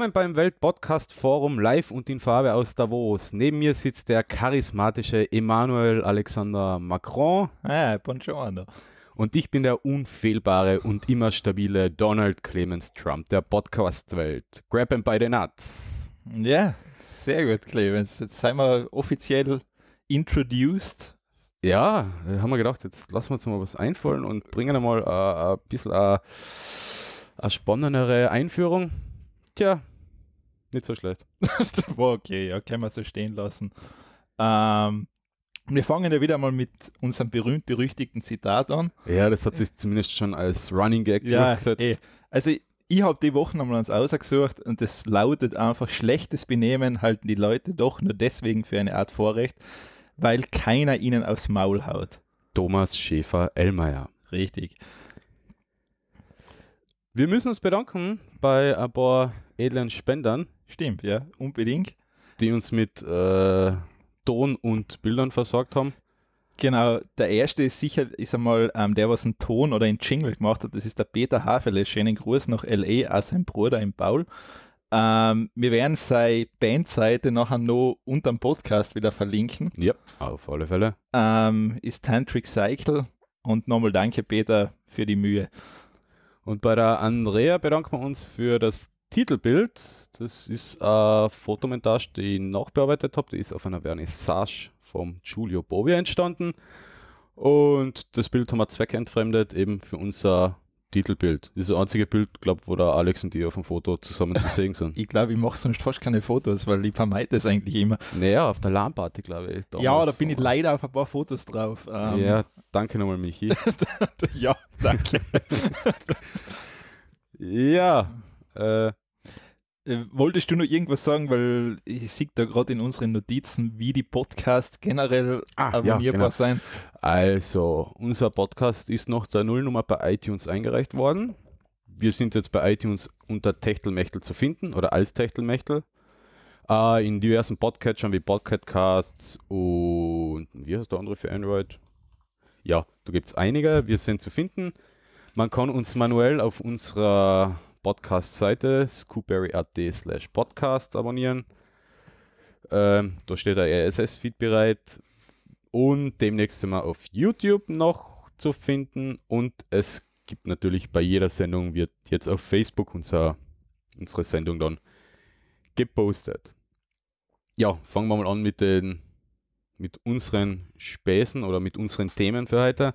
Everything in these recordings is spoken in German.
Willkommen beim Weltpodcast Forum live und in Farbe aus Davos. Neben mir sitzt der charismatische Emmanuel Alexander Macron. Hey, buongiorno. Und ich bin der unfehlbare und immer stabile Donald Clemens Trump der Podcast-Welt. Grab him by the nuts. Ja, sehr gut, Clemens. Jetzt sind wir offiziell introduced. Ja, haben wir gedacht, jetzt lassen wir uns mal was einfallen und bringen einmal äh, ein bisschen eine, äh, eine spannendere Einführung. Tja, nicht so schlecht. okay, ja, können wir so stehen lassen. Ähm, wir fangen ja wieder mal mit unserem berühmt-berüchtigten Zitat an. Ja, das hat sich zumindest schon als Running Gag ja, durchgesetzt. Ey. Eh. Also ich, ich habe die Woche nochmal ans ausgesucht und das lautet einfach, schlechtes Benehmen halten die Leute doch nur deswegen für eine Art Vorrecht, weil keiner ihnen aufs Maul haut. Thomas Schäfer-Ellmeier. Richtig. Wir müssen uns bedanken bei ein paar edlen Spendern. Stimmt, ja, unbedingt. Die uns mit äh, Ton und Bildern versorgt haben. Genau, der erste ist sicher, ist einmal ähm, der, was einen Ton oder einen Jingle gemacht hat. Das ist der Peter Hafele. Schönen Gruß nach L.A., auch sein Bruder im Paul. Ähm, wir werden seine Bandseite nachher noch unter dem Podcast wieder verlinken. Ja, auf alle Fälle. Ähm, ist Tantric Cycle. Und nochmal danke, Peter, für die Mühe. Und bei der Andrea bedanken wir uns für das Titelbild. Das ist ein Fotomontage, die ich nachbearbeitet habe. Die ist auf einer Vernissage vom Giulio Bovia entstanden. Und das Bild haben wir zweckentfremdet eben für unser Titelbild. Das ist das einzige Bild, glaube wo der Alex und ich auf dem Foto zusammen zu sehen sind. ich glaube, ich mache sonst fast keine Fotos, weil ich vermeide das eigentlich immer. Naja, auf der LAN-Party, glaube ich. Damals. Ja, da bin ich leider auf ein paar Fotos drauf. Ähm ja, danke nochmal, Michi. ja, danke. ja, äh, äh, wolltest du noch irgendwas sagen, weil ich sehe da gerade in unseren Notizen, wie die Podcasts generell ah, abonnierbar ja, genau. sein. Also, unser Podcast ist noch zur Nullnummer bei iTunes eingereicht worden. Wir sind jetzt bei iTunes unter Techtelmechtel zu finden oder als Techtelmechtel. Äh, in diversen Podcatchern wie Podcatcasts und wie heißt der andere für Android? Ja, da gibt es einige. Wir sind zu finden. Man kann uns manuell auf unserer Podcast-Seite scoopberry.at slash podcast abonnieren. Ähm, da steht der RSS-Feed bereit und demnächst sind auf YouTube noch zu finden und es gibt natürlich bei jeder Sendung wird jetzt auf Facebook unser, unsere Sendung dann gepostet. Ja, fangen wir mal an mit den mit unseren Späßen oder mit unseren Themen für heute.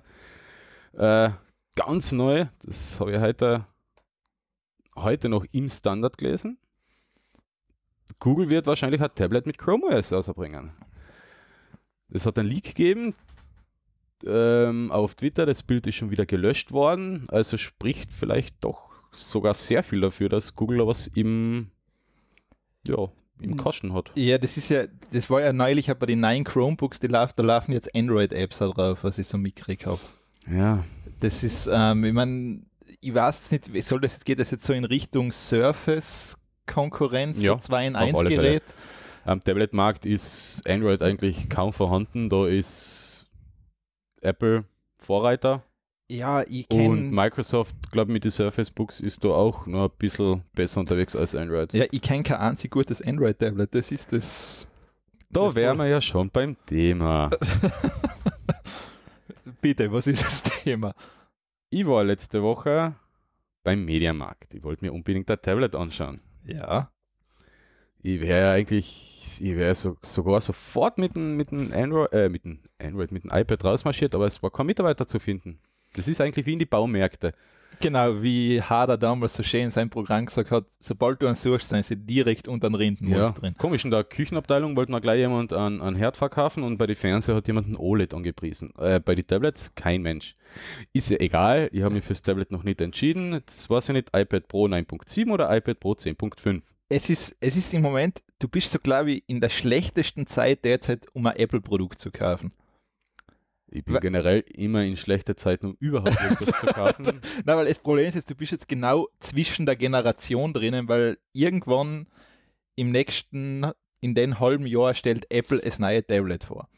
Äh, ganz neu, das habe ich heute heute noch im Standard gelesen. Google wird wahrscheinlich ein Tablet mit Chrome OS ausbringen. Es hat ein Leak gegeben ähm, auf Twitter, das Bild ist schon wieder gelöscht worden, also spricht vielleicht doch sogar sehr viel dafür, dass Google was im, ja, im hm. Kasten hat. Ja, das ist ja, das war ja neulich aber die neuen Chromebooks, die laufen, da laufen jetzt Android-Apps drauf, was ich so mitgekriegt habe. Ja. Das ist, ähm, ich meine, ich weiß nicht, soll das, geht das jetzt so in Richtung Surface-Konkurrenz, ja, so 2 in 1 Gerät? Am Tablet-Markt ist Android eigentlich kaum vorhanden, da ist Apple Vorreiter. Ja, ich kenne. Und Microsoft, glaube ich, mit den Surface Books ist da auch nur ein bisschen besser unterwegs als Android. Ja, ich kenne kein einzig gutes Android-Tablet, das ist das. Da wären wir ja schon beim Thema. Bitte, was ist das Thema? Ich war letzte Woche beim Mediamarkt. Ich wollte mir unbedingt ein Tablet anschauen. Ja. Ich wäre ja eigentlich, ich wäre so, sogar sofort mit dem, mit dem Android, äh, mit dem Android, mit dem iPad rausmarschiert, aber es war kein Mitarbeiter zu finden. Das ist eigentlich wie in die Baumärkte. Genau, wie Harder damals so schön in seinem Programm gesagt hat, sobald du einen suchst, sind sie direkt unter den Rinden ja. drin. Komisch, in der Küchenabteilung wollte noch gleich jemand an, einen Herd verkaufen und bei den Fernseher hat jemand ein OLED angepriesen. Äh, bei den Tablets kein Mensch. Ist ja egal, ich habe mich fürs Tablet noch nicht entschieden. Jetzt weiß ich nicht, iPad Pro 9.7 oder iPad Pro 10.5. Es ist, es ist im Moment, du bist so, glaube ich, in der schlechtesten Zeit derzeit, um ein Apple-Produkt zu kaufen. Ich bin weil, generell immer in schlechter Zeit, um überhaupt etwas zu kaufen. Nein, weil das Problem ist jetzt, du bist jetzt genau zwischen der Generation drinnen, weil irgendwann im nächsten, in den halben Jahr stellt Apple das neue Tablet vor.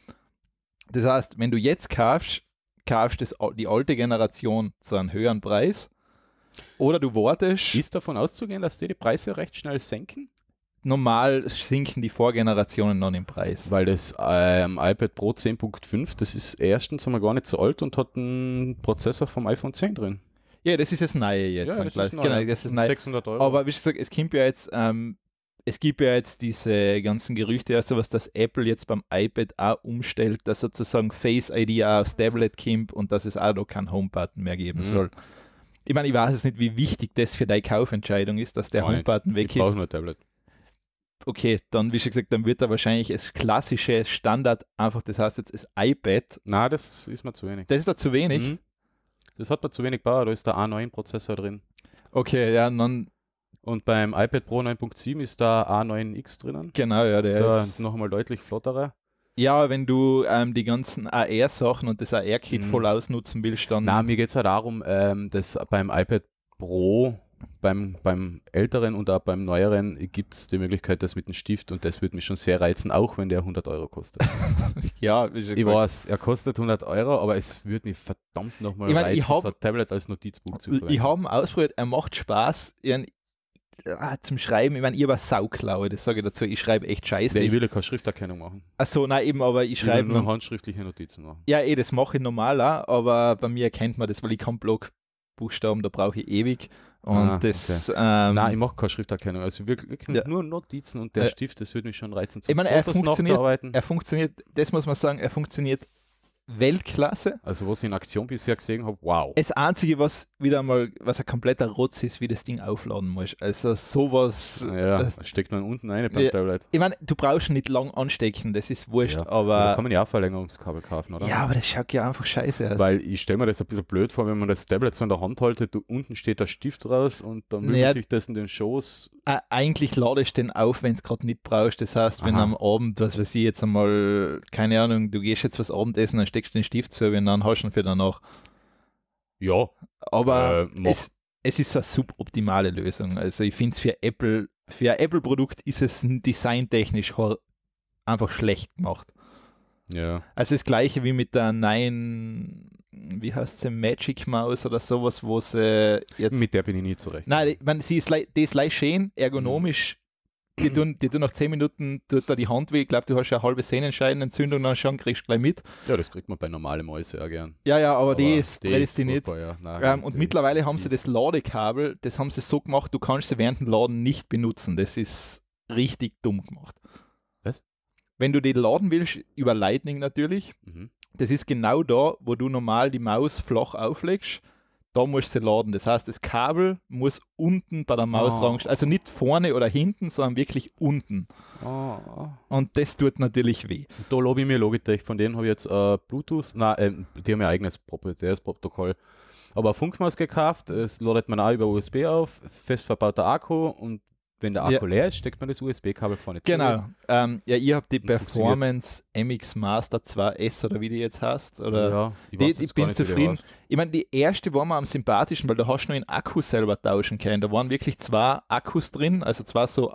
Das heißt, wenn du jetzt kaufst, kaufst du die alte Generation zu einem höheren Preis oder du wartest. Ist davon auszugehen, dass die die Preise recht schnell senken? normal sinken die Vorgenerationen noch im Preis. Weil das ähm, iPad Pro 10.5, das ist erstens einmal gar nicht so alt und hat einen Prozessor vom iPhone 10 drin. Ja, das ist das Neue jetzt. Ja, das ist neu. Genau, das ist neu. 600 Euro. Aber wie gesagt, es kommt ja jetzt, ähm, es gibt ja jetzt diese ganzen Gerüchte, also was das Apple jetzt beim iPad auch umstellt, dass sozusagen Face ID auch aufs Tablet kommt und dass es auch noch keinen Home-Button mehr geben mhm. soll. Ich meine, ich weiß jetzt nicht, wie wichtig das für deine Kaufentscheidung ist, dass der Home-Button weg ich ist. Ich brauche nur Tablet okay, dann, wie schon gesagt, dann wird da wahrscheinlich das klassische Standard einfach, das heißt jetzt das iPad. Na, das ist mir zu wenig. Das ist da zu wenig? Mhm. Das hat mir zu wenig Power, da ist der A9-Prozessor drin. Okay, ja, dann. Und beim iPad Pro 9.7 ist da A9X drinnen. Genau, ja, der da ist. noch einmal deutlich flotterer. Ja, wenn du ähm, die ganzen AR-Sachen und das AR-Kit mhm. voll ausnutzen willst, dann. Na, mir geht es ja halt darum, ähm, dass beim iPad Pro beim, beim älteren und auch beim neueren gibt es die Möglichkeit, das mit dem Stift und das würde mich schon sehr reizen, auch wenn der 100 Euro kostet. ja, wie ich weiß, er kostet 100 Euro, aber es würde mich verdammt nochmal reizen, ich hab, so ein Tablet als Notizbuch zu verwenden. Ich habe ihn ausprobiert, er macht Spaß. Ich, ah, zum Schreiben, ich meine, ich war Sauklaue, das sage ich dazu, ich schreibe echt scheiße. Ja, ich will ja keine Schrifterkennung machen. Achso, nein, eben, aber ich schreibe. Ich will nur handschriftliche Notizen machen. Ja, eh, das mache ich normaler, aber bei mir erkennt man das, weil ich keinen Blog Buchstaben, da brauche ich ewig. Und ah, das. Okay. Ähm, Nein, ich mache keine Schrifterkennung. Also wirklich, wirklich ja. nur Notizen und der äh, Stift, das würde mich schon reizen. Zum ich meine, er funktioniert, er funktioniert, das muss man sagen, er funktioniert Weltklasse. Also was ich in Aktion bisher gesehen habe, wow. Das Einzige, was wieder mal, was ein kompletter Rotz ist, wie das Ding aufladen muss. Also sowas. Ja, äh, steckt man unten eine beim ja, Tablet. Ich meine, du brauchst nicht lang anstecken, das ist wurscht, ja. aber. da kann man ja auch Verlängerungskabel kaufen, oder? Ja, aber das schaut ja einfach scheiße aus. Weil ich stelle mir das ein bisschen blöd vor, wenn man das Tablet so in der Hand haltet, du, unten steht der Stift raus und dann müsste naja. sich das in den Schoß eigentlich lade ich den auf, wenn es gerade nicht brauchst. Das heißt, wenn am Abend, was weiß ich jetzt einmal, keine Ahnung, du gehst jetzt was Abendessen, dann steckst du den Stift zu und dann hast du ihn für danach. Ja. Aber äh, es, es ist eine suboptimale Lösung. Also ich finde es für Apple, für ein Apple-Produkt ist es designtechnisch einfach schlecht gemacht. Ja. Also das gleiche wie mit der neuen, wie heißt sie, Magic Mouse oder sowas, wo sie jetzt. Mit der bin ich nie zurecht. Nein, ich meine, sie ist, die ist leicht schön, ergonomisch. Mhm. Die tun, die tun nach 10 Minuten tut da die Hand weh. Ich glaube, du hast ja eine halbe Sehnenscheidenentzündung, dann schon kriegst du gleich mit. Ja, das kriegt man bei normalen Mäuse auch gern. Ja, ja, aber, aber die ist prädestiniert. Ja. Nein, ähm, und mittlerweile haben sie das Ladekabel, das haben sie so gemacht, du kannst sie während dem Laden nicht benutzen. Das ist richtig dumm gemacht. Wenn du die laden willst, über Lightning natürlich, mhm. das ist genau da, wo du normal die Maus flach auflegst, da musst du sie laden. Das heißt, das Kabel muss unten bei der Maus oh. also nicht vorne oder hinten, sondern wirklich unten. Oh. Und das tut natürlich weh. Da lobe ich mir Logitech, von denen habe ich jetzt äh, Bluetooth, nein, äh, die haben ihr eigenes proprietäres Protokoll aber Funkmaus gekauft. Es ladet man auch über USB auf, fest verbauter Akku und wenn der Akku ja. leer ist, steckt man das USB-Kabel vorne zu. Genau. Ähm, ja, ihr habt die Performance MX Master 2S oder wie die jetzt heißt. Oder ja, ich, die, ich bin zufrieden. Ich meine, die erste war mal am sympathischen, weil du hast du nur den Akku selber tauschen können. Da waren wirklich zwei Akkus drin, also zwar so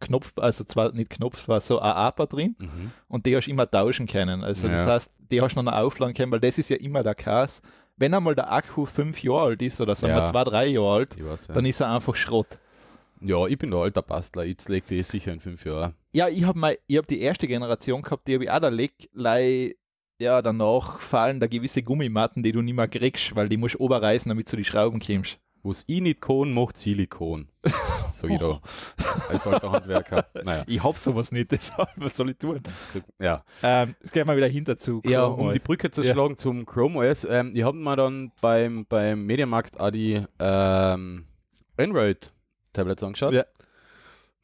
Knopf, also zwar nicht Knopf, war so ein APA drin mhm. und die hast du immer tauschen können. Also ja. das heißt, die hast du noch aufladen können, weil das ist ja immer der Case. Wenn einmal der Akku fünf Jahre alt ist oder sagen ja. wir zwei, drei Jahre alt, weiß, dann ist er einfach Schrott. Ja, ich bin ein alter Bastler, ich lege die sicher in fünf Jahren. Ja, ich habe mal, die erste Generation gehabt, die habe ich auch da legt, ja, danach fallen da gewisse Gummimatten, die du nicht mehr kriegst, weil die musst du oberreißen, damit du die Schrauben kommst. Was ich nicht kann, macht Silikon. So ich da. Oh. Als alter Handwerker. Naja. Ich hab sowas nicht, deshalb, was soll ich tun? Ja. Ähm, jetzt gehen wir wieder hinter zu. Chrome ja, um OS. die Brücke zu ja. schlagen zum Chrome OS. Ähm, ich habe mir dann beim, beim Mediamarkt auch die ähm, Android Tablets angeschaut. Ja.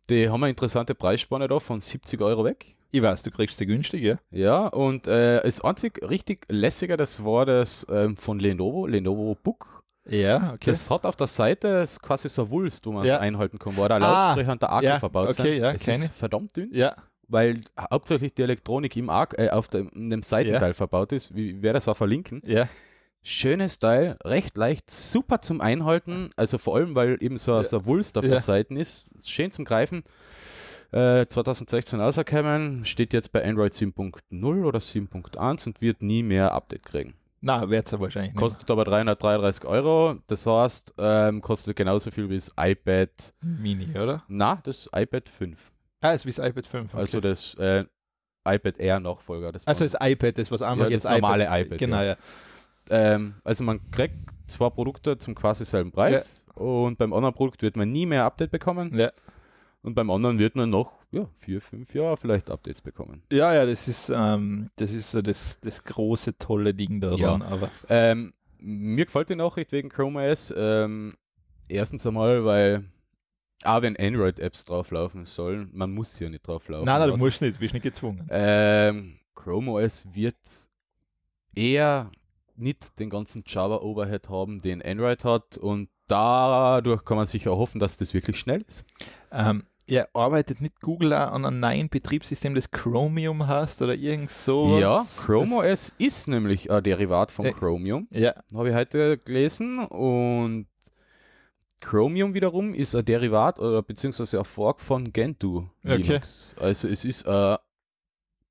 Die haben eine interessante Preisspanne da von 70 Euro weg. Ich weiß, du kriegst die günstig, ja? Ja, und äh, das einzig richtig lässiger, das war das ähm, von Lenovo, Lenovo Book. Ja, okay. Das hat auf der Seite quasi so Wulst, wo man es ja. einhalten kann, weil der ah, Lautsprecher und der Akku ja, verbaut okay, sind. Ja, es keine. ist verdammt dünn. Ja. Weil hauptsächlich die Elektronik im Arc, äh, auf dem, dem Seitenteil ja. verbaut ist. Wie wäre das auch verlinken? Ja. Schönes Teil, recht leicht, super zum Einhalten, also vor allem, weil eben so, ja. so ein Wulst auf ja. der Seite ist, schön zum Greifen. Äh, 2016 rausgekommen, steht jetzt bei Android 7.0 oder 7.1 und wird nie mehr Update kriegen. Na, wird es ja wahrscheinlich nicht. Kostet aber 333 Euro. Das heißt, ähm, kostet genauso viel wie das iPad Mini, oder? Na, das iPad 5. Ah, ist wie das iPad 5. Okay. Also das äh, iPad Air Nachfolger. Das also das iPad, das was andere ja, jetzt das normale iPad. iPad genau, ja. ja ähm, also man kriegt zwei Produkte zum quasi selben Preis ja. und beim anderen Produkt wird man nie mehr Update bekommen. Ja. Und beim anderen wird man noch ja, vier, fünf Jahre vielleicht Updates bekommen. Ja, ja, das ist, ähm, das, ist so das, das große, tolle Ding daran. Ja. Aber. Ähm, mir gefällt die Nachricht wegen Chrome OS. Ähm, erstens einmal, weil auch wenn Android-Apps drauflaufen sollen, man muss ja nicht drauflaufen. Nein, nein, lassen. du musst nicht, bist nicht gezwungen. Ähm, Chrome OS wird eher nicht den ganzen Java-Overhead haben, den Android hat und dadurch kann man sich erhoffen, dass das wirklich schnell ist. Ähm, ja, arbeitet nicht Google auch an einem neuen Betriebssystem, das Chromium heißt oder irgend so? Ja, Chrome OS ist nämlich ein Derivat von äh, Chromium. Ja. Habe ich heute gelesen und Chromium wiederum ist ein Derivat oder beziehungsweise ein Fork von Gentoo okay. Also es ist ein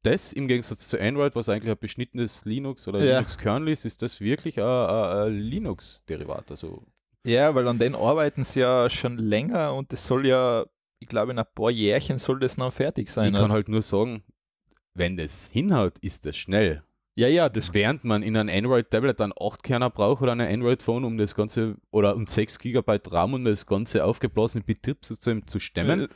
das im Gegensatz zu Android, was eigentlich ein beschnittenes Linux oder ja. Linux-Kernel ist, ist das wirklich ein, ein Linux-Derivat. Also ja, weil an denen arbeiten sie ja schon länger und das soll ja, ich glaube, in ein paar Jährchen soll das noch fertig sein. Ich also. kann halt nur sagen, wenn das hinhaut, ist das schnell. Ja, ja, das. Während man in einem Android-Tablet dann 8 Kerner braucht oder ein Android-Phone, um das Ganze oder um 6 GB RAM und das Ganze aufgeblasene Betriebssystem zu stemmen, äh.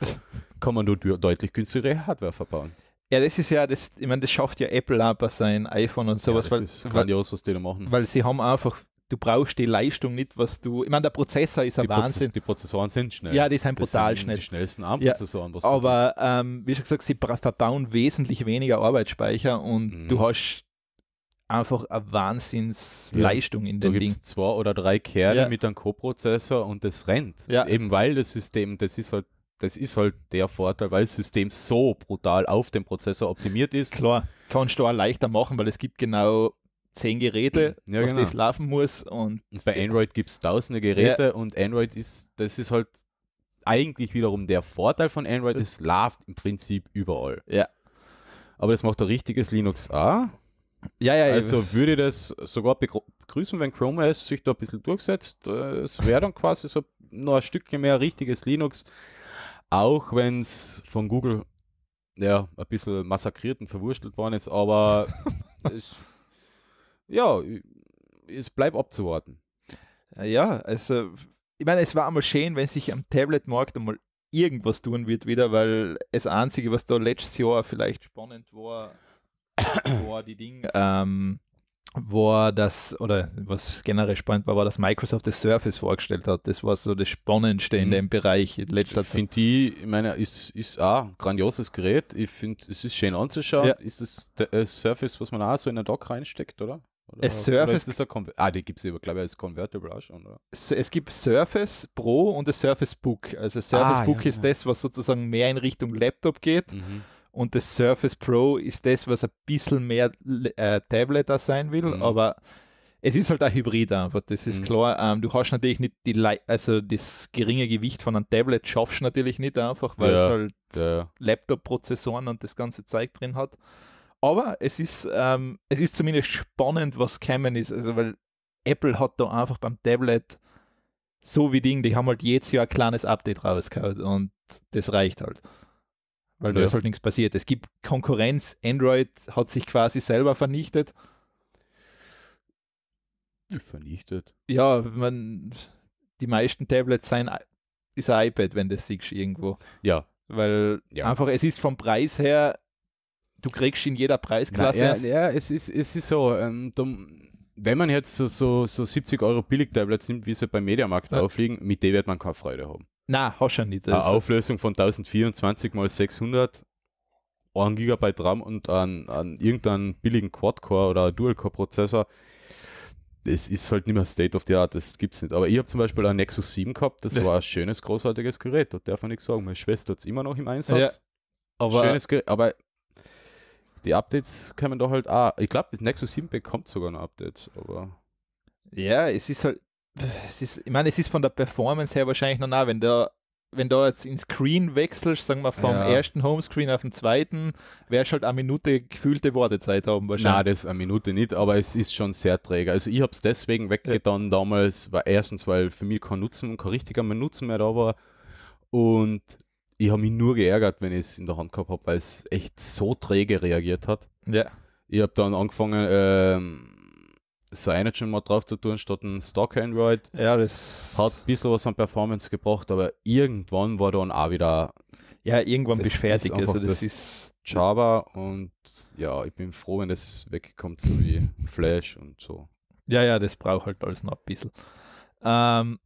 kann man nur deutlich günstigere Hardware verbauen. Ja, das ist ja, das, ich meine, das schafft ja Apple auch bei seinem iPhone und sowas. Ja, das weil, ist grandios, was die da machen. Weil sie haben einfach, du brauchst die Leistung nicht, was du, ich meine, der Prozessor ist ein die Wahnsinn. Prozess, die Prozessoren sind schnell. Ja, die sind brutal sind schnell. Die schnellsten ARM-Prozessoren. Ja, aber ähm, wie schon gesagt, sie verbauen wesentlich weniger Arbeitsspeicher und mhm. du hast einfach eine Wahnsinnsleistung ja. in dem Ding. Du gibst zwei oder drei Kerle ja. mit einem Co-Prozessor und das rennt. Ja. Eben weil das System, das ist halt das ist halt der Vorteil, weil das System so brutal auf den Prozessor optimiert ist. Klar, kannst du auch leichter machen, weil es gibt genau zehn Geräte, ja, auf genau. die es laufen muss. Und, bei Android gibt es tausende Geräte ja. und Android ist, das ist halt eigentlich wiederum der Vorteil von Android, es läuft im Prinzip überall. Ja. Aber das macht ein richtiges Linux auch. Ja, ja, ja. Also würde ich das sogar begrüßen, wenn Chrome OS sich da ein bisschen durchsetzt. Äh, es wäre dann quasi so noch ein Stückchen mehr richtiges Linux. Auch wenn es von Google ja, ein bisschen massakriert und verwurstelt worden ist, aber es, ja, es bleibt abzuwarten. Äh, ja, also ich meine, es war einmal schön, wenn sich am Tablet-Markt einmal irgendwas tun wird wieder, weil das Einzige, was da letztes Jahr vielleicht spannend war, war die Dinge. ähm, war das, oder was generell spannend war, war, dass Microsoft das Surface vorgestellt hat. Das war so das Spannendste in mhm. dem Bereich letzter Zeit. Ich finde die, ich meine, ist, ist auch ein grandioses Gerät. Ich finde, es ist schön anzuschauen. Ja. Ist das der, äh, Surface, was man auch so in den Dock reinsteckt, oder? Oder, es Surface. Oder ist ein ah, die gibt es glaube ich, als Convertible auch schon, oder? Es gibt Surface Pro und das Surface Book. Also Surface ah, Book ja, ist ja. das, was sozusagen mehr in Richtung Laptop geht. Mhm und das Surface Pro ist das, was ein bisschen mehr äh, Tabletter sein will, mhm. aber es ist halt ein Hybrid einfach, das ist mhm. klar. Ähm, du hast natürlich nicht die Le also das geringe Gewicht von einem Tablet schaffst du natürlich nicht einfach, weil ja, es halt ja. Laptop-Prozessoren und das ganze Zeug drin hat. Aber es ist, ähm, es ist zumindest spannend, was kommen ist. Also, weil Apple hat da einfach beim Tablet so wie Ding, die haben halt jedes Jahr ein kleines Update rausgehauen und das reicht halt weil ja. da ist halt nichts passiert. Es gibt Konkurrenz, Android hat sich quasi selber vernichtet. Vernichtet. Ja, man, die meisten Tablets sind ist ein iPad, wenn das siehst irgendwo. Ja. Weil ja. einfach, es ist vom Preis her, du kriegst in jeder Preisklasse. Na, ja, ja, es ist, es ist so, ähm, wenn man jetzt so, so, so 70 Euro Billig-Tablets nimmt, wie sie beim Mediamarkt ja. aufliegen, mit denen wird man keine Freude haben. Na, hast du nicht. Eine Auflösung von 1024 mal 600, 1 GB RAM und an, an irgendeinen billigen Quad-Core oder Dual-Core-Prozessor. Das ist halt nicht mehr State of the Art, das gibt es nicht. Aber ich habe zum Beispiel ein Nexus 7 gehabt, das war ein schönes, großartiges Gerät, da darf man nichts sagen. Meine Schwester hat es immer noch im Einsatz. Ja, aber, schönes Gerät, aber die Updates kann man doch halt auch. Ich glaube, das Nexus 7 bekommt sogar ein Update, aber. Ja, es ist halt, es ist, ich meine, es ist von der Performance her wahrscheinlich noch nah, wenn da wenn du jetzt ins Screen wechselst, sagen wir vom ja. ersten Homescreen auf den zweiten, wärst halt eine Minute gefühlte Wartezeit haben wahrscheinlich. Nein, das ist eine Minute nicht, aber es ist schon sehr träge. Also ich habe es deswegen weggetan ja. damals, war erstens, weil für mich kein Nutzen, kein richtiger mehr Nutzen mehr da war und ich habe mich nur geärgert, wenn ich es in der Hand gehabt habe, weil es echt so träge reagiert hat. Ja. Ich habe dann angefangen, ähm, so seinen schon mal drauf zu tun, statt ein Stock Android. Ja, das hat ein bisschen was an Performance gebracht, aber irgendwann war dann auch wieder. Ja, irgendwann das fertig. Also das, das, ist Java und ja, ich bin froh, wenn das wegkommt, so wie Flash und so. Ja, ja, das braucht halt alles noch ein bisschen. Ähm,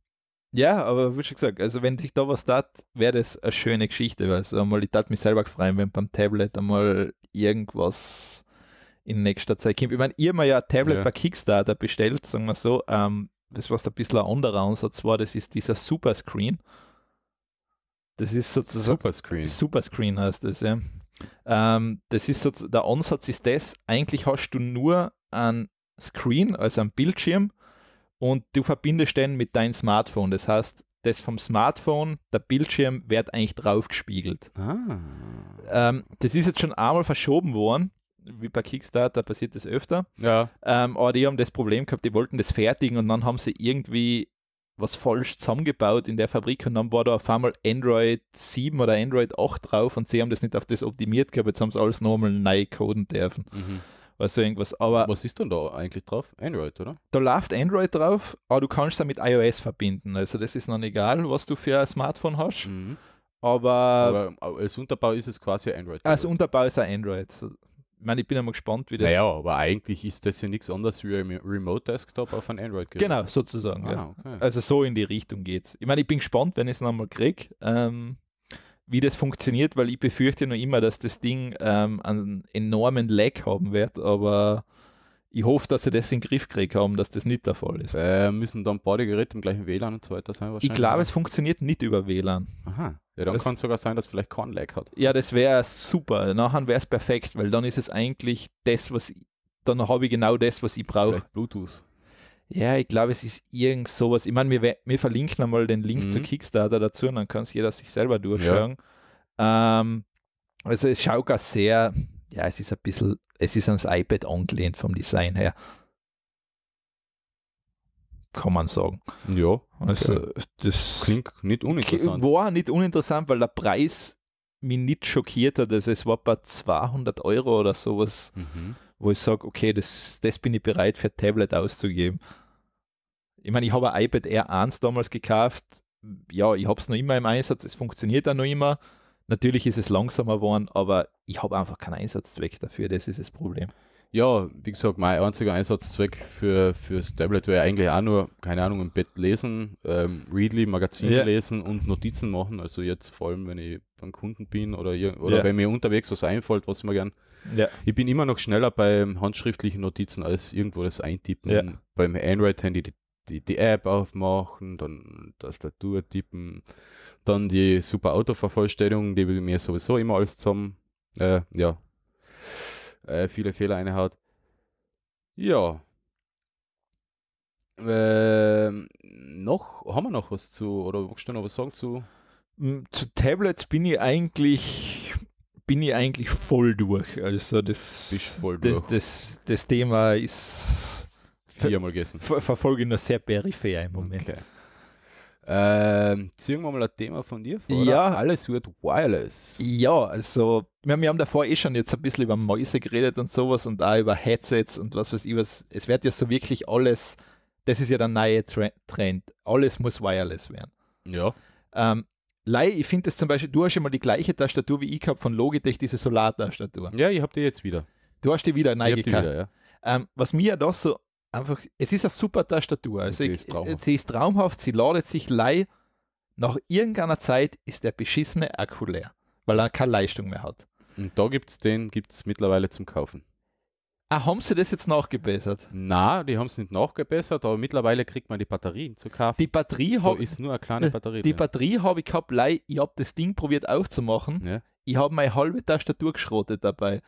ja, aber wie schon gesagt, also wenn dich da was tat, wäre das eine schöne Geschichte, weil also mal ich tat mich selber freuen, wenn beim Tablet einmal irgendwas in nächster Zeit kommt. Ich meine, ihr habe ja ein Tablet ja. bei Kickstarter bestellt, sagen wir so. Ähm, das, was da ein bisschen ein anderer Ansatz war, das ist dieser Superscreen. Das ist sozusagen. Superscreen. Superscreen heißt das, ja. Ähm, das ist so, der Ansatz ist das, eigentlich hast du nur ein Screen, also ein Bildschirm, und du verbindest den mit deinem Smartphone. Das heißt, das vom Smartphone, der Bildschirm wird eigentlich drauf gespiegelt. Ah. Ähm, das ist jetzt schon einmal verschoben worden wie bei Kickstarter passiert das öfter. Ja. Ähm, aber die haben das Problem gehabt, die wollten das fertigen und dann haben sie irgendwie was falsch zusammengebaut in der Fabrik und dann war da auf einmal Android 7 oder Android 8 drauf und sie haben das nicht auf das optimiert gehabt, jetzt haben sie alles nochmal neu coden dürfen. Mhm. Weißt irgendwas. Aber was ist denn da eigentlich drauf? Android, oder? Da läuft Android drauf, aber du kannst da mit iOS verbinden. Also das ist dann egal, was du für ein Smartphone hast. Mhm. Aber, aber, als Unterbau ist es quasi Android. Als Unterbau ist ein Android. Ich meine, ich bin einmal gespannt, wie das. Naja, aber eigentlich ist das ja nichts anderes wie ein Remote Desktop auf einem Android-Gerät. Genau, sozusagen. Ah, ja. okay. Also so in die Richtung geht's. Ich meine, ich bin gespannt, wenn ich es nochmal kriege, ähm, wie das funktioniert, weil ich befürchte noch immer, dass das Ding ähm, einen enormen Lag haben wird, aber ich hoffe, dass sie das in den Griff kriegen, haben, dass das nicht der Fall ist. Äh, müssen dann beide Geräte im gleichen WLAN und so weiter sein wahrscheinlich? Ich glaube, es funktioniert nicht über WLAN. Aha. Ja, dann kann es sogar sein, dass vielleicht kein Lag hat. Ja, das wäre super. Nachher wäre es perfekt, weil dann ist es eigentlich das, was ich, dann habe ich genau das, was ich brauche. Vielleicht Bluetooth. Ja, ich glaube, es ist irgend sowas. Ich meine, wir, wir verlinken einmal den Link mhm. zu Kickstarter dazu und dann kann es jeder sich selber durchschauen. Ja. Ähm, also es schaut gar sehr ja, es ist ein bisschen, es ist ans iPad angelehnt vom Design her. Kann man sagen. Ja. Also, okay. Also, das klingt nicht uninteressant. War nicht uninteressant, weil der Preis mich nicht schockiert hat. Also, es war bei 200 Euro oder sowas, mhm. wo ich sage, okay, das, das bin ich bereit für Tablet auszugeben. Ich meine, ich habe ein iPad r 1 damals gekauft. Ja, ich habe es noch immer im Einsatz, es funktioniert auch noch immer Natürlich ist es langsamer geworden, aber ich habe einfach keinen Einsatzzweck dafür, das ist das Problem. Ja, wie gesagt, mein einziger Einsatzzweck für, fürs Tablet wäre eigentlich auch nur, keine Ahnung, im Bett lesen, ähm, Readly, Magazin ja. lesen und Notizen machen. Also jetzt vor allem, wenn ich beim Kunden bin oder, hier, oder ja. wenn mir unterwegs was einfällt, was mir gern. Ja. Ich bin immer noch schneller bei handschriftlichen Notizen als irgendwo das Eintippen. Ja. Beim Android-Handy die, die, die App aufmachen, dann Tastatur tippen. Dann die super Autovervollständigung, die mir sowieso immer alles zusammen, äh, ja, äh, viele Fehler einhaut. Ja. Ähm, noch, haben wir noch was zu, oder magst du noch was sagen zu? Zu Tablets bin ich eigentlich, bin ich eigentlich voll durch. Also das, durch. Das, das, das, Thema ist viermal gegessen. Ver, verfolge ich nur sehr peripher im Moment. Okay. Ähm, ziehen wir mal ein Thema von dir vor. Ja. Alles wird wireless. Ja, also wir haben, wir haben davor eh schon jetzt ein bisschen über Mäuse geredet und sowas und auch über Headsets und was weiß ich was. Es wird ja so wirklich alles, das ist ja der neue Trend. Alles muss wireless werden. Ja. Ähm, Lei, ich finde das zum Beispiel, du hast ja mal die gleiche Tastatur wie ich gehabt von Logitech, diese Solar-Tastatur. Ja, ich habe die jetzt wieder. Du hast die wieder, neu ich wieder, ja. ähm, Was mir ja doch so einfach, es ist eine super Tastatur. Also die, ist traumhaft. die ist traumhaft, sie ladet sich lei. Nach irgendeiner Zeit ist der beschissene Akku leer, weil er keine Leistung mehr hat. Und da gibt es den, gibt es mittlerweile zum Kaufen. Ah, haben sie das jetzt nachgebessert? Na, die haben es nicht nachgebessert, aber mittlerweile kriegt man die Batterien zu kaufen. Die Batterie habe ist nur eine kleine äh, Batterie. Die drin. Batterie habe ich gehabt, ich habe das Ding probiert aufzumachen. Ja. Ich habe meine halbe Tastatur geschrotet dabei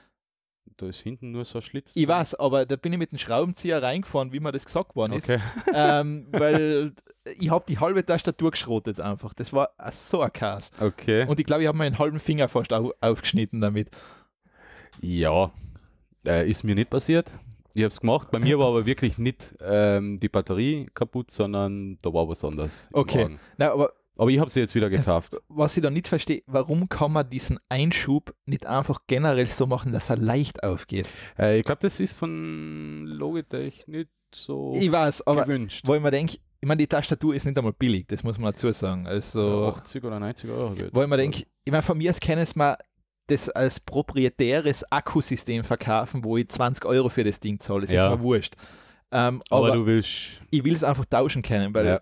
da ist hinten nur so ein Schlitz. Ich weiß, aber da bin ich mit dem Schraubenzieher reingefahren, wie man das gesagt worden okay. ist. ähm, weil ich habe die halbe Tastatur geschrotet einfach. Das war so ein Chaos. Okay. Und ich glaube, ich habe meinen halben Finger fast au aufgeschnitten damit. Ja, äh, ist mir nicht passiert. Ich habe es gemacht. Bei mir war aber wirklich nicht ähm, die Batterie kaputt, sondern da war was anderes. Okay. Nein, aber aber ich habe sie jetzt wieder gekauft. Was ich da nicht verstehe, warum kann man diesen Einschub nicht einfach generell so machen, dass er leicht aufgeht? Äh, ich glaube, das ist von Logitech nicht so ich weiß, aber gewünscht. Wo ich mir denke, ich meine, die Tastatur ist nicht einmal billig, das muss man dazu sagen. Also, 80 oder 90 Euro. geht Wo ich mir denke, ich meine, von mir aus kann es mal das als proprietäres Akkusystem verkaufen, wo ich 20 Euro für das Ding zahle. Das ja. ist mir wurscht. Ähm, aber, aber, du willst. Ich will es einfach tauschen können, weil ja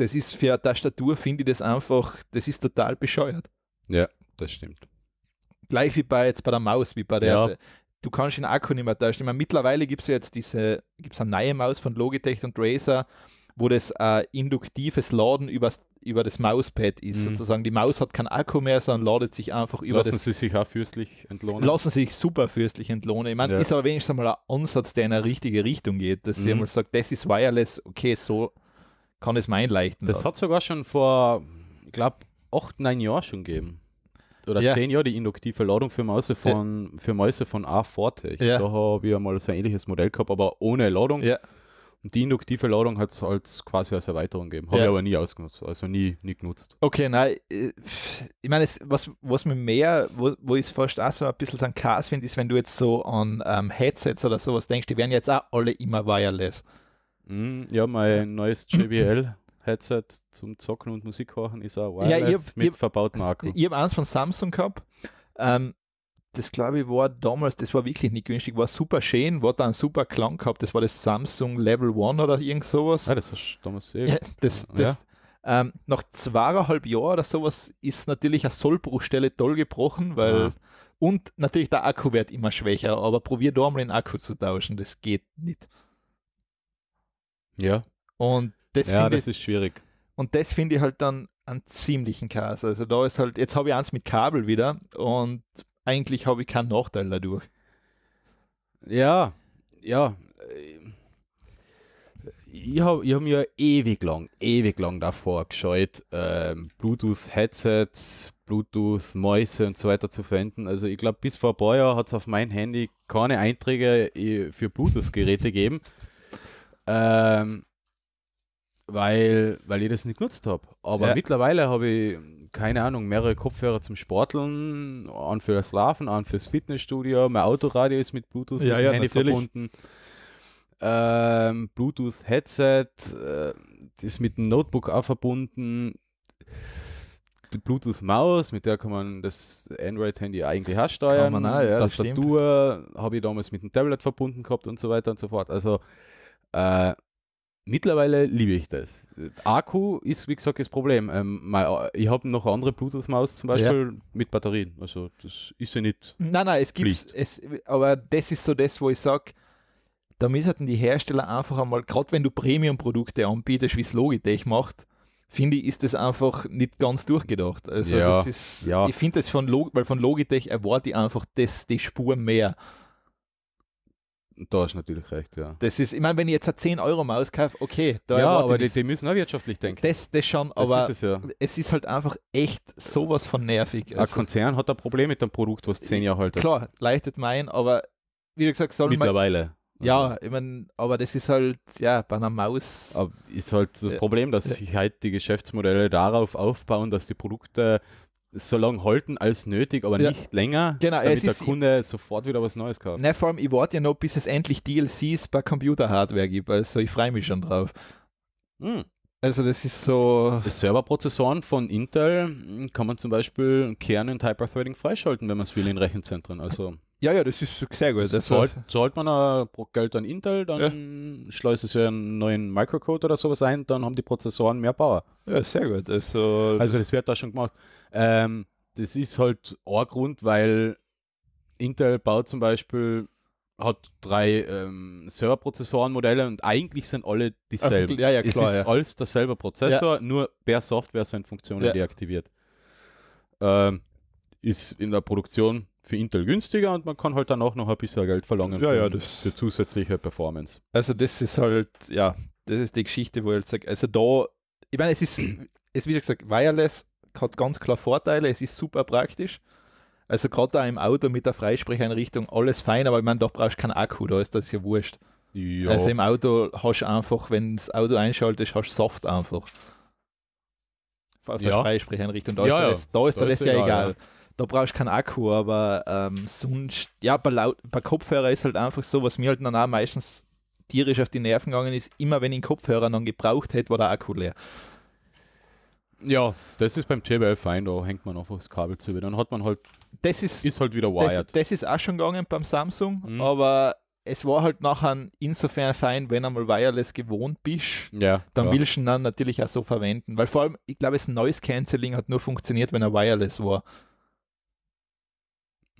das ist für eine Tastatur, finde ich das einfach, das ist total bescheuert. Ja, das stimmt. Gleich wie bei jetzt bei der Maus, wie bei der. Ja. Du kannst den Akku nicht mehr tauschen. Ich meine, mittlerweile gibt es ja jetzt diese, gibt es eine neue Maus von Logitech und Razer, wo das äh, induktives Laden übers, über das Mauspad ist. Mhm. Sozusagen die Maus hat keinen Akku mehr, sondern ladet sich einfach über lassen das. Lassen Sie sich auch fürstlich entlohnen. Lassen Sie sich super fürstlich entlohnen. Ich meine, ja. ist aber wenigstens mal ein Ansatz, der in eine richtige Richtung geht, dass mhm. sie einmal sagt, das ist wireless, okay, so kann es mein leichten. Das hat sogar schon vor, ich glaube, acht, neun Jahren schon gegeben. Oder ja. zehn Jahre die induktive Ladung für Mäuse von, ja. für Mäuse von A Forte. Ja. Da habe ich mal so ein ähnliches Modell gehabt, aber ohne Ladung. Und die induktive Ladung hat es als quasi als Erweiterung gegeben. Habe ich aber nie ausgenutzt, also nie, nie genutzt. Okay, nein, äh, ich meine, was, was mir mehr, wo, wo ich es fast auch so ein bisschen so ein Chaos finde, ist, wenn du jetzt so an ähm, Headsets oder sowas denkst, die werden jetzt auch alle immer wireless. Mm, ja, mein ja. neues JBL. Headset zum Zocken und Musik hören ist auch wireless ja, ich hab, mit ich hab, verbautem Akku. Ich habe eins von Samsung gehabt. Ähm, das glaube ich war damals, das war wirklich nicht günstig, war super schön, war da einen super Klang gehabt, das war das Samsung Level One oder irgend sowas. Ah, das hast du damals sehr ja, das, das, ja. Ähm, nach zweieinhalb Jahren oder sowas ist natürlich eine Sollbruchstelle toll gebrochen, weil ah. und natürlich der Akku wird immer schwächer, aber probier da mal den Akku zu tauschen, das geht nicht. Ja. Und das, ja, das ich, ist schwierig. Und das finde ich halt dann einen ziemlichen Kass. Also da ist halt, jetzt habe ich eins mit Kabel wieder und eigentlich habe ich keinen Nachteil dadurch. Ja, ja. Ich habe ich hab mir ewig lang, ewig lang davor gescheut, ähm, Bluetooth-Headsets, Bluetooth-Mäuse und so weiter zu verwenden. Also ich glaube, bis vor ein paar Jahren hat es auf mein Handy keine Einträge äh, für Bluetooth-Geräte gegeben. Ähm, weil, weil ich das nicht genutzt habe. Aber ja. mittlerweile habe ich, keine Ahnung, mehrere Kopfhörer zum Sporteln, an für das Laufen, an fürs Fitnessstudio. Mein Autoradio ist mit Bluetooth ja, mit ja, Handy verbunden. Ähm, Bluetooth-Headset äh, ist mit dem Notebook auch verbunden. Die Bluetooth-Maus, mit der kann man das Android-Handy eigentlich auch ja, Tastatur habe ich damals mit dem Tablet verbunden gehabt und so weiter und so fort. Also äh, mittlerweile liebe ich das. Akku ist, wie gesagt, das Problem. Ähm, äh, ich habe noch eine andere Bluetooth-Maus zum Beispiel ja. mit Batterien. Also das ist ja nicht. Nein, nein, es gibt es, aber das ist so das, wo ich sage, da müssen die Hersteller einfach einmal, gerade wenn du Premium-Produkte anbietest, wie es Logitech macht, finde ich, ist das einfach nicht ganz durchgedacht. Also ja, das ist, ja. ich finde das von, Log, weil von Logitech erwarte ich einfach das, die Spur mehr. Da ist natürlich recht, ja. Das ist, ich meine, wenn ich jetzt eine 10-Euro-Maus kaufe, okay. Da ja, aber die, die, müssen auch wirtschaftlich denken. Das, das schon, aber ist es, ja. es ist halt einfach echt sowas von nervig. Also ein Konzern hat ein Problem mit dem Produkt, was 10 Jahre alt ist. Klar, leichtet mein, aber wie gesagt, soll Mittlerweile. Man, ja, also ich meine, aber das ist halt, ja, bei einer Maus. Aber ist halt das Problem, dass sich halt die Geschäftsmodelle darauf aufbauen, dass die Produkte so lange halten als nötig, aber ja. nicht länger, genau, damit es ist, der Kunde sofort wieder was Neues kauft. Na, vor allem, ich warte ja noch, bis es endlich DLCs bei Computer-Hardware gibt, also ich freue mich schon drauf. Mhm. Also das ist so... Serverprozessoren von Intel kann man zum Beispiel Kern und Hyperthreading freischalten, wenn man es will in Rechenzentren, also... Ja, ja, das ist sehr gut. Das also- zahlt, zahlt man Geld an Intel, dann ja. schleust es ja einen neuen Microcode oder sowas ein, dann haben die Prozessoren mehr Power. Ja, sehr gut. Also, also das wird da schon gemacht. Ähm, das ist halt ein Grund, weil Intel baut zum Beispiel hat drei ähm, Serverprozessorenmodelle und eigentlich sind alle dieselben. Ja, ja, klar, es ist ja. alles derselbe Prozessor, ja. nur per Software sind Funktionen ja. deaktiviert. Ähm, ist in der Produktion für Intel günstiger und man kann halt dann auch noch ein bisschen Geld verlangen ja, für, ja, für zusätzliche Performance. Also das ist halt, ja, das ist die Geschichte, wo ich halt sage, also da, ich meine, es ist, es wie gesagt, Wireless hat ganz klar Vorteile, es ist super praktisch. Also gerade da im Auto mit der Freisprecheinrichtung alles fein, aber ich meine, da brauchst du keinen Akku, da ist das ja wurscht. Ja. Also im Auto hast du einfach, wenn das Auto einschaltest, hast du Soft einfach. Auf der ja. Freisprecheinrichtung, da, ja, ist, da ist da, da ist, ist ja egal. egal. Da brauchst du keinen Akku, aber ähm, sonst, ja, bei, laut, bei Kopfhörer ist halt einfach so, was mir halt dann auch meistens tierisch auf die Nerven gegangen ist, immer wenn ich einen Kopfhörer dann gebraucht hätte, war der Akku leer. Ja, das ist beim JBL fein, da hängt man einfach das Kabel zu. Dann hat man halt. Das ist, ist halt wieder wired. Das, das ist auch schon gegangen beim Samsung, mhm. aber es war halt nachher insofern fein, wenn einmal Wireless gewohnt bist, ja, dann ja. willst du ihn dann natürlich auch so verwenden. Weil vor allem, ich glaube, das Noise Cancelling hat nur funktioniert, wenn er Wireless war.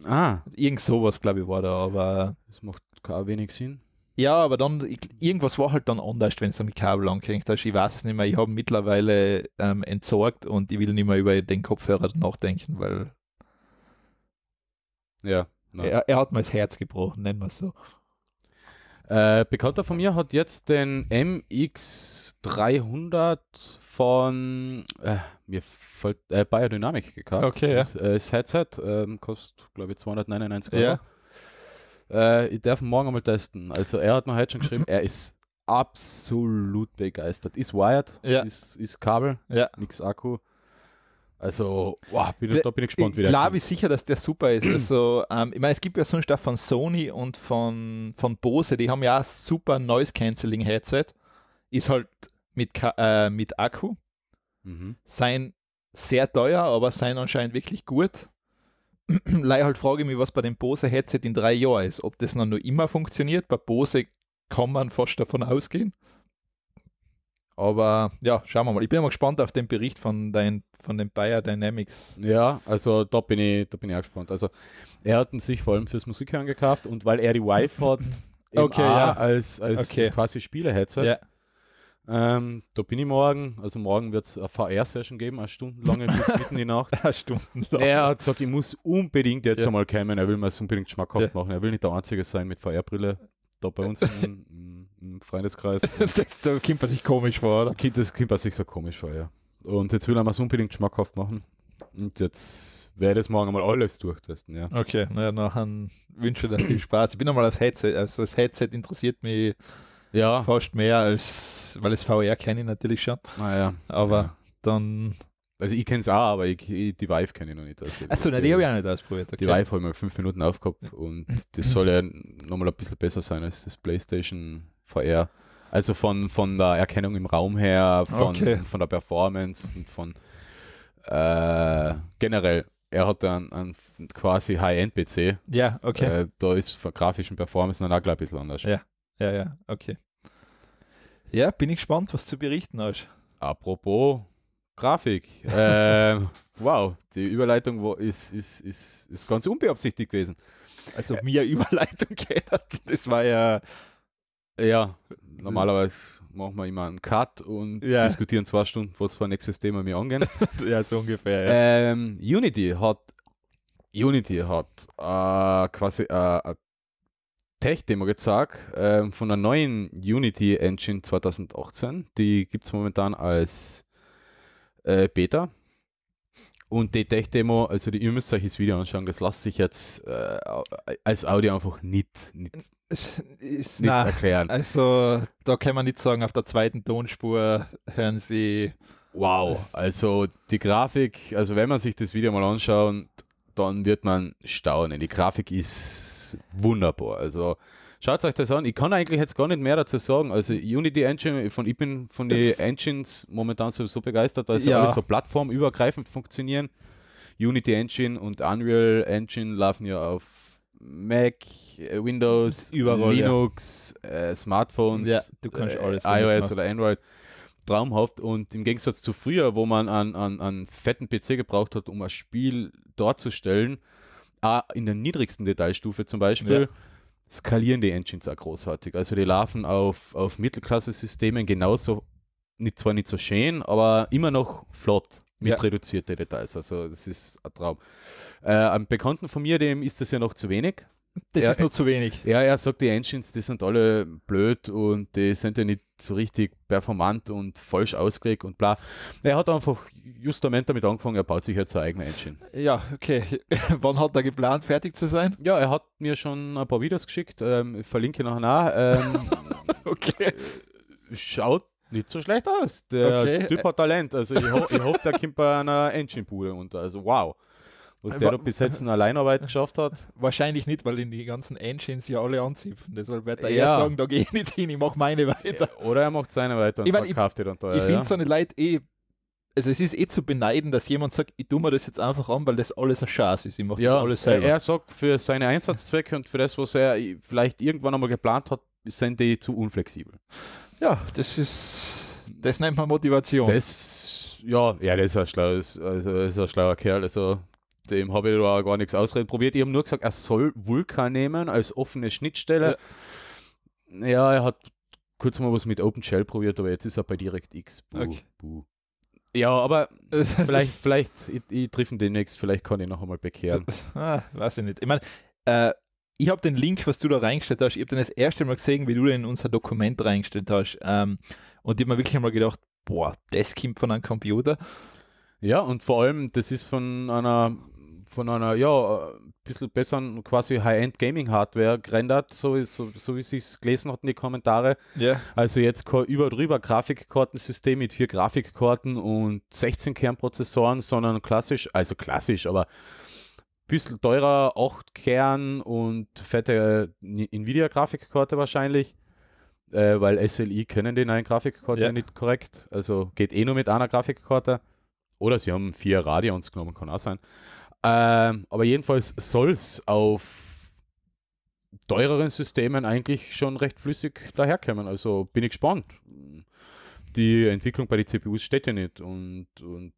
Ah. Irgend sowas, glaube ich, war da, aber. Das macht gar wenig Sinn. Ja, aber dann, ich, irgendwas war halt dann anders, wenn es mit Kabel angehängt hast. Ich weiß es nicht mehr. Ich habe mittlerweile ähm, entsorgt und ich will nicht mehr über den Kopfhörer nachdenken, weil. Ja. Er, er, hat mir das Herz gebrochen, nennen wir es so. Äh, Bekannter von mir hat jetzt den MX300 von äh, mir fällt, äh, Biodynamic gekauft. Okay, ja. Das, äh, das Headset ähm, kostet, glaube ich, 299 Euro. Ja. Äh, ich darf morgen mal testen. Also er hat mir heute schon geschrieben, er ist absolut begeistert. Ist wired, ja. ist, ist Kabel, ja. nix Akku. Also, wow, bin, da bin ich gespannt, wie der Klar, wie sicher, dass der super ist. Also, ähm, ich meine, es gibt ja sonst auch von Sony und von, von Bose, die haben ja ein super Noise Cancelling Headset. Ist halt mit, äh, mit Akku. Mhm. Sein sehr teuer, aber sein anscheinend wirklich gut. Leiholt halt frage ich mich, was bei dem Bose-Headset in drei Jahren ist. Ob das noch nur immer funktioniert. Bei Bose kann man fast davon ausgehen. Aber ja, schauen wir mal. Ich bin mal gespannt auf den Bericht von, dein, von den Bayer Dynamics. Ja, also da bin, ich, da bin ich auch gespannt. Also er hat ihn sich vor allem fürs Musikhören gekauft und weil er die Wife hat, okay, ja. als, als okay. quasi Spieler-Headset. Ja. Ähm, da bin ich morgen. Also morgen wird es eine VR-Session geben, eine stundenlange bis mitten in die Nacht. eine stundenlange. Er hat gesagt, ich muss unbedingt jetzt ja. einmal kommen. Er will mir es unbedingt schmackhaft ja. machen. Er will nicht der Einzige sein mit VR-Brille. Da bei uns im, im Freundeskreis. das, da kommt man sich komisch vor, oder? Das kommt man sich so komisch vor, ja. Und jetzt will er mir es unbedingt schmackhaft machen. Und jetzt werde ich morgen mal alles durchtesten, ja. Okay, naja, dann wünsche ich dir viel Spaß. Ich bin nochmal das Headset, also das Headset interessiert mich ja. Fast mehr als, weil das VR kenne ich natürlich schon. Ah, ja. Aber ja. dann. Also ich kenne es auch, aber ich, ich, die Vive kenne ich noch nicht. Also Achso, nein, die habe ich auch nicht ausprobiert. Okay. Die Vive habe ich mal fünf Minuten aufgehabt und das soll ja nochmal ein bisschen besser sein als das PlayStation VR. Also von, von der Erkennung im Raum her, von, okay. von der Performance und von äh, generell. Er hat einen, einen quasi High-End-PC. Ja, okay. Äh, da ist von grafischen Performance dann auch gleich ein bisschen anders. Ja, ja, ja, okay. Ja, bin ich gespannt, was zu berichten hast. Apropos Grafik. ähm, wow, die Überleitung ist, ist, ist, ist ganz unbeabsichtigt gewesen. Also äh, mir Überleitung gehört. Das war ja. Ja, normalerweise machen wir immer einen Cut und ja. diskutieren zwei Stunden, was für ein nächstes Thema wir angehen. ja, so ungefähr. Ja. Ähm, Unity hat Unity hat äh, quasi äh, ein Tech-Demo gezeigt äh, von der neuen Unity Engine 2018. Die gibt es momentan als äh, Beta. Und die Tech-Demo, also die, ihr müsst euch das Video anschauen, das lasst sich jetzt äh, als Audio einfach nicht, nicht, ist, nicht na, erklären. Also da kann man nicht sagen, auf der zweiten Tonspur hören sie... Wow, also die Grafik, also wenn man sich das Video mal anschaut, dann wird man staunen. Die Grafik ist wunderbar. Also schaut euch das an. Ich kann eigentlich jetzt gar nicht mehr dazu sagen. Also Unity Engine, von, ich bin von den Engines momentan so begeistert, weil sie ja. alle so plattformübergreifend funktionieren. Unity Engine und Unreal Engine laufen ja auf Mac, äh, Windows, Überall, Linux, ja. äh, Smartphones, ja, äh, iOS oder Android traumhaft und im Gegensatz zu früher, wo man einen, an, an fetten PC gebraucht hat, um ein Spiel dort zu stellen, in der niedrigsten Detailstufe zum Beispiel, ja. skalieren die Engines auch großartig. Also die laufen auf, auf Mittelklasse-Systemen genauso, nicht, zwar nicht so schön, aber immer noch flott mit ja. reduzierten Details. Also das ist ein Traum. Äh, einem Bekannten von mir, dem ist das ja noch zu wenig. Das er, ist nur zu wenig. Ja, er sagt, die Engines, die sind alle blöd und die sind ja nicht so richtig performant und falsch ausgelegt und bla. Er hat einfach justament damit angefangen, er baut sich jetzt seine eigene Engine. Ja, okay. Wann hat er geplant, fertig zu sein? Ja, er hat mir schon ein paar Videos geschickt. Ähm, ich verlinke nachher nach. Ähm, okay. Äh, schaut nicht so schlecht aus. Der okay. Typ hat Talent. Also ich, ho ich hoffe, der kommt bei einer Engine-Bude unter. Also wow was der bis jetzt in Alleinarbeit geschafft hat? Wahrscheinlich nicht, weil in die ganzen Engines ja alle anzipfen. Deshalb wird er ja. eher sagen, da gehe ich nicht hin, ich mache meine weiter. Oder er macht seine weiter und ich mein, verkauft die dann teuer. Ich finde ja. so eine Leute eh, also es ist eh zu beneiden, dass jemand sagt, ich tue mir das jetzt einfach an, weil das alles eine Chance ist. Ich mache ja, das alles selber. Er sagt, für seine Einsatzzwecke und für das, was er vielleicht irgendwann einmal geplant hat, sind die zu unflexibel. Ja, das ist, das nennt man Motivation. Das, ja, ja, das ist ein schlaues, also, ist ein schlauer Kerl, also dem habe ich da gar nichts ausreden probiert. Ich habe nur gesagt, er soll Vulkan nehmen als offene Schnittstelle. Ja, ja er hat kurz mal was mit Open Shell probiert, aber jetzt ist er bei DirectX. Buh, okay. buh. Ja, aber vielleicht, vielleicht, ich, ich treffe demnächst, vielleicht kann ich noch einmal bekehren. ah, weiß ich nicht. Ich meine, äh, ich habe den Link, was du da reingestellt hast, ich habe den das erste Mal gesehen, wie du den in unser Dokument reingestellt hast. Ähm, und ich habe mir wirklich einmal gedacht, boah, das kommt von einem Computer. Ja, und vor allem, das ist von einer von einer ja ein äh, bisschen besseren quasi High-End Gaming Hardware gerendert, so so, so wie sie es gelesen hatten die Kommentare. Yeah. Also jetzt über drüber Grafikkartensystem mit vier Grafikkarten und 16 Kernprozessoren, sondern klassisch, also klassisch, aber ein bisschen teurer, 8 Kern und fette Nvidia Grafikkarte wahrscheinlich. Äh, weil SLI kennen die neuen Grafikkarten yeah. nicht korrekt, also geht eh nur mit einer Grafikkarte. Oder sie haben vier Radions genommen, kann auch sein. Ähm, aber jedenfalls soll es auf teureren Systemen eigentlich schon recht flüssig daherkommen. Also bin ich gespannt. Die Entwicklung bei den CPUs steht ja nicht. Und, und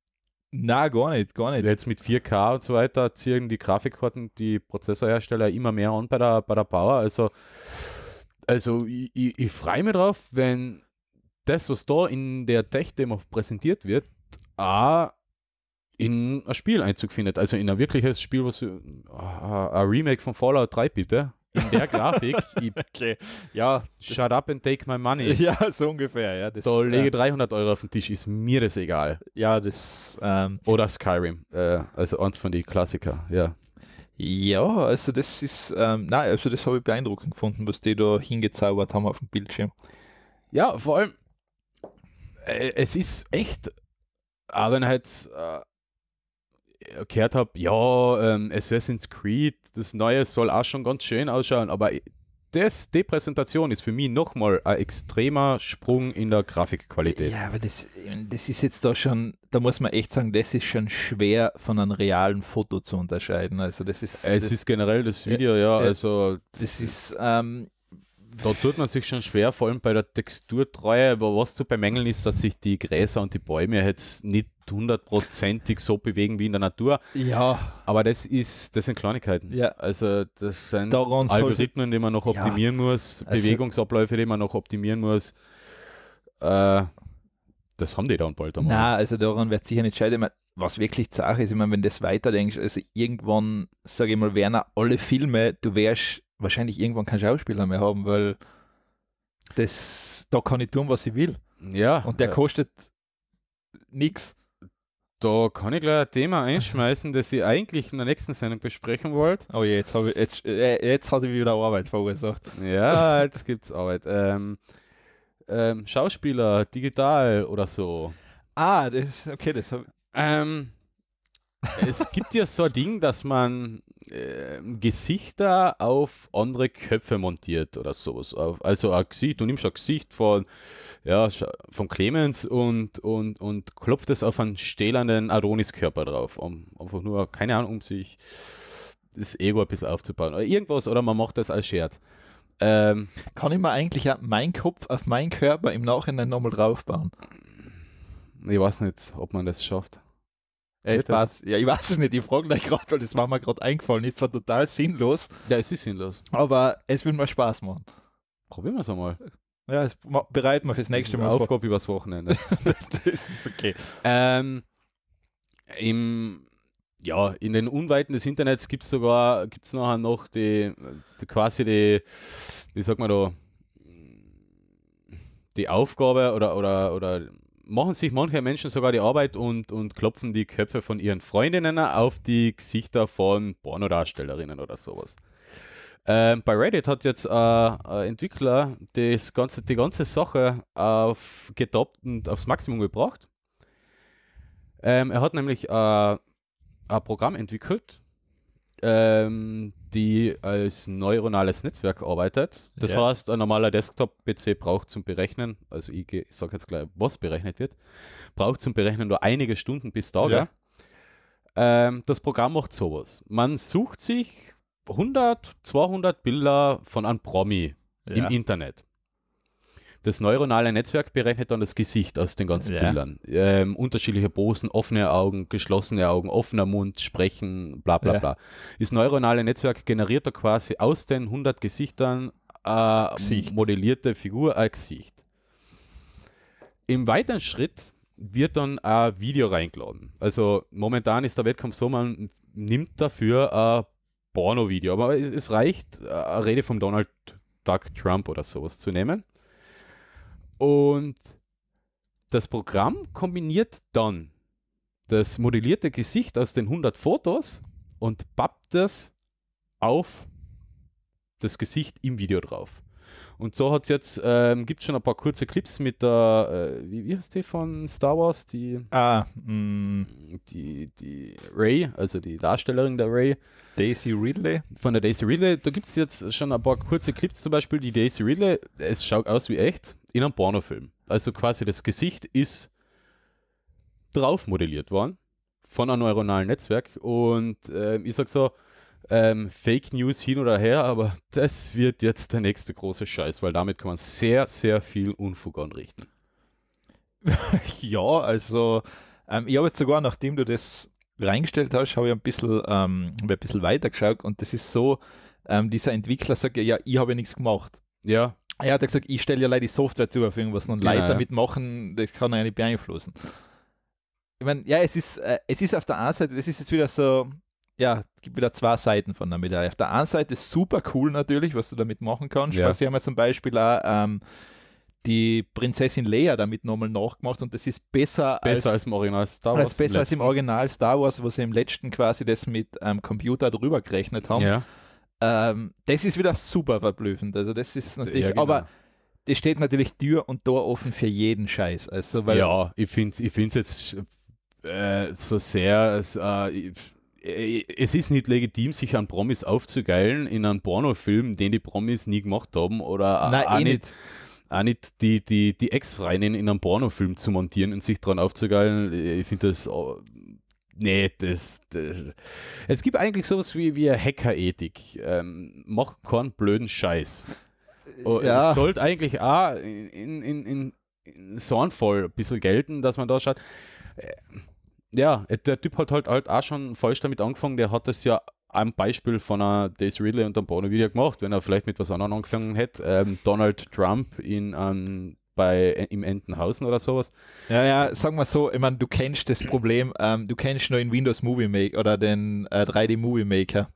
na, gar nicht, gar nicht. Jetzt mit 4K und so weiter ziehen die Grafikkarten, die Prozessorhersteller immer mehr an bei der, bei der Power. Also, also ich, ich, ich freue mich drauf, wenn das, was da in der Tech-Demo präsentiert wird, A in ein Spiel Einzug findet. Also in ein wirkliches Spiel, was oh, ein Remake von Fallout 3 bitte. In der Grafik. okay. Ja. Shut up and take my money. Ja, so ungefähr. Ja, das, da lege äh, 300 Euro auf den Tisch, ist mir das egal. Ja, das. Ähm, Oder Skyrim. Äh, also eins von den Klassiker, ja. Ja, also das ist, ähm, nein, also das habe ich beeindruckend gefunden, was die da hingezaubert haben auf dem Bildschirm. Ja, vor allem, äh, es ist echt aber dann halt äh, äh gehört habe, ja, ähm, Assassin's Creed, das neue soll auch schon ganz schön ausschauen, aber das, die Präsentation ist für mich nochmal ein extremer Sprung in der Grafikqualität. Ja, aber das, das ist jetzt da schon, da muss man echt sagen, das ist schon schwer von einem realen Foto zu unterscheiden. Also das ist. Es das, ist generell das Video, ja. ja also das ist, ähm, da tut man sich schon schwer, vor allem bei der Texturtreue. Aber was zu bemängeln ist, dass sich die Gräser und die Bäume jetzt nicht hundertprozentig so bewegen wie in der Natur. Ja. Aber das ist, das sind Kleinigkeiten. Ja. Also das sind Daran Algorithmen, die man noch optimieren ja. muss, also- Bewegungsabläufe, die man noch optimieren muss. Äh, das haben die dann bald einmal. Nein, also daran wird sicher nicht scheitern. Meine, was wirklich zart ist, ich meine, wenn du das weiterdenkst, also irgendwann, sage ich mal, Werner, alle Filme, du wärst wahrscheinlich irgendwann keinen Schauspieler mehr haben, weil das, da kann ich tun, was ich will. Ja. Und der äh, kostet nichts. Da kann ich gleich ein Thema einschmeißen, das ich eigentlich in der nächsten Sendung besprechen wollte. Oh je, jetzt, ich, jetzt, äh, jetzt hatte ich wieder Arbeit verursacht. Ja, jetzt gibt es Arbeit. Ähm, ähm, Schauspieler, digital oder so. Ah, das, okay, das habe ich. Ähm, es gibt ja so ein Ding, dass man ähm, Gesichter auf andere Köpfe montiert oder sowas. Also ein Gesicht, du nimmst ein Gesicht von, ja, von Clemens und, und, und klopft es auf einen stählernen Adonis-Körper drauf. Um, einfach nur, keine Ahnung, um sich das Ego ein bisschen aufzubauen oder irgendwas, oder man macht das als Scherz. Ähm, Kann ich mir eigentlich meinen Kopf auf meinen Körper im Nachhinein nochmal draufbauen? Ich weiß nicht, ob man das schafft. Äh, ich weiß, ja, ich weiß es nicht, ich frage gleich gerade, weil das war mir gerade eingefallen. Ist zwar total sinnlos. Ja, es ist sinnlos. Aber es will mal Spaß machen. Probieren wir es einmal. Ja, das bereiten wir fürs nächste Mal. Aufgabe vor. übers Wochenende. das ist okay. Ähm, im, ja, in den Unweiten des Internets gibt es sogar, gibt es nachher noch die, die, quasi die, wie sagt man da, die Aufgabe oder, oder, oder machen sich manche Menschen sogar die Arbeit und, und klopfen die Köpfe von ihren Freundinnen auf die Gesichter von Pornodarstellerinnen oder sowas. Ähm, bei Reddit hat jetzt äh, ein Entwickler das ganze, die ganze Sache auf getoppt und aufs Maximum gebracht. Ähm, er hat nämlich äh, ein Programm entwickelt, ähm, die als neuronales Netzwerk arbeitet. Das yeah. heißt, ein normaler Desktop-PC braucht zum Berechnen, also ich, sage jetzt gleich, was berechnet wird, braucht zum Berechnen nur einige Stunden bis Tage. Yeah. Ähm, das Programm macht sowas. Man sucht sich 100, 200 Bilder von einem Promi yeah. im Internet. Das neuronale Netzwerk berechnet dann das Gesicht aus den ganzen ja. Bildern. Ähm, unterschiedliche Posen, offene Augen, geschlossene Augen, offener Mund, Sprechen, bla bla ja. bla. Das neuronale Netzwerk generiert da quasi aus den 100 Gesichtern äh, Gesicht. modellierte Figur, ein äh, Gesicht. Im weiteren Schritt wird dann ein Video reingeladen. Also momentan ist der Wettkampf so, man nimmt dafür ein Porno-Video, aber es, es reicht, äh, eine Rede von Donald Duck Trump oder sowas zu nehmen. Und das Programm kombiniert dann das modellierte Gesicht aus den 100 Fotos und pappt das auf das Gesicht im Video drauf. Und so hat es jetzt, ähm, gibt schon ein paar kurze Clips mit der, äh, wie, wie heißt die von Star Wars? Die, ah, mm. die, die Ray, also die Darstellerin der Ray. Daisy Ridley. Von der Daisy Ridley. Da gibt es jetzt schon ein paar kurze Clips, zum Beispiel die Daisy Ridley. Es schaut aus wie echt in einem Pornofilm. Also quasi das Gesicht ist drauf modelliert worden von einem neuronalen Netzwerk und äh, ich sag so, ähm, Fake News hin oder her, aber das wird jetzt der nächste große Scheiß, weil damit kann man sehr, sehr viel Unfug anrichten. ja, also ähm, ich habe jetzt sogar, nachdem du das reingestellt hast, habe ich ein bisschen, ähm, ein bisschen weiter geschaut und das ist so, ähm, dieser Entwickler sagt ja, ja ich habe ja nichts gemacht. Ja er hat ja gesagt, ich stelle ja leider die Software zur Verfügung, was nun genau, Leute ja. damit machen, das kann er nicht beeinflussen. Ich meine, ja, es ist, äh, es ist auf der einen Seite, das ist jetzt wieder so, ja, es gibt wieder zwei Seiten von der Medaille. Auf der einen Seite ist super cool natürlich, was du damit machen kannst. Ja. Sie haben ja zum Beispiel auch ähm, die Prinzessin Leia damit nochmal nachgemacht und das ist besser, besser als, als im Original Star Wars. Als besser im als im Original Star Wars, wo sie im letzten quasi das mit ähm, Computer drüber gerechnet haben. Ja. Ähm, das ist wieder super verblüffend. Also das ist natürlich, ja, genau. aber die steht natürlich Tür und Tor offen für jeden Scheiß. Also, weil ja, ich finde es ich jetzt äh, so sehr, es, äh, es ist nicht legitim, sich an Promis aufzugeilen in einem Pornofilm, den die Promis nie gemacht haben oder Nein, auch, eh nicht, nicht. auch nicht die, die, die ex freien in einem Pornofilm zu montieren und sich daran aufzugeilen. Ich finde das äh, Nee, das, das. Es gibt eigentlich sowas wie, wie Hackerethik. Ähm, mach keinen blöden Scheiß. Äh, oh, ja. Es sollte eigentlich auch in, in, in, in Sornvoll ein bisschen gelten, dass man da schaut. Äh, ja, äh, der Typ hat halt, halt auch schon falsch damit angefangen. Der hat das ja am Beispiel von einer Days Ridley und einem Bono wieder gemacht, wenn er vielleicht mit was anderem angefangen hätte. Ähm, Donald Trump in einem bei äh, im Entenhausen oder sowas. Ja, ja, sagen wir so, ich meine, du kennst das Problem, ähm, du kennst nur in Windows Movie Maker oder den äh, 3D Movie Maker.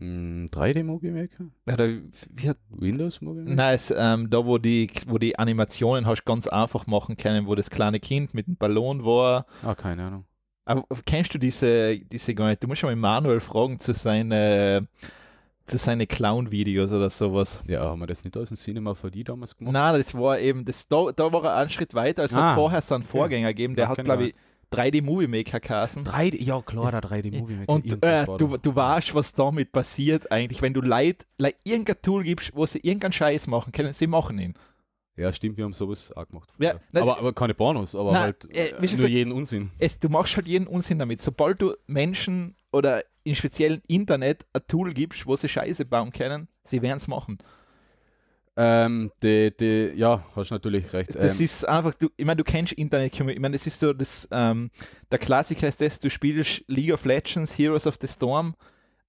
3D hm, Movie Maker? Oder wie hat Windows Movie Maker? Nein, es, ähm, da wo die, wo die Animationen hast ganz einfach machen können, wo das kleine Kind mit dem Ballon war. Ah, keine Ahnung. Aber kennst du diese, diese gar nicht? Du musst schon mal Manuel fragen zu seinen äh, seine Clown-Videos oder sowas. Ja, haben wir das nicht aus dem Cinema für die damals gemacht? Nein, das war eben, das, da, da war er einen Schritt weiter. Es ah, hat vorher seinen Vorgänger gegeben, der ja, hat, glaube ich, 3D Movie Maker Kassen. ja klar, der 3D Movie Maker. Und äh, war du, du weißt, was damit passiert eigentlich, wenn du Leid, Leid irgendein Tool gibst, wo sie irgendeinen Scheiß machen können, sie machen ihn. Ja, stimmt, wir haben sowas auch gemacht. Ja, aber, aber, keine Pornos, aber nein, halt äh, äh nur gesagt, jeden Unsinn. Es, du machst halt jeden Unsinn damit. Sobald du Menschen oder im speziellen Internet ein Tool gibst, wo sie Scheiße bauen können, sie werden es machen. Ähm, die, die, ja, hast natürlich recht. Das ähm. ist einfach, du, ich meine, du kennst Internet ich meine, das ist so das, ähm, der Klassiker ist das, du spielst League of Legends, Heroes of the Storm,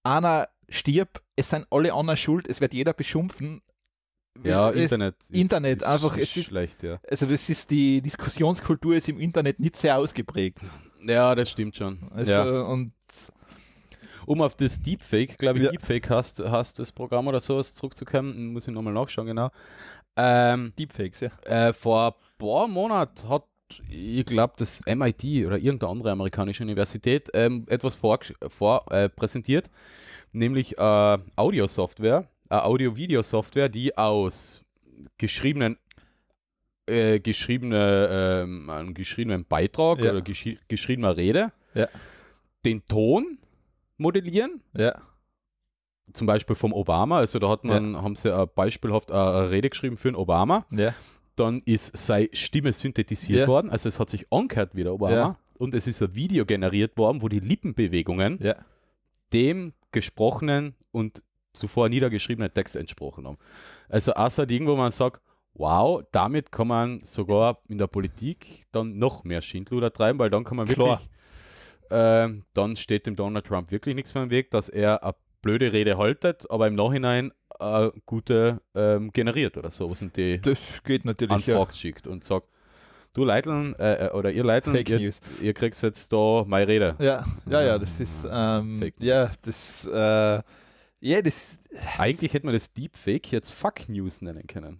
einer stirbt, es sind alle anderen schuld, es wird jeder beschimpfen. Ja, es, Internet. Internet, ist, einfach. Ist, ist schlecht, ja. Also das ist, die Diskussionskultur ist im Internet nicht sehr ausgeprägt. Ja, das stimmt schon. Also, ja. und um auf das Deepfake, glaube ich, ja. Deepfake hast, hast das Programm oder sowas zurückzukommen, muss ich nochmal nachschauen, genau. Ähm, Deepfakes, ja. Äh, vor ein paar Monaten hat ich glaube, das MIT oder irgendeine andere amerikanische Universität ähm, etwas vor, vor äh, präsentiert, nämlich äh, Audio-Software, äh, Audio-Video-Software, die aus geschriebenen äh, geschriebene, äh, geschriebenen Beitrag ja. oder geschriebener Rede ja. den Ton modellieren. Ja. Zum Beispiel vom Obama. Also da hat man, ja. haben sie beispielhaft eine Rede geschrieben für den Obama. Ja. Dann ist seine Stimme synthetisiert ja. worden. Also es hat sich angehört wie der Obama. Ja. Und es ist ein Video generiert worden, wo die Lippenbewegungen dem gesprochenen und zuvor niedergeschriebenen Text entsprochen haben. Also auch so ein Ding, wo man sagt, wow, damit kann man sogar in der Politik dann noch mehr Schindluder treiben, weil dann kann man Klar. wirklich äh, dann steht dem Donald Trump wirklich nichts mehr im Weg, dass er eine blöde Rede haltet, aber im Nachhinein eine äh, gute ähm, generiert oder so, was sind die das geht natürlich, an Fox ja. schickt und sagt, du Leiteln äh, äh oder ihr Leiteln, ihr, ihr, kriegst jetzt da meine Rede. Ja, ja, ja, das mhm. ist ähm, ja, das äh, ja, das, Eigentlich hätte man das Deepfake jetzt Fuck News nennen können.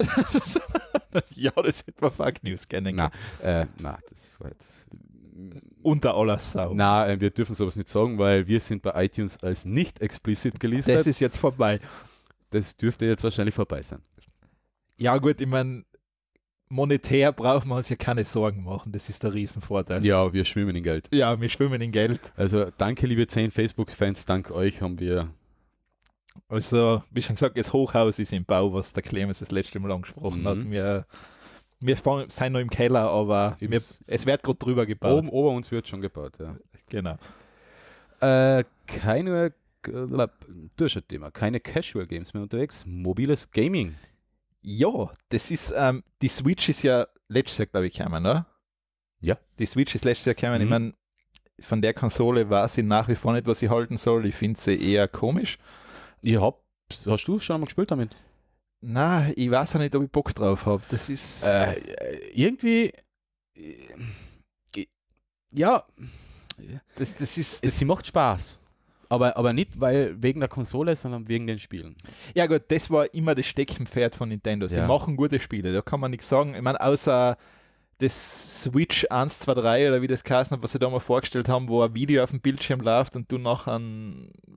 ja, das hätte man Fuck News kennen können. Na, äh, na das war jetzt unter aller Sau. Na, äh, wir dürfen sowas nicht sagen, weil wir sind bei iTunes als nicht explicit gelistet. Das ist jetzt vorbei. Das dürfte jetzt wahrscheinlich vorbei sein. Ja, gut, ich meine, monetär brauchen wir uns ja keine Sorgen machen. Das ist der Riesenvorteil. Ja, wir schwimmen in Geld. Ja, wir schwimmen in Geld. Also danke, liebe 10 Facebook-Fans, dank euch haben wir. Also, wie schon gesagt, das Hochhaus ist im Bau, was der Clemens das letzte Mal angesprochen mhm. hat. Wir wir sind noch im Keller, aber wir, es wird gerade drüber gebaut. Oben ober uns wird schon gebaut, ja. Genau. Äh, keine, äh, Thema, keine Casual Games mehr unterwegs, mobiles Gaming. Ja, das ist, ähm, die Switch ist ja letztes Jahr, glaube ich, gekommen, ne? Ja. Die Switch ist letztes Jahr gekommen. Mhm. Ich meine, von der Konsole weiß ich nach wie vor nicht, was ich halten soll. Ich finde eh sie eher komisch. Ich hab, hast du schon mal gespielt damit? Na, ich weiß auch nicht, ob ich Bock drauf habe. Das ist. Äh, irgendwie. Äh, ja. Das, das ist, das sie macht Spaß. Aber, aber nicht weil wegen der Konsole, sondern wegen den Spielen. Ja gut, das war immer das Steckenpferd von Nintendo. Sie ja. machen gute Spiele, da kann man nichts sagen. Ich meine, außer das Switch 1, 2, 3 oder wie das geheißen hat, was sie da mal vorgestellt haben, wo ein Video auf dem Bildschirm läuft und du nachher,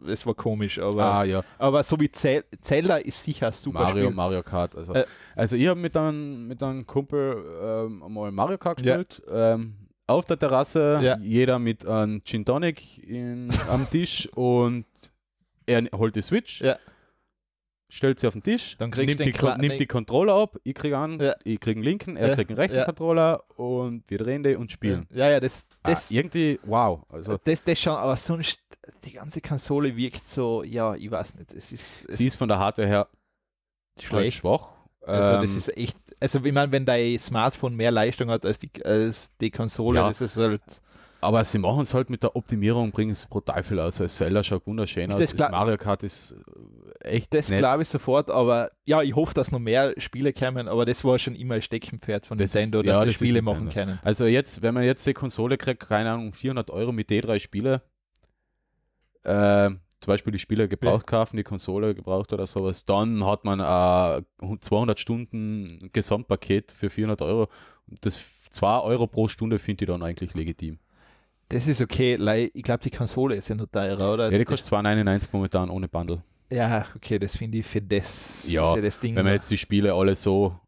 es war komisch, aber, ah, ja. aber so wie Ze Zelda ist sicher super Mario, Spiel. Mario Kart, also, äh, also ich habe mit einem, mit einem Kumpel ähm, mal Mario Kart gespielt, ja. ähm, auf der Terrasse, ja. jeder mit einem Gin Tonic in, am Tisch und er holt die Switch. Ja stellt sie auf den Tisch, dann nimmt, den die, Kla nimmt die Controller ab, ich kriege einen, ja. ich kriege einen linken, er ja. kriegt einen rechten ja. Controller und wir drehen die und spielen. Ja, ja, das, ah, das ah, irgendwie, wow. Also das, das schon, aber sonst die ganze Konsole wirkt so, ja, ich weiß nicht. Es ist, es sie ist von der Hardware her halt schlecht. schwach. Also das ähm, ist echt, also ich meine, wenn dein Smartphone mehr Leistung hat als die, als die Konsole, ja. das ist halt. Aber sie machen es halt mit der Optimierung, bringen es brutal viel aus. Als Zelda schaut wunderschön aus. Das Mario Kart ist äh, echt. Das glaube ich sofort, aber ja, ich hoffe, dass noch mehr Spiele kommen, aber das war schon immer ein Steckenpferd von das Nintendo, ist, dass ja, sie das Spiele machen können. Also jetzt, wenn man jetzt die Konsole kriegt, keine Ahnung, 400 Euro mit d 3 Spiele, äh, zum Beispiel die Spiele gebraucht kaufen, die Konsole gebraucht oder sowas, dann hat man äh, 200 Stunden Gesamtpaket für 400 Euro. Das 2 Euro pro Stunde finde ich dann eigentlich legitim. Das ist okay, ich glaube, die Konsole ist ja nur teurer, oder? Ja, die kostet 2,99 momentan ohne Bundle. Ja, okay, das finde ich für das, ja, für das Ding. Wenn man jetzt die Spiele alle so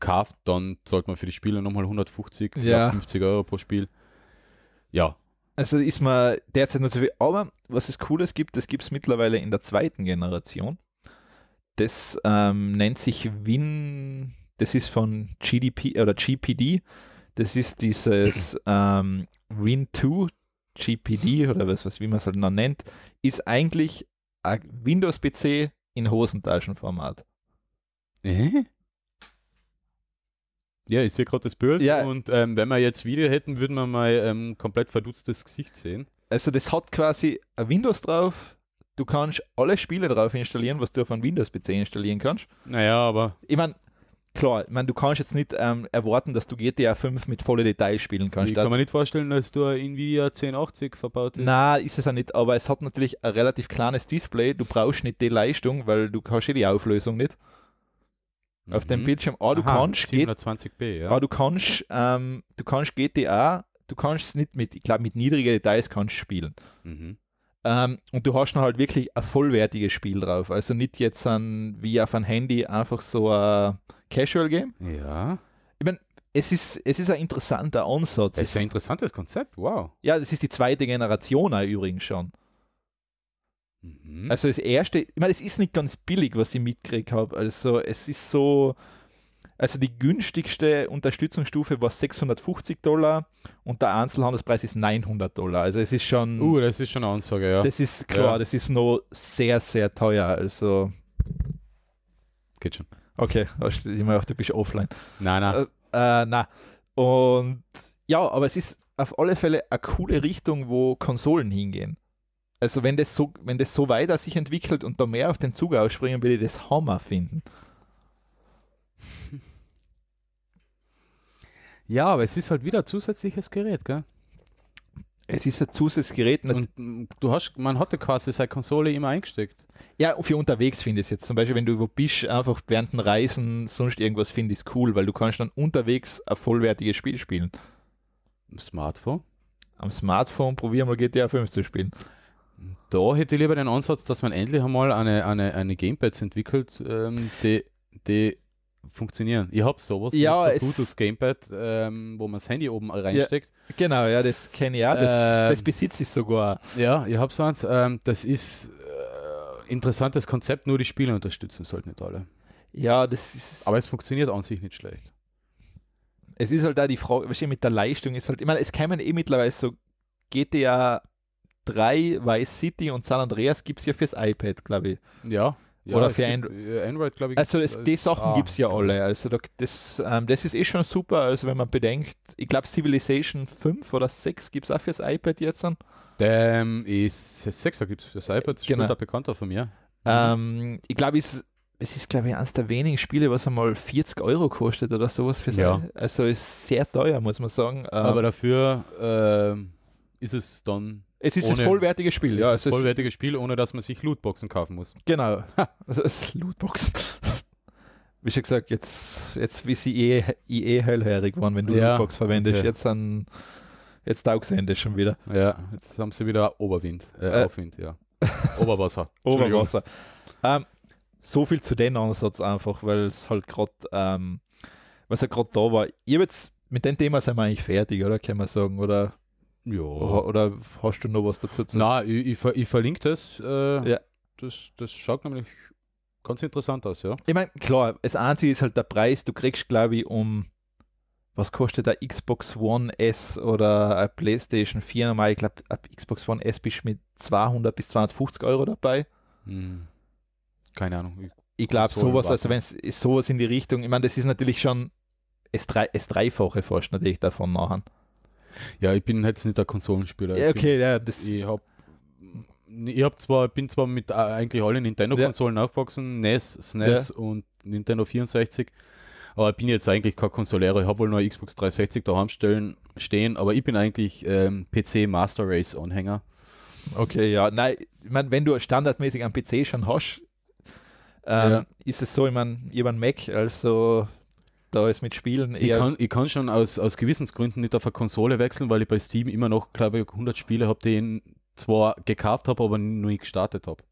kauft, dann zahlt man für die Spiele nochmal 150, ja. 50 Euro pro Spiel. Ja. Also ist man derzeit natürlich, aber was es Cooles gibt, das gibt es mittlerweile in der zweiten Generation. Das ähm, nennt sich Win, das ist von GDP oder GPD. Das ist dieses ähm, Win2 GPD oder was, was wie man es halt noch nennt, ist eigentlich ein Windows-PC in Hosentaschenformat. Äh? Ja, ich sehe gerade das Bild ja. und ähm, wenn wir jetzt Video hätten, würden wir mal ähm, komplett verdutztes Gesicht sehen. Also das hat quasi ein Windows drauf, du kannst alle Spiele drauf installieren, was du auf einem Windows-PC installieren kannst. Naja, aber... Ich meine, klar, ich meine, du kannst jetzt nicht ähm, erwarten, dass du GTA 5 mit vollen Details spielen kannst. Ich kann mir nicht vorstellen, dass du ein Nvidia 1080 verbaut ist. Nein, ist es ja nicht, aber es hat natürlich ein relativ kleines Display. Du brauchst nicht die Leistung, weil du hast ja die Auflösung nicht. Mhm. Auf dem mhm. Bildschirm, ah, du Aha, kannst 720p, ja. ah, du kannst, ähm, du kannst GTA, du kannst es nicht mit, ich glaube, mit niedrigen Details kannst spielen. Mhm. Um, ähm, und du hast dann halt wirklich ein vollwertiges Spiel drauf. Also nicht jetzt ein, wie auf ein Handy einfach so ein Casual Game. Ja. Ich meine, es ist, es ist ein interessanter Ansatz. Es ist ein interessantes Konzept, wow. Ja, das ist die zweite Generation auch übrigens schon. Mhm. Also das erste, ich meine, es ist nicht ganz billig, was ich mitgekriegt habe. Also es ist so, also die günstigste Unterstützungsstufe war 650 Dollar und der Einzelhandelspreis ist 900 Dollar. Also es ist schon... Uh, das ist schon eine Ansage, ja. Das ist klar, ja. das ist noch sehr, sehr teuer. Also... Geht schon. Okay, ich meine, du bist offline. Nein, nein. Äh, äh, nein. Und ja, aber es ist auf alle Fälle eine coole Richtung, wo Konsolen hingehen. Also wenn das so, wenn das so weiter sich entwickelt und da mehr auf den Zug ausspringen, würde ich das Hammer finden. Ja, aber es ist halt wieder ein zusätzliches Gerät, gell? Es ist ein Zusatzgerät. Und du hast, man hatte quasi seine Konsole immer eingesteckt. Ja, für unterwegs finde ich es jetzt. Zum Beispiel, wenn du wo bist, einfach während den Reisen sonst irgendwas finde ich es cool, weil du kannst dann unterwegs ein vollwertiges Spiel spielen. Am Smartphone? Am Smartphone probieren mal GTA 5 zu spielen. Da hätte ich lieber den Ansatz, dass man endlich einmal eine, eine, eine Gamepads entwickelt, ähm, die, die funktionieren. Ich habe sowas, ja, hab so ein gutes Gamepad, ähm, wo man das Handy oben reinsteckt. Ja, genau, ja, das kenne ich auch, das, ähm, das besitze ich sogar. Ja, ich habe so eins. Ähm, das ist äh, interessantes Konzept, nur die Spiele unterstützen sollten nicht alle. Ja, das ist. Aber es funktioniert an sich nicht schlecht. Es ist halt da die Frage, was mit der Leistung ist halt, ich meine, es kämen eh mittlerweile so GTA 3, Vice City und San Andreas gibt es ja fürs iPad, glaube ich. Ja. Ja, Oder für äh, Android. Android glaube ich. Also es, die Sachen ah, gibt es ja alle. Also da, das, ähm, das ist eh schon super, also wenn man bedenkt, ich glaube Civilization 5 oder 6 gibt es auch fürs iPad jetzt an. Ähm, ist 6 gibt es fürs äh, iPad, das genau. spielt ein Bekannter von mir. Mhm. Ähm, ich glaube, es, es ist, glaube ich, eines der wenigen Spiele, was einmal 40 Euro kostet oder sowas fürs ja. also ist sehr teuer, muss man sagen. Ähm, Aber dafür ähm, ist es dann es ist ein vollwertiges Spiel. Ja, es ist ein vollwertiges Spiel, ohne dass man sich Lootboxen kaufen muss. Genau. Also Lootboxen. Wie schon gesagt, jetzt, jetzt wie sie eh, eh, eh hellhörig waren, wenn du ja, Lootbox verwendest. Okay. Jetzt jetzt taugt Ende schon wieder. Ja, jetzt haben sie wieder Oberwind, äh, äh, Aufwind, ja. Oberwasser. Oberwasser. Ähm, so viel zu dem Ansatz einfach, weil es halt gerade, ähm, was da war. Ihr jetzt mit dem Thema sind wir eigentlich fertig, oder? Kann man sagen, oder? Ja. Oder hast du noch was dazu zu sagen? Nein, ich, ich, ich verlinke das. Äh, ja. das. Das schaut nämlich ganz interessant aus, ja. Ich meine, klar, das Einzige ist halt der Preis. Du kriegst, glaube ich, um, was kostet der Xbox One S oder eine PlayStation 4 normal? Ich glaube, ab Xbox One S bist du mit 200 bis 250 Euro dabei. Hm. Keine Ahnung. Ich, ich glaube, sowas, also wenn es sowas in die Richtung, ich meine, das ist natürlich schon es drei, s 3 fast natürlich davon nachher. Ja, ich bin jetzt nicht der Konsolenspieler. Ja, okay, bin, ja, das. Ich hab, ich hab zwar, bin zwar mit äh, eigentlich allen Nintendo-Konsolen ja. aufgewachsen, NES, SNES ja. und Nintendo 64. Aber ich bin jetzt eigentlich kein Konsolero. Ich habe wohl nur Xbox 360 daheim stellen, stehen, aber ich bin eigentlich ähm, PC Master Race Anhänger. Okay, ja. Nein, ich mein, wenn du standardmäßig am PC schon hast, ähm, ja. ist es so, ich meine, ich mein Mac, also da ist mit Spielen eher. Ich kann, ich kann schon aus, aus Gewissensgründen nicht auf eine Konsole wechseln, weil ich bei Steam immer noch, glaube ich, 100 Spiele habe, die ich zwar gekauft habe, aber nie gestartet habe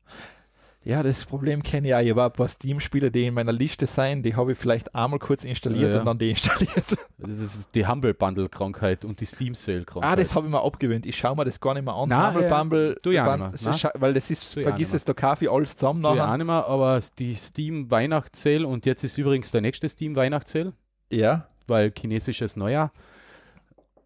ja, das Problem kenne ich auch. Ich habe ein paar Steam-Spiele, die in meiner Liste sein, die habe ich vielleicht einmal kurz installiert ja, ja. und dann deinstalliert. Das ist die Humble Bundle-Krankheit und die Steam Sale-Krankheit. Ah, das habe ich mir abgewöhnt. Ich schaue mir das gar nicht mehr an. Nein, Humble Bundle, du ja weil das ist, du vergiss es, da Kaffee alles zusammen. Nachher. Ja, nicht mehr, aber die Steam Weihnachtssale und jetzt ist übrigens der nächste Steam Weihnachtssale. Ja. Weil chinesisches Neujahr.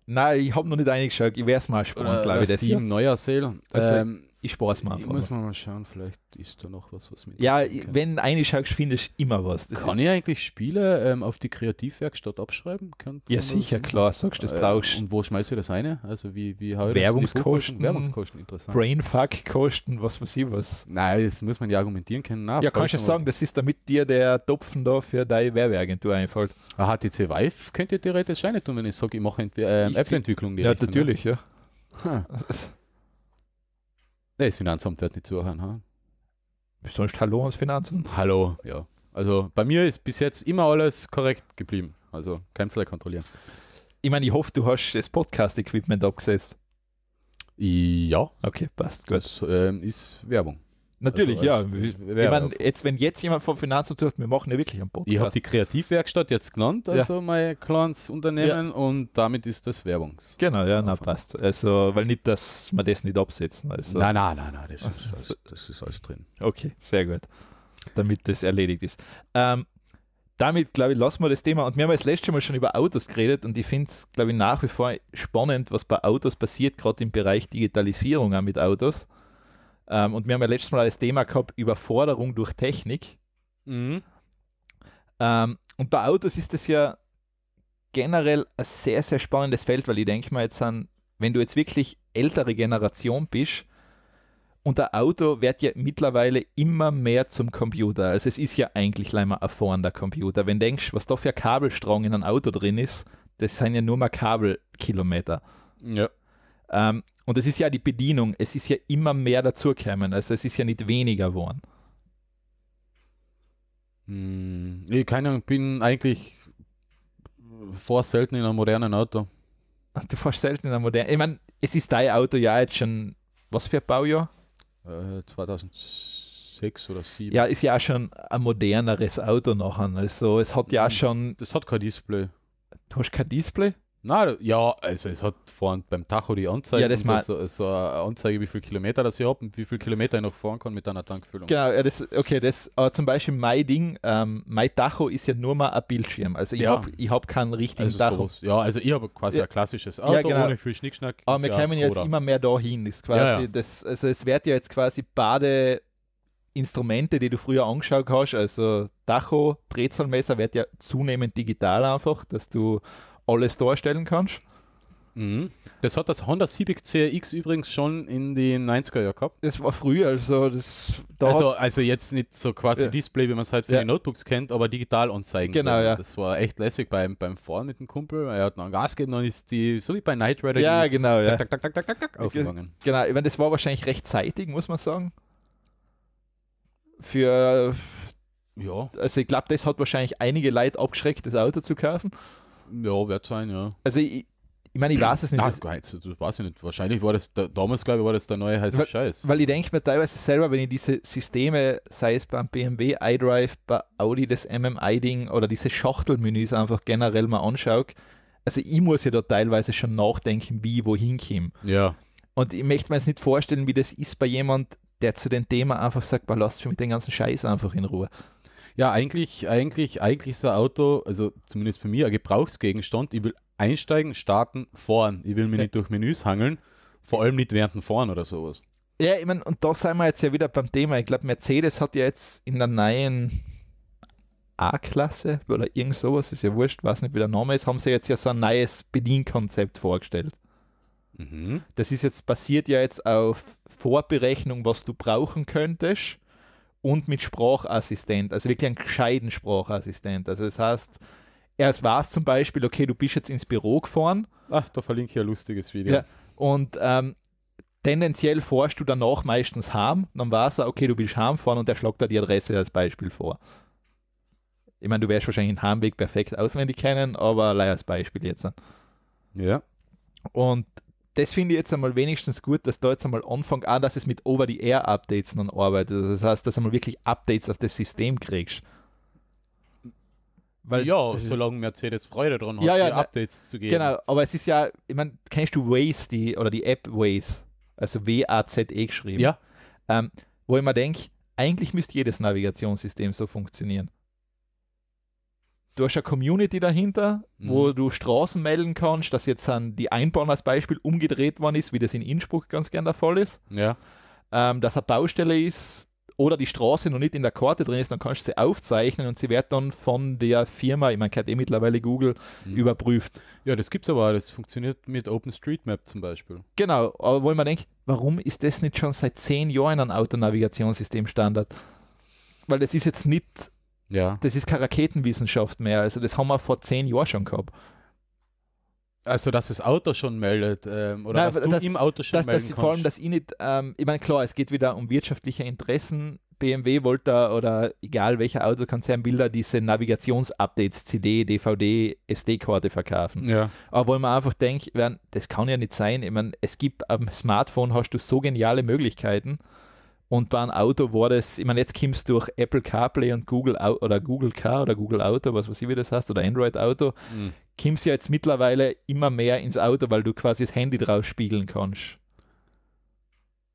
Nein, ich habe noch nicht eingeschaut. Ich werde es mal spannend, glaube ich. Steam Neujahr Sale. Also, ähm, ich spare es mal einfach. Ich muss mal, mal schauen, vielleicht ist da noch was, was mit. Ja, wenn eine einschaust, findest du immer was. Das kann ich eigentlich Spiele ähm, auf die Kreativwerkstatt abschreiben? Kann, ja, sicher, klar, sagst du, das äh, brauchst Und wo schmeißt du das eine? Also, wie, wie hau Werbungskosten, Werbungskosten, interessant. Brainfuck-Kosten, was weiß ich was. Nein, das muss man ja argumentieren können. Nein, ja, kannst du sagen, was. das ist damit dir der Topfen da für deine Werbeagentur einfällt. HTC ah, Vive könnt ihr theoretisch rein tun, wenn ich sage, ich mache äh, App-Entwicklung. Ja, ne? natürlich, ja. Huh. das Finanzamt wird nicht zuhören. Ha? Sonst Hallo ans Finanzamt? Hallo, ja. Also bei mir ist bis jetzt immer alles korrekt geblieben. Also Kanzler kontrollieren. Ich meine, ich hoffe, du hast das Podcast-Equipment abgesetzt. Ja. Okay, passt. Gut. Das ähm, ist Werbung. Natürlich, also, ja. Ich, ich jetzt, wenn jetzt jemand vom Finanzamt sagt, wir machen ja wirklich einen Podcast. Ich habe die Kreativwerkstatt jetzt genannt, also ja. mein kleines Unternehmen, ja. und damit ist das Werbungs. Genau, ja, na, passt. Also, weil nicht, dass wir das nicht absetzen. Also. Nein, nein, nein, nein, das ist, alles, das ist alles drin. Okay, sehr gut. Damit das erledigt ist. Ähm, damit, glaube ich, lassen wir das Thema. Und wir haben das letzte Mal schon über Autos geredet und ich finde es, glaube ich, nach wie vor spannend, was bei Autos passiert, gerade im Bereich Digitalisierung auch mit Autos. Ähm, und wir haben ja letztes Mal das Thema gehabt, Überforderung durch Technik. Mhm. Ähm, und bei Autos ist das ja generell ein sehr, sehr spannendes Feld, weil ich denke mal jetzt an, wenn du jetzt wirklich ältere Generation bist, und ein Auto wird ja mittlerweile immer mehr zum Computer. Also es ist ja eigentlich leider ein fahrender Computer. Wenn du denkst, was da für Kabelstrang in einem Auto drin ist, das sind ja nur mal Kabelkilometer. Ja. Ähm, und es ist ja die Bedienung, es ist ja immer mehr dazugekommen, also es ist ja nicht weniger geworden. Hm, ich keine Ahnung, bin eigentlich vor selten in einem modernen Auto. Du fährst selten in einem modernen. Ich meine, es ist dein Auto ja jetzt schon, was für ein Baujahr? Äh, 2006 oder 2007. Ja, ist ja auch schon ein moderneres Auto nachher. Also es hat ja hm, schon. Das hat kein Display. Du hast kein Display? Nein, ja, also es hat vorhin beim Tacho die Anzeige, ja, das so, so eine Anzeige, wie viel Kilometer das ich habe und wie viel Kilometer ich noch fahren kann mit einer Tankfüllung. Genau, ja, das, okay, das, aber zum Beispiel mein Ding, ähm, mein Tacho ist ja nur mal ein Bildschirm, also ich ja. habe hab keinen richtigen also Tacho. Sowas. Ja, also ich habe quasi ja. ein klassisches Auto, ja, genau. ohne viel Schnickschnack. Aber wir kommen jetzt immer mehr dahin, ist quasi, Das, also es wird ja jetzt quasi Bade... Instrumente, die du früher angeschaut hast, also Tacho, Drehzahlmesser, wird ja zunehmend digital einfach, dass du alles darstellen kannst. Mhm. Das hat das Honda Civic CRX übrigens schon in den 90er Jahren gehabt. Das war früher, also das also, also jetzt nicht so quasi ja. Display, wie man es halt für ja. die Notebooks kennt, aber digital anzeigen. Genau, ja. Das war echt lässig beim, beim Fahren mit dem Kumpel. Er hat noch ein Gas gegeben, dann ist die, so wie bei Knight Rider, ja, genau, ja. Tak, tak, tak, tak, tak, tak, aufgegangen. Genau, ich meine, das war wahrscheinlich rechtzeitig, muss man sagen. Für ja. Also ich glaube, das hat wahrscheinlich einige Leute abgeschreckt, das Auto zu kaufen. Ja, wird sein, ja. Also ich, ich meine, ich weiß es nicht. Ach, das, das weiß ich nicht. Wahrscheinlich war das, da, damals glaube ich, war das der neue heiße weil, Scheiß. Weil ich denke mir teilweise selber, wenn ich diese Systeme, sei es beim BMW iDrive, bei Audi das MMI-Ding oder diese Schachtelmenüs einfach generell mal anschaue, also ich muss ja da teilweise schon nachdenken, wie ich wohin komme. Ja. Und ich möchte mir jetzt nicht vorstellen, wie das ist bei jemand, der zu dem Thema einfach sagt, lass mich mit den ganzen Scheiß einfach in Ruhe. Ja, eigentlich, eigentlich, eigentlich ist ein Auto, also zumindest für mich, ein Gebrauchsgegenstand. Ich will einsteigen, starten, fahren. Ich will mich ja. nicht durch Menüs hangeln, vor allem nicht während dem Fahren oder sowas. Ja, ich meine, und da sind wir jetzt ja wieder beim Thema. Ich glaube, Mercedes hat ja jetzt in der neuen A-Klasse oder irgend sowas, ist ja wurscht, weiß nicht, wie der Name ist, haben sie jetzt ja so ein neues Bedienkonzept vorgestellt. Mhm. Das ist jetzt basiert ja jetzt auf Vorberechnung, was du brauchen könntest und mit Sprachassistent, also wirklich einen gescheiten Sprachassistent. Also das heißt, erst war es zum Beispiel, okay, du bist jetzt ins Büro gefahren. Ach, da verlinke ich ein lustiges Video. Ja, und ähm, tendenziell fährst du danach meistens heim, dann weiß er, okay, du willst fahren und er schlagt dir die Adresse als Beispiel vor. Ich meine, du wärst wahrscheinlich den Heimweg perfekt auswendig kennen, aber leider als Beispiel jetzt. Ja. Und das finde ich jetzt einmal wenigstens gut, dass da jetzt einmal Anfang an, dass es mit Over-the-Air-Updates dann arbeitet. Also das heißt, dass du einmal wirklich Updates auf das System kriegst. Weil, ja, solange Mercedes Freude daran hat, ja, ja, Updates na, zu geben. Genau, aber es ist ja, ich meine, kennst du Waze, die, oder die App Waze, also W-A-Z-E geschrieben, ja. Ähm, wo ich mir denke, eigentlich müsste jedes Navigationssystem so funktionieren. Du hast eine Community dahinter, mhm. wo du Straßen melden kannst, dass jetzt an die Einbahn als Beispiel umgedreht worden ist, wie das in Innsbruck ganz gern der Fall ist. Ja. Ähm, dass eine Baustelle ist oder die Straße noch nicht in der Karte drin ist, dann kannst du sie aufzeichnen und sie wird dann von der Firma, ich meine, kennt eh mittlerweile Google, mhm. überprüft. Ja, das gibt es aber, das funktioniert mit OpenStreetMap zum Beispiel. Genau, aber wo ich mir denke, warum ist das nicht schon seit zehn Jahren ein Autonavigationssystem Standard? Weil das ist jetzt nicht ja. Das ist keine Raketenwissenschaft mehr. Also das haben wir vor zehn Jahren schon gehabt. Also, dass das Auto schon meldet ähm, oder Nein, dass du im Auto schon das, melden das, kannst. Vor allem, dass ich nicht, ähm, ich meine, klar, es geht wieder um wirtschaftliche Interessen. BMW wollte da, oder egal welcher Autokonzern will da diese Navigationsupdates, CD, DVD, SD-Karte verkaufen. Ja. Aber wo man einfach denkt, das kann ja nicht sein. Ich meine, es gibt am Smartphone hast du so geniale Möglichkeiten. Und bei einem Auto war das, ich meine, jetzt kommst du durch Apple CarPlay und Google Au oder Google Car oder Google Auto, was weiß ich, wie das heißt, oder Android Auto, mhm. kommst ja jetzt mittlerweile immer mehr ins Auto, weil du quasi das Handy drauf spiegeln kannst.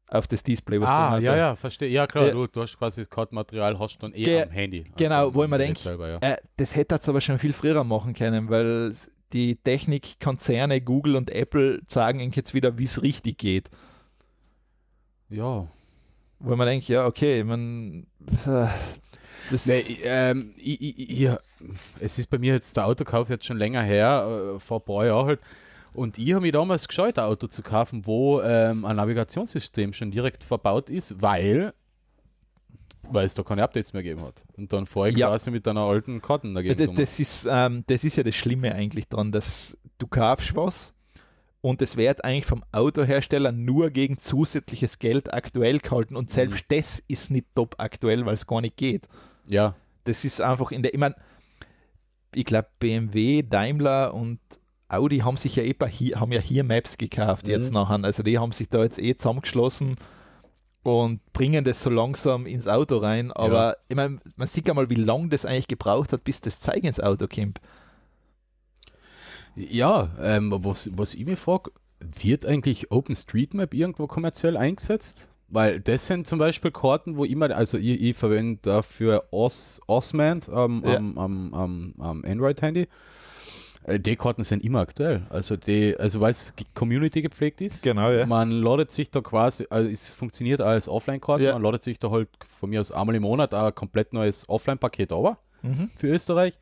Auf das Display, was ah, du halt ja, ja, verstehe. Ja, klar, ja. Äh, du, du, hast quasi das Kartenmaterial, hast dann eher Ge am Handy. Also genau, wo ich mir denke, ja. äh, das hätte jetzt aber schon viel früher machen können, weil die Technikkonzerne Google und Apple sagen jetzt wieder, wie es richtig geht. Ja, wo man denkt, ja, okay, man. Äh, das nee, ähm, ich, ich, ich, es ist bei mir jetzt der Autokauf jetzt schon länger her, äh, vor ein paar Jahren halt. Und ich habe mich damals gescheut, ein Auto zu kaufen, wo ähm, ein Navigationssystem schon direkt verbaut ist, weil, weil es da keine Updates mehr gegeben hat. Und dann fahre ich ja. quasi mit einer alten Karten dagegen. Das, das ist, ähm, das ist ja das Schlimme eigentlich dran, dass du kaufst was und es wird eigentlich vom Autohersteller nur gegen zusätzliches Geld aktuell gehalten und mhm. selbst mhm. das ist nicht top aktuell, weil es gar nicht geht. Ja. Das ist einfach in der, ich meine, ich glaube BMW, Daimler und Audi haben sich ja eh hier, haben ja hier Maps gekauft mhm. jetzt nachher, also die haben sich da jetzt eh zusammengeschlossen und bringen das so langsam ins Auto rein, aber ja. ich meine, man sieht ja mal, wie lange das eigentlich gebraucht hat, bis das Zeug ins Auto kommt. Ja, ähm, was, was ich mir frage, wird eigentlich OpenStreetMap irgendwo kommerziell eingesetzt? Weil das sind zum Beispiel Karten, wo immer, also ich, ich verwende dafür Os, Osmand am, am, am, am Android-Handy. Äh, die Karten sind immer aktuell. Also also weil es Community gepflegt ist. Genau, ja. Man ladet sich da quasi, also es funktioniert als offline karten ja. man ladet sich da halt von mir aus einmal im Monat ein komplett neues Offline-Paket aber mhm. für Österreich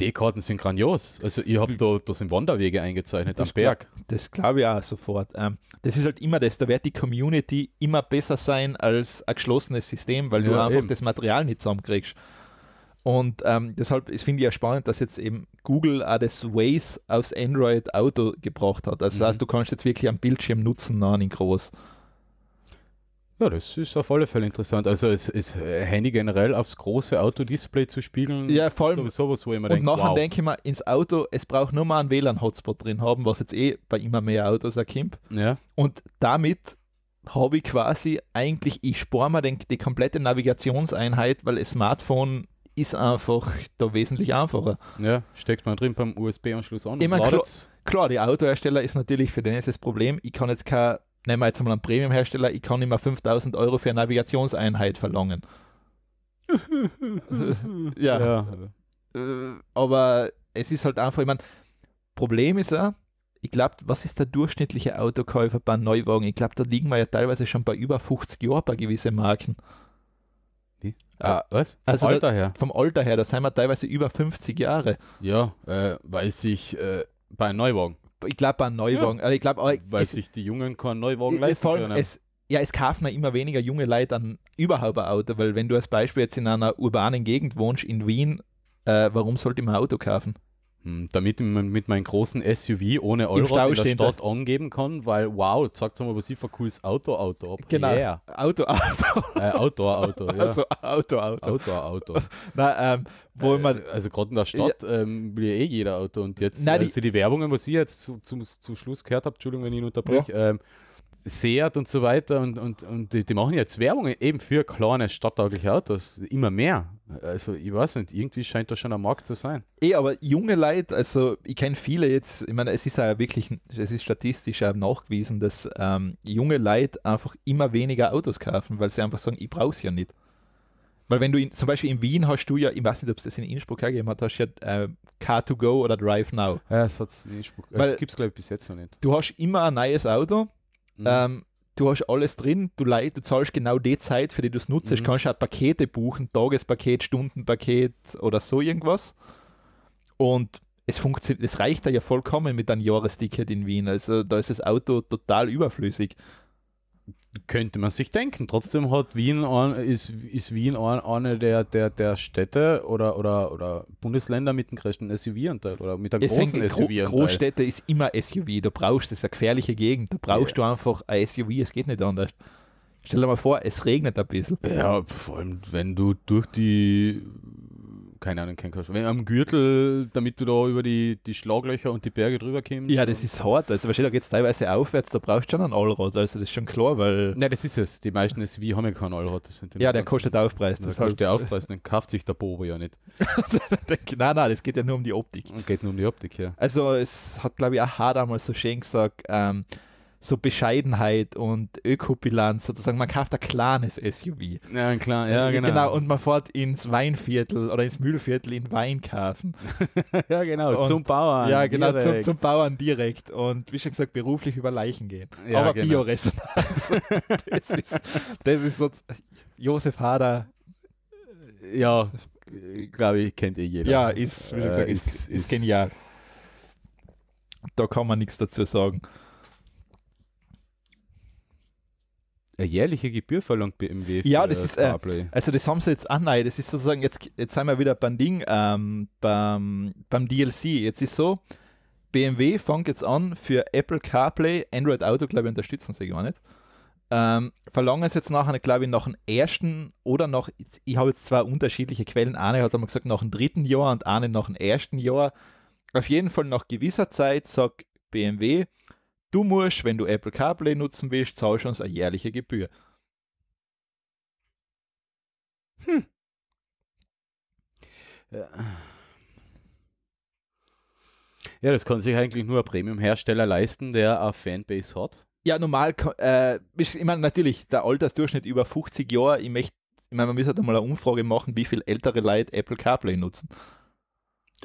die Karten sind grandios. Also ihr habt hm. da, da sind Wanderwege eingezeichnet das am Berg. Glaub, das glaube ich auch sofort. Ähm, das ist halt immer das, da wird die Community immer besser sein als ein geschlossenes System, weil ja, du einfach eben. das Material nicht zusammenkriegst. Und ähm, deshalb finde ich ja spannend, dass jetzt eben Google auch das Waze aus Android Auto gebracht hat. Also mhm. das heißt, mhm. du kannst jetzt wirklich am Bildschirm nutzen, nein, in groß. Ja, das ist auf alle Fälle interessant. Also es ist äh, Handy generell aufs große Auto-Display zu spiegeln. Ja, voll. Sowieso was, wo ich mir Und denke, nachher wow. denke ich mal ins Auto, es braucht nur mal einen WLAN-Hotspot drin haben, was jetzt eh bei immer mehr Autos erkennt. Ja. Und damit habe ich quasi eigentlich, ich spare mir den, die komplette Navigationseinheit, weil das Smartphone ist einfach da wesentlich einfacher. Ja, steckt man drin beim USB-Anschluss an. Ich mein, klar, klar, die Autohersteller ist natürlich für den ist das Problem, ich kann jetzt kein nehmen wir jetzt mal einen Premium-Hersteller, ich kann immer 5000 Euro für eine Navigationseinheit verlangen. ja. ja. Äh, aber es ist halt einfach, ich meine, Problem ist ja, ich glaube, was ist der durchschnittliche Autokäufer bei Neuwagen? Ich glaube, da liegen wir ja teilweise schon bei über 50 Jahren bei gewissen Marken. Wie? Ah, äh, was? Vom also Alter da, her? Vom Alter her, da sind wir teilweise über 50 Jahre. Ja, äh, weil sich äh, bei Neuwagen ich glaube, bei Neuwagen. Ja. Also ich glaub, Weil es, sich die jungen keinen Neuwagen leisten voll, können. Es, ja, es kaufen ja immer weniger junge Leute an überhaupt ein Auto, weil wenn du als Beispiel jetzt in einer urbanen Gegend wohnst, in Wien, äh, warum sollte man ein Auto kaufen? Hm, damit man mit meinem großen SUV ohne Allrad in der Stadt angeben kann, weil wow, sagt mal, was ich für ein cooles Auto-Auto habe. Genau. Yeah. Auto-Auto. Äh, Outdoor-Auto, ja. Also Auto-Auto. Auto, auto ähm, wo äh, man, also gerade in der Stadt ja, ähm, will ja eh jeder Auto. Und jetzt, Nein, also die, die Werbungen, was ich jetzt zu, zum, Schluss gehört habe, Entschuldigung, wenn ich ihn unterbreche, ja. ähm, Seat und so weiter und, und, und die, die machen jetzt Werbung eben für kleine stadttaugliche Autos, immer mehr. Also ich weiß nicht, irgendwie scheint da schon ein Markt zu sein. Eh, aber junge Leute, also ich kenne viele jetzt, ich meine, es ist ja wirklich, es ist statistisch auch nachgewiesen, dass ähm, junge Leute einfach immer weniger Autos kaufen, weil sie einfach sagen, ich brauche es ja nicht. Weil wenn du in, zum Beispiel in Wien hast du ja, ich weiß nicht, ob es das in Innsbruck hergegeben hat, hast du ja äh, Car2Go oder Drive Now. Ja, das hat es in Innsbruck. das also gibt es, glaube ich, bis jetzt noch nicht. Du hast immer ein neues Auto Mhm. Ähm, du hast alles drin, du, du, zahlst genau die Zeit, für die du es nutzt. Mhm. Kannst halt Pakete buchen, Tagespaket, Stundenpaket oder so irgendwas. Und es funktioniert, es reicht da ja vollkommen mit einem Jahresticket in Wien. Also da ist das Auto total überflüssig. Könnte man sich denken. Trotzdem hat Wien ein, ist, ist Wien ein, eine der, der, der Städte oder, oder, oder Bundesländer mit dem größten SUV-Anteil oder mit einem ich großen SUV-Anteil. Großstädte ist immer SUV. Du brauchst, das ist eine gefährliche Gegend. Da brauchst ja. du einfach ein SUV. Es geht nicht anders. Stell dir mal vor, es regnet ein bisschen. Ja, vor allem, wenn du durch die keine Ahnung, kein Kosten. Wenn am Gürtel, damit du da über die, die Schlaglöcher und die Berge drüber kommst. Ja, das ist hart. Also wahrscheinlich geht es teilweise aufwärts, da brauchst du schon ein Allrad. Also das ist schon klar, weil. Nein, das ist es. Die meisten ist wie haben ja kein Allrad. Das sind ja, der kostet Aufpreis. Das kostet der Aufpreis, dann kauft sich der Bobo ja nicht. nein, nein, das geht ja nur um die Optik. Geht nur um die Optik, ja. Also es hat, glaube ich, auch Hard einmal so schön gesagt, ähm, so Bescheidenheit und Ökobilanz sozusagen. Man kauft ein kleines SUV. Ja, klar, ja, äh, genau. genau. Und man fährt ins Weinviertel oder ins Mühlviertel in Wein kaufen. ja, genau, und, zum Bauern. Ja, genau, zum, zum, Bauern direkt. Und wie schon gesagt, beruflich über Leichen gehen. Ja, Aber genau. Bioresonanz. das ist, das ist so, Josef Hader. Äh, ja, glaube ich, kennt ihr eh jeder. Ja, ist, wie schon gesagt, äh, ist, ist, ist genial. Da kann man nichts dazu sagen. eine jährliche Gebühr verlangt BMW. Ja, das ist, äh, also das haben sie jetzt auch nein, das ist sozusagen, jetzt, jetzt sind wir wieder beim Ding, ähm, beim, beim DLC. Jetzt ist so, BMW fängt jetzt an für Apple CarPlay, Android Auto, glaube ich, unterstützen sie gar nicht. Ähm, verlangen es jetzt nachher, glaube ich, nach dem ersten oder nach, ich habe jetzt zwei unterschiedliche Quellen, eine hat einmal gesagt, nach dem dritten Jahr und eine nach dem ersten Jahr. Auf jeden Fall nach gewisser Zeit sagt BMW, Du musst, wenn du Apple CarPlay nutzen willst, zahlst uns eine jährliche Gebühr. Hm. Ja. ja, das kann sich eigentlich nur ein Premium-Hersteller leisten, der eine Fanbase hat. Ja, normal, äh, ich meine, natürlich, der Altersdurchschnitt über 50 Jahre, ich möchte, ich meine, man müsste halt mal eine Umfrage machen, wie viele ältere Leute Apple CarPlay nutzen.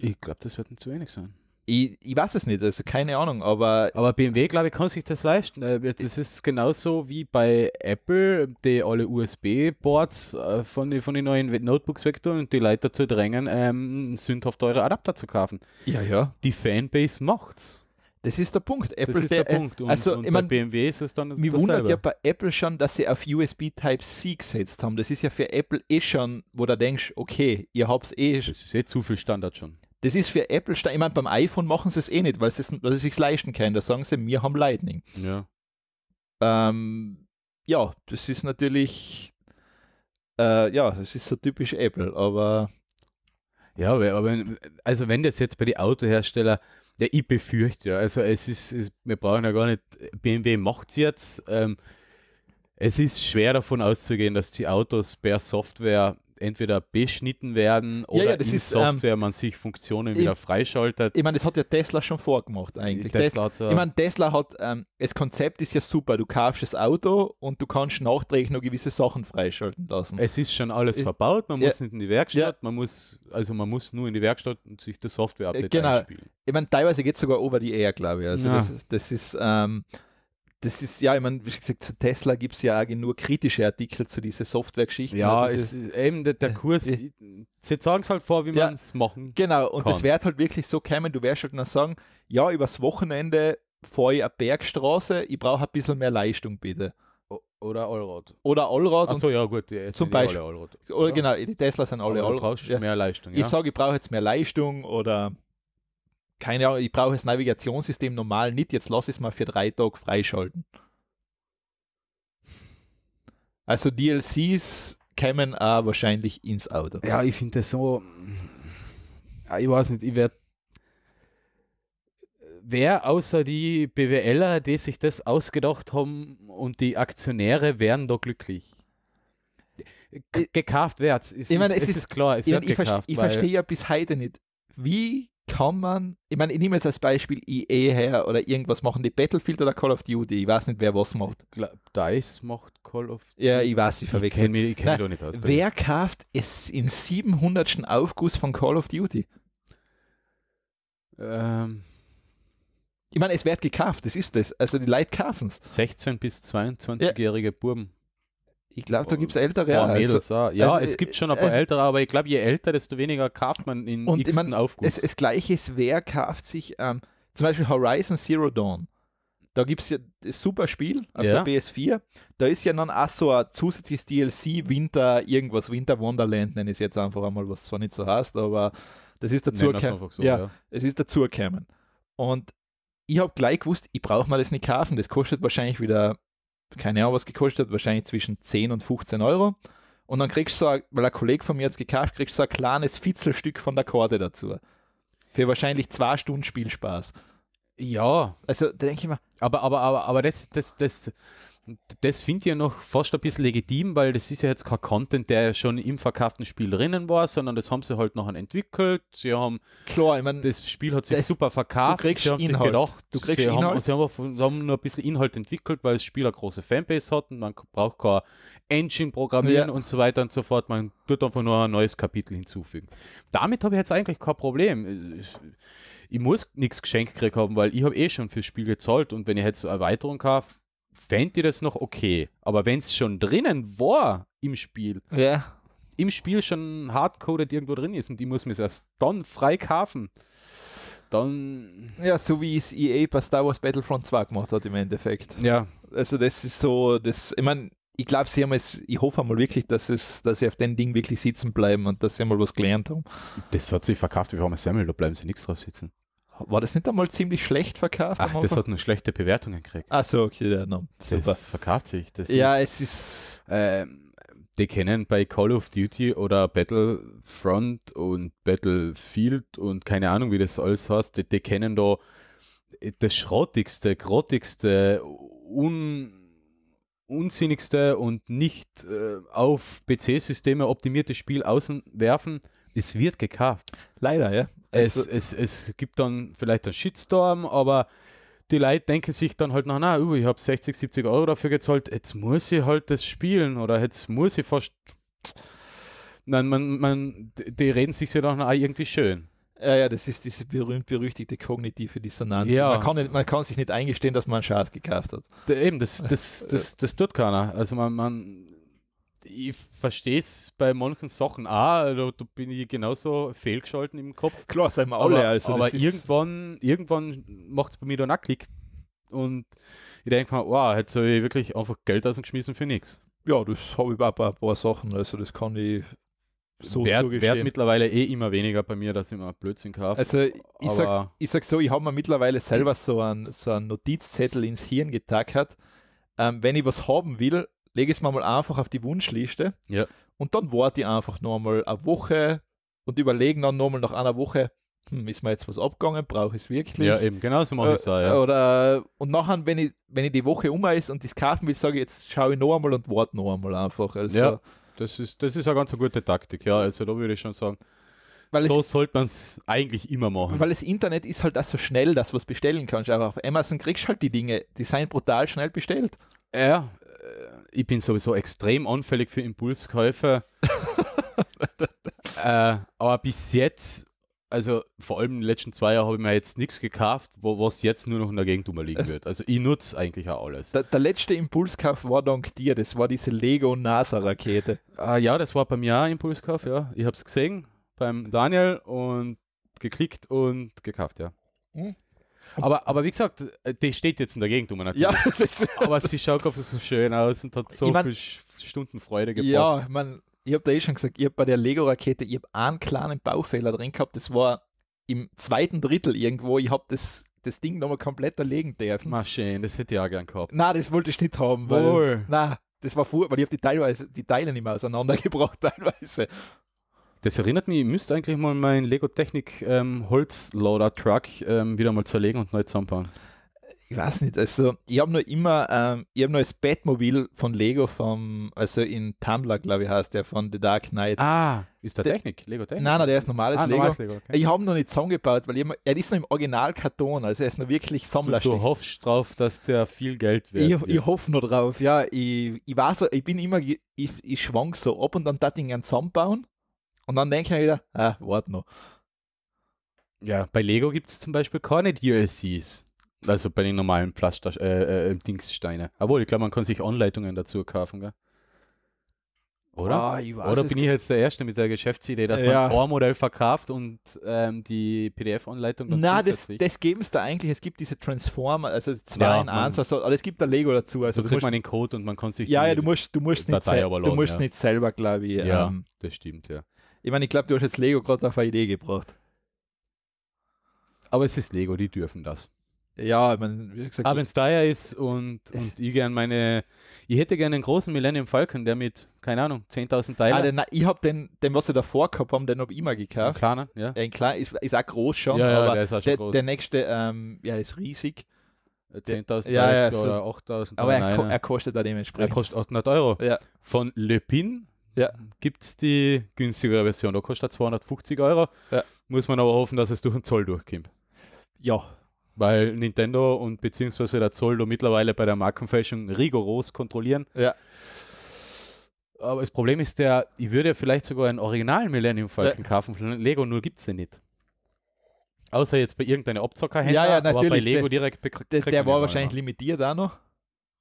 Ich glaube, das wird nicht zu wenig sein. Ich, ich, weiß es nicht, also keine Ahnung, aber. Aber BMW, glaube ich, kann sich das leisten. Äh, das ist genauso wie bei Apple, die alle USB-Boards äh, von, den, von den neuen Notebooks wegtun und die Leute dazu drängen, ähm, sündhaft teure Adapter zu kaufen. Ja, ja. Die Fanbase macht's. Das ist der Punkt. Apple, das ist der, der äh, Punkt. Und, also, und ich mein, bei BMW ist es dann Mir wundert ja bei Apple schon, dass sie auf USB Type-C gesetzt haben. Das ist ja für Apple eh schon, wo du denkst, okay, ihr habt es eh Das ist eh zu viel Standard schon. Das ist für Apple, ich meine, beim iPhone machen sie es eh nicht, weil sie es sich leisten können. Da sagen sie, wir haben Lightning. Ja. Ähm, ja, das ist natürlich, äh, ja, das ist so typisch Apple, aber. Ja, aber also wenn das jetzt bei den Autoherstellern, ja, ich befürchte, ja, also es ist, es, wir brauchen ja gar nicht, BMW macht es jetzt. Ähm, es ist schwer davon auszugehen, dass die Autos per Software entweder beschnitten werden oder ja, ja, in ist, ähm, Software ähm, man sich Funktionen wieder freischaltet. Ich meine, das hat ja Tesla schon vorgemacht eigentlich. Tesla Tesla, ich meine, Tesla hat, ähm, das Konzept ist ja super, du kaufst das Auto und du kannst nachträglich noch gewisse Sachen freischalten lassen. Es ist schon alles ich, verbaut, man ja, muss nicht in die Werkstatt, man muss, also man muss nur in die Werkstatt und sich das Software-Update äh, genau. einspielen. Ich meine, teilweise geht es sogar over the Air, glaube ich. Also das, das, ist... Ähm, das ist ja, ich meine, wie gesagt, zu Tesla gibt es ja nur kritische Artikel zu dieser software geschichte Ja, also es ist, eben der, der Kurs, sie sagen es halt vor, wie ja, man es machen Genau, und es wäre halt wirklich so kämen, du wirst halt noch sagen, ja, übers Wochenende fahre ich eine Bergstraße, ich brauche ein bisschen mehr Leistung bitte. Oder Allrad. Oder Allrad. Achso, ja gut, zum Beispiel. Allrad, oder? oder? genau, die Tesla sind alle Allrad. Allrad. Ja. mehr Leistung. Ja. Ich sage, ich brauche jetzt mehr Leistung oder keine Ahnung, ich brauche das Navigationssystem normal nicht, jetzt lass es mal für drei Tage freischalten. Also DLCs kämen auch wahrscheinlich ins Auto. Ja, ich finde das so, ah, ich weiß nicht, ich werde wer außer die BWLer, die sich das ausgedacht haben und die Aktionäre wären da glücklich? G äh, gekauft wird, Es ich meine, ist, es ist, ist klar, es ich, ich verstehe ja bis heute nicht, wie kann man, ich meine, ich nehme jetzt als Beispiel EA her oder irgendwas machen die Battlefield oder Call of Duty, ich weiß nicht, wer was macht. Ich DICE macht Call of Duty. Ja, ich weiß, ich verwechsel. Ich kenne mich, kenn mich doch nicht aus. Wer kauft es in 700. Aufguss von Call of Duty? Ähm. Ich meine, es wird gekauft, das ist das. Also die Leute kaufen es. 16- bis 22-jährige ja. Burben ich glaube, da gibt es ältere. Boah, Mädels, also, ah. ja, also, es gibt schon ein äh, paar also, ältere, aber ich glaube, je älter, desto weniger kauft man in und x man, Aufguss. Es, das Gleiche ist, wer kauft sich ähm, zum Beispiel Horizon Zero Dawn. Da gibt es ja das super Spiel auf ja. der PS4. Da ist ja dann auch so ein zusätzliches DLC, Winter, irgendwas, Winter Wonderland nenne ich es jetzt einfach einmal, was zwar nicht so heißt, aber das ist dazu gekommen. So, ja, ja, es ist dazu gekommen. Und ich habe gleich gewusst, ich brauche mal das nicht kaufen. Das kostet wahrscheinlich wieder keine Ahnung, was gekostet, hat, wahrscheinlich zwischen 10 und 15 Euro. Und dann kriegst du, so weil ein Kollege von mir jetzt gekauft, kriegst du so ein kleines Fitzelstück von der Korde dazu. Für wahrscheinlich zwei Stunden Spielspaß. Ja. Also da denke ich mal. Aber, aber, aber, aber das, das, das, das finde ich ja noch fast ein bisschen legitim, weil das ist ja jetzt kein Content, der schon im verkauften Spiel drinnen war, sondern das haben sie halt nachher entwickelt. Sie haben Klar, ich mein, das Spiel hat sich das, super verkauft. Du kriegst sie haben Inhalt. gedacht, du kriegst sie, Inhalt. Haben, sie haben, haben, nur ein bisschen Inhalt entwickelt, weil das Spiel eine große Fanbase hat und man braucht kein Engine programmieren ja. und so weiter und so fort. Man tut einfach nur ein neues Kapitel hinzufügen. Damit habe ich jetzt eigentlich kein Problem. Ich, ich muss nichts geschenkt gekriegt haben, weil ich habe eh schon fürs Spiel gezahlt und wenn ich jetzt eine Erweiterung kaufe, fände ich das noch okay. Aber wenn es schon drinnen war im Spiel, ja. im Spiel schon hardcoded irgendwo drin ist und ich muss mir erst dann frei kaufen, dann. Ja, so wie es EA bei Star Wars Battlefront 2 gemacht hat im Endeffekt. Ja. Also, das ist so, das, ich meine, ich glaube, sie haben es, ich hoffe mal wirklich, dass es, dass sie auf dem Ding wirklich sitzen bleiben und dass sie mal was gelernt haben. Das hat sich verkauft, wir haben Samuel, da bleiben sie nichts drauf sitzen. War das nicht einmal ziemlich schlecht verkauft? Ach, das hat nur schlechte Bewertungen gekriegt. Ach so, okay, ja, no, super. Das verkauft sich. Das ja, ist, es ist. Ähm, die kennen bei Call of Duty oder Battlefront und Battlefield und keine Ahnung, wie das alles heißt, die, die kennen da äh, das schrottigste, grottigste, un unsinnigste und nicht äh, auf PC-Systeme optimierte Spiel außen werfen. Es wird gekauft. Leider, ja. Es, es, es gibt dann vielleicht einen Shitstorm, aber die Leute denken sich dann halt, na, na, uh, ich habe 60, 70 Euro dafür gezahlt, jetzt muss ich halt das spielen oder jetzt muss ich fast. Nein, man, man, die reden sich ja dann auch irgendwie schön. Ja, ja, das ist diese berühmt-berüchtigte kognitive Dissonanz. Ja. Man, kann nicht, man kann sich nicht eingestehen, dass man einen Schatz gekauft hat. eben, das, das, das, das, das tut keiner. Also man, man ich verstehe es bei manchen Sachen auch, also, da bin ich genauso fehlgeschalten im Kopf. Klar, sind wir alle. Aber, also, aber irgendwann, irgendwann macht es bei mir dann auch Klick und ich denke mal, wow, jetzt soll ich wirklich einfach Geld ausgeschmissen für nichts. Ja, das habe ich bei ein paar, Sachen, also das kann ich so Wert, Wert mittlerweile eh immer weniger bei mir, dass ich mir Blödsinn kaufe. Also ich aber sag, ich sag so, ich habe mir mittlerweile selber so einen, so einen Notizzettel ins Hirn getackert. Ähm, wenn ich was haben will, lege es mir mal einfach auf die Wunschliste ja. und dann warte ich einfach nochmal eine Woche und überlege dann nochmal nach einer Woche, hm, ist mir jetzt was abgegangen, brauche ich es wirklich? Ja, eben, genau so mache äh, ich es auch, ja. Äh, oder, und nachher, wenn ich, wenn ich die Woche um ist und das kaufen will, sage ich, jetzt schaue ich noch einmal und warte noch einmal einfach. Also, ja, das ist, das ist eine ganz gute Taktik, ja, also da würde ich schon sagen, weil so es, sollte man es eigentlich immer machen. Weil das Internet ist halt auch so schnell, dass du was bestellen kannst. Aber auf Amazon kriegst du halt die Dinge, die sind brutal schnell bestellt. Ja, ich bin sowieso extrem anfällig für Impulskäufe. äh, aber bis jetzt, also vor allem in den letzten zwei Jahren, habe ich mir jetzt nichts gekauft, wo was jetzt nur noch in der Gegend liegen also, wird. Also ich nutze eigentlich auch alles. Der, der, letzte Impulskauf war dank dir, das war diese Lego NASA-Rakete. Ah, ja, das war bei mir auch ein Impulskauf, ja. Ich habe es gesehen beim Daniel und geklickt und gekauft, ja. Hm. Aber, aber wie gesagt, äh, die steht jetzt in der Gegend um natürlich. Ja, aber sie schaut auf so schön aus und hat so ich mein, viele Stunden Freude gebracht. Ja, ich mein, ich habe da eh schon gesagt, ich habe bei der Lego-Rakete, ich habe einen kleinen Baufehler drin gehabt, das war im zweiten Drittel irgendwo, ich habe das das Ding nochmal komplett erlegen dürfen. Na schön, das hätte ich auch gern gehabt. Nein, das wollte ich nicht haben, weil. Wohl. Na, das war vor, weil ich habe die die Teile nicht mehr auseinandergebracht teilweise. Das erinnert mich, ich müsste eigentlich mal meinen Lego Technik ähm, Holzloader Truck ähm, wieder mal zerlegen und neu zusammenbauen. Ich weiß nicht, also ich habe nur immer, ähm, ich habe nur das Batmobil von Lego vom, also in Tumblr, glaube ich, heißt der von The Dark Knight. Ah, ist der, der Technik, Lego Technik? Nein, nein, der ist normales ah, Lego. Normales Lego okay. Ich habe noch nicht zusammengebaut, weil ich, er ist noch im Originalkarton, also er ist noch wirklich Sammlerstück. Du, du hoffst drauf, dass der viel Geld wert ich, wird. Ich hoffe nur drauf, ja. Ich, ich war so, ich bin immer, ich, ich schwank so ab und dann das Ding zusammenbauen und dann denke ich mir wieder, ah, warte noch. Ja, bei Lego gibt es zum Beispiel keine DLCs. Also bei den normalen Pflaster äh, äh, äh Dingssteine. Obwohl, ich glaube, man kann sich Anleitungen dazu kaufen, gell? Oder? Oh, weiß, oder bin ich jetzt der Erste mit der Geschäftsidee, dass ja. man ein Modell verkauft und ähm, die PDF-Anleitung dann Na, zusätzlich? das, das geben es da eigentlich. Es gibt diese Transformer, also 2 ja, in 1, also, aber es gibt da Lego dazu. Also da kriegt man den Code und man kann sich ja, ja, du musst, du musst Datei nicht, überladen, du musst ja. nicht selber, glaube ich. Ja, ähm, das stimmt, ja. Ich meine, ich glaube, du hast jetzt Lego gerade auf eine Idee gebracht. Aber es ist Lego, die dürfen das. Ja, ich meine, wie gesagt. Aber wenn es daher ist und, und ich gerne meine. Ich hätte gerne einen großen Millennium Falcon, der mit, keine Ahnung, 10.000 Teilen. Ah, den, ich habe den, den, was sie davor gehabt haben, den habe ich immer gekauft. Ein kleiner, ja. Ein kleiner, ist, ist auch groß schon, ja, ja, aber der, ist auch schon der, groß. der nächste, ähm, ja, ist riesig. 10.000 äh, ja, ja, oder so. 8.000 Aber er, er, kostet da dementsprechend. Er kostet 800 Euro. Ja. Von Le Pin, ja. Gibt es die günstigere Version? Da kostet 250 Euro. Ja. Muss man aber hoffen, dass es durch den Zoll durchkommt. Ja. Weil Nintendo und beziehungsweise der Zoll da mittlerweile bei der Markenfälschung rigoros kontrollieren. Ja. Aber das Problem ist der, ich würde vielleicht sogar einen originalen Millennium Falcon ja. kaufen von Lego, nur gibt es den nicht. Außer jetzt bei irgendeiner Abzockerhändler, ja, ja, natürlich. aber bei Lego der, direkt Der, der war wahrscheinlich noch. limitiert auch noch.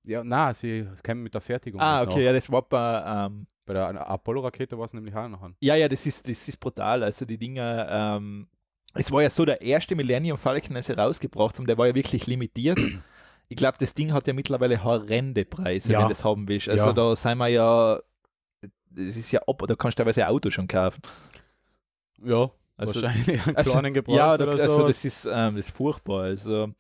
Ja, na, sie kämen mit der Fertigung. Ah, okay, noch. ja, das war bei ähm, bei der Apollo-Rakete war es nämlich auch noch an. Ja, ja, das ist, das ist brutal. Also die Dinger, ähm, es war ja so, der erste Millennium Falcon, als sie rausgebracht haben, der war ja wirklich limitiert. Ich glaube, das Ding hat ja mittlerweile horrende Preise, ja. wenn du das haben willst. Also ja. da sind wir ja, das ist ja ab, da kannst du teilweise ein Auto schon kaufen. Ja, also, wahrscheinlich einen also, Gebrauch Ja, oder also so. das, ist, ähm, das ist furchtbar. Also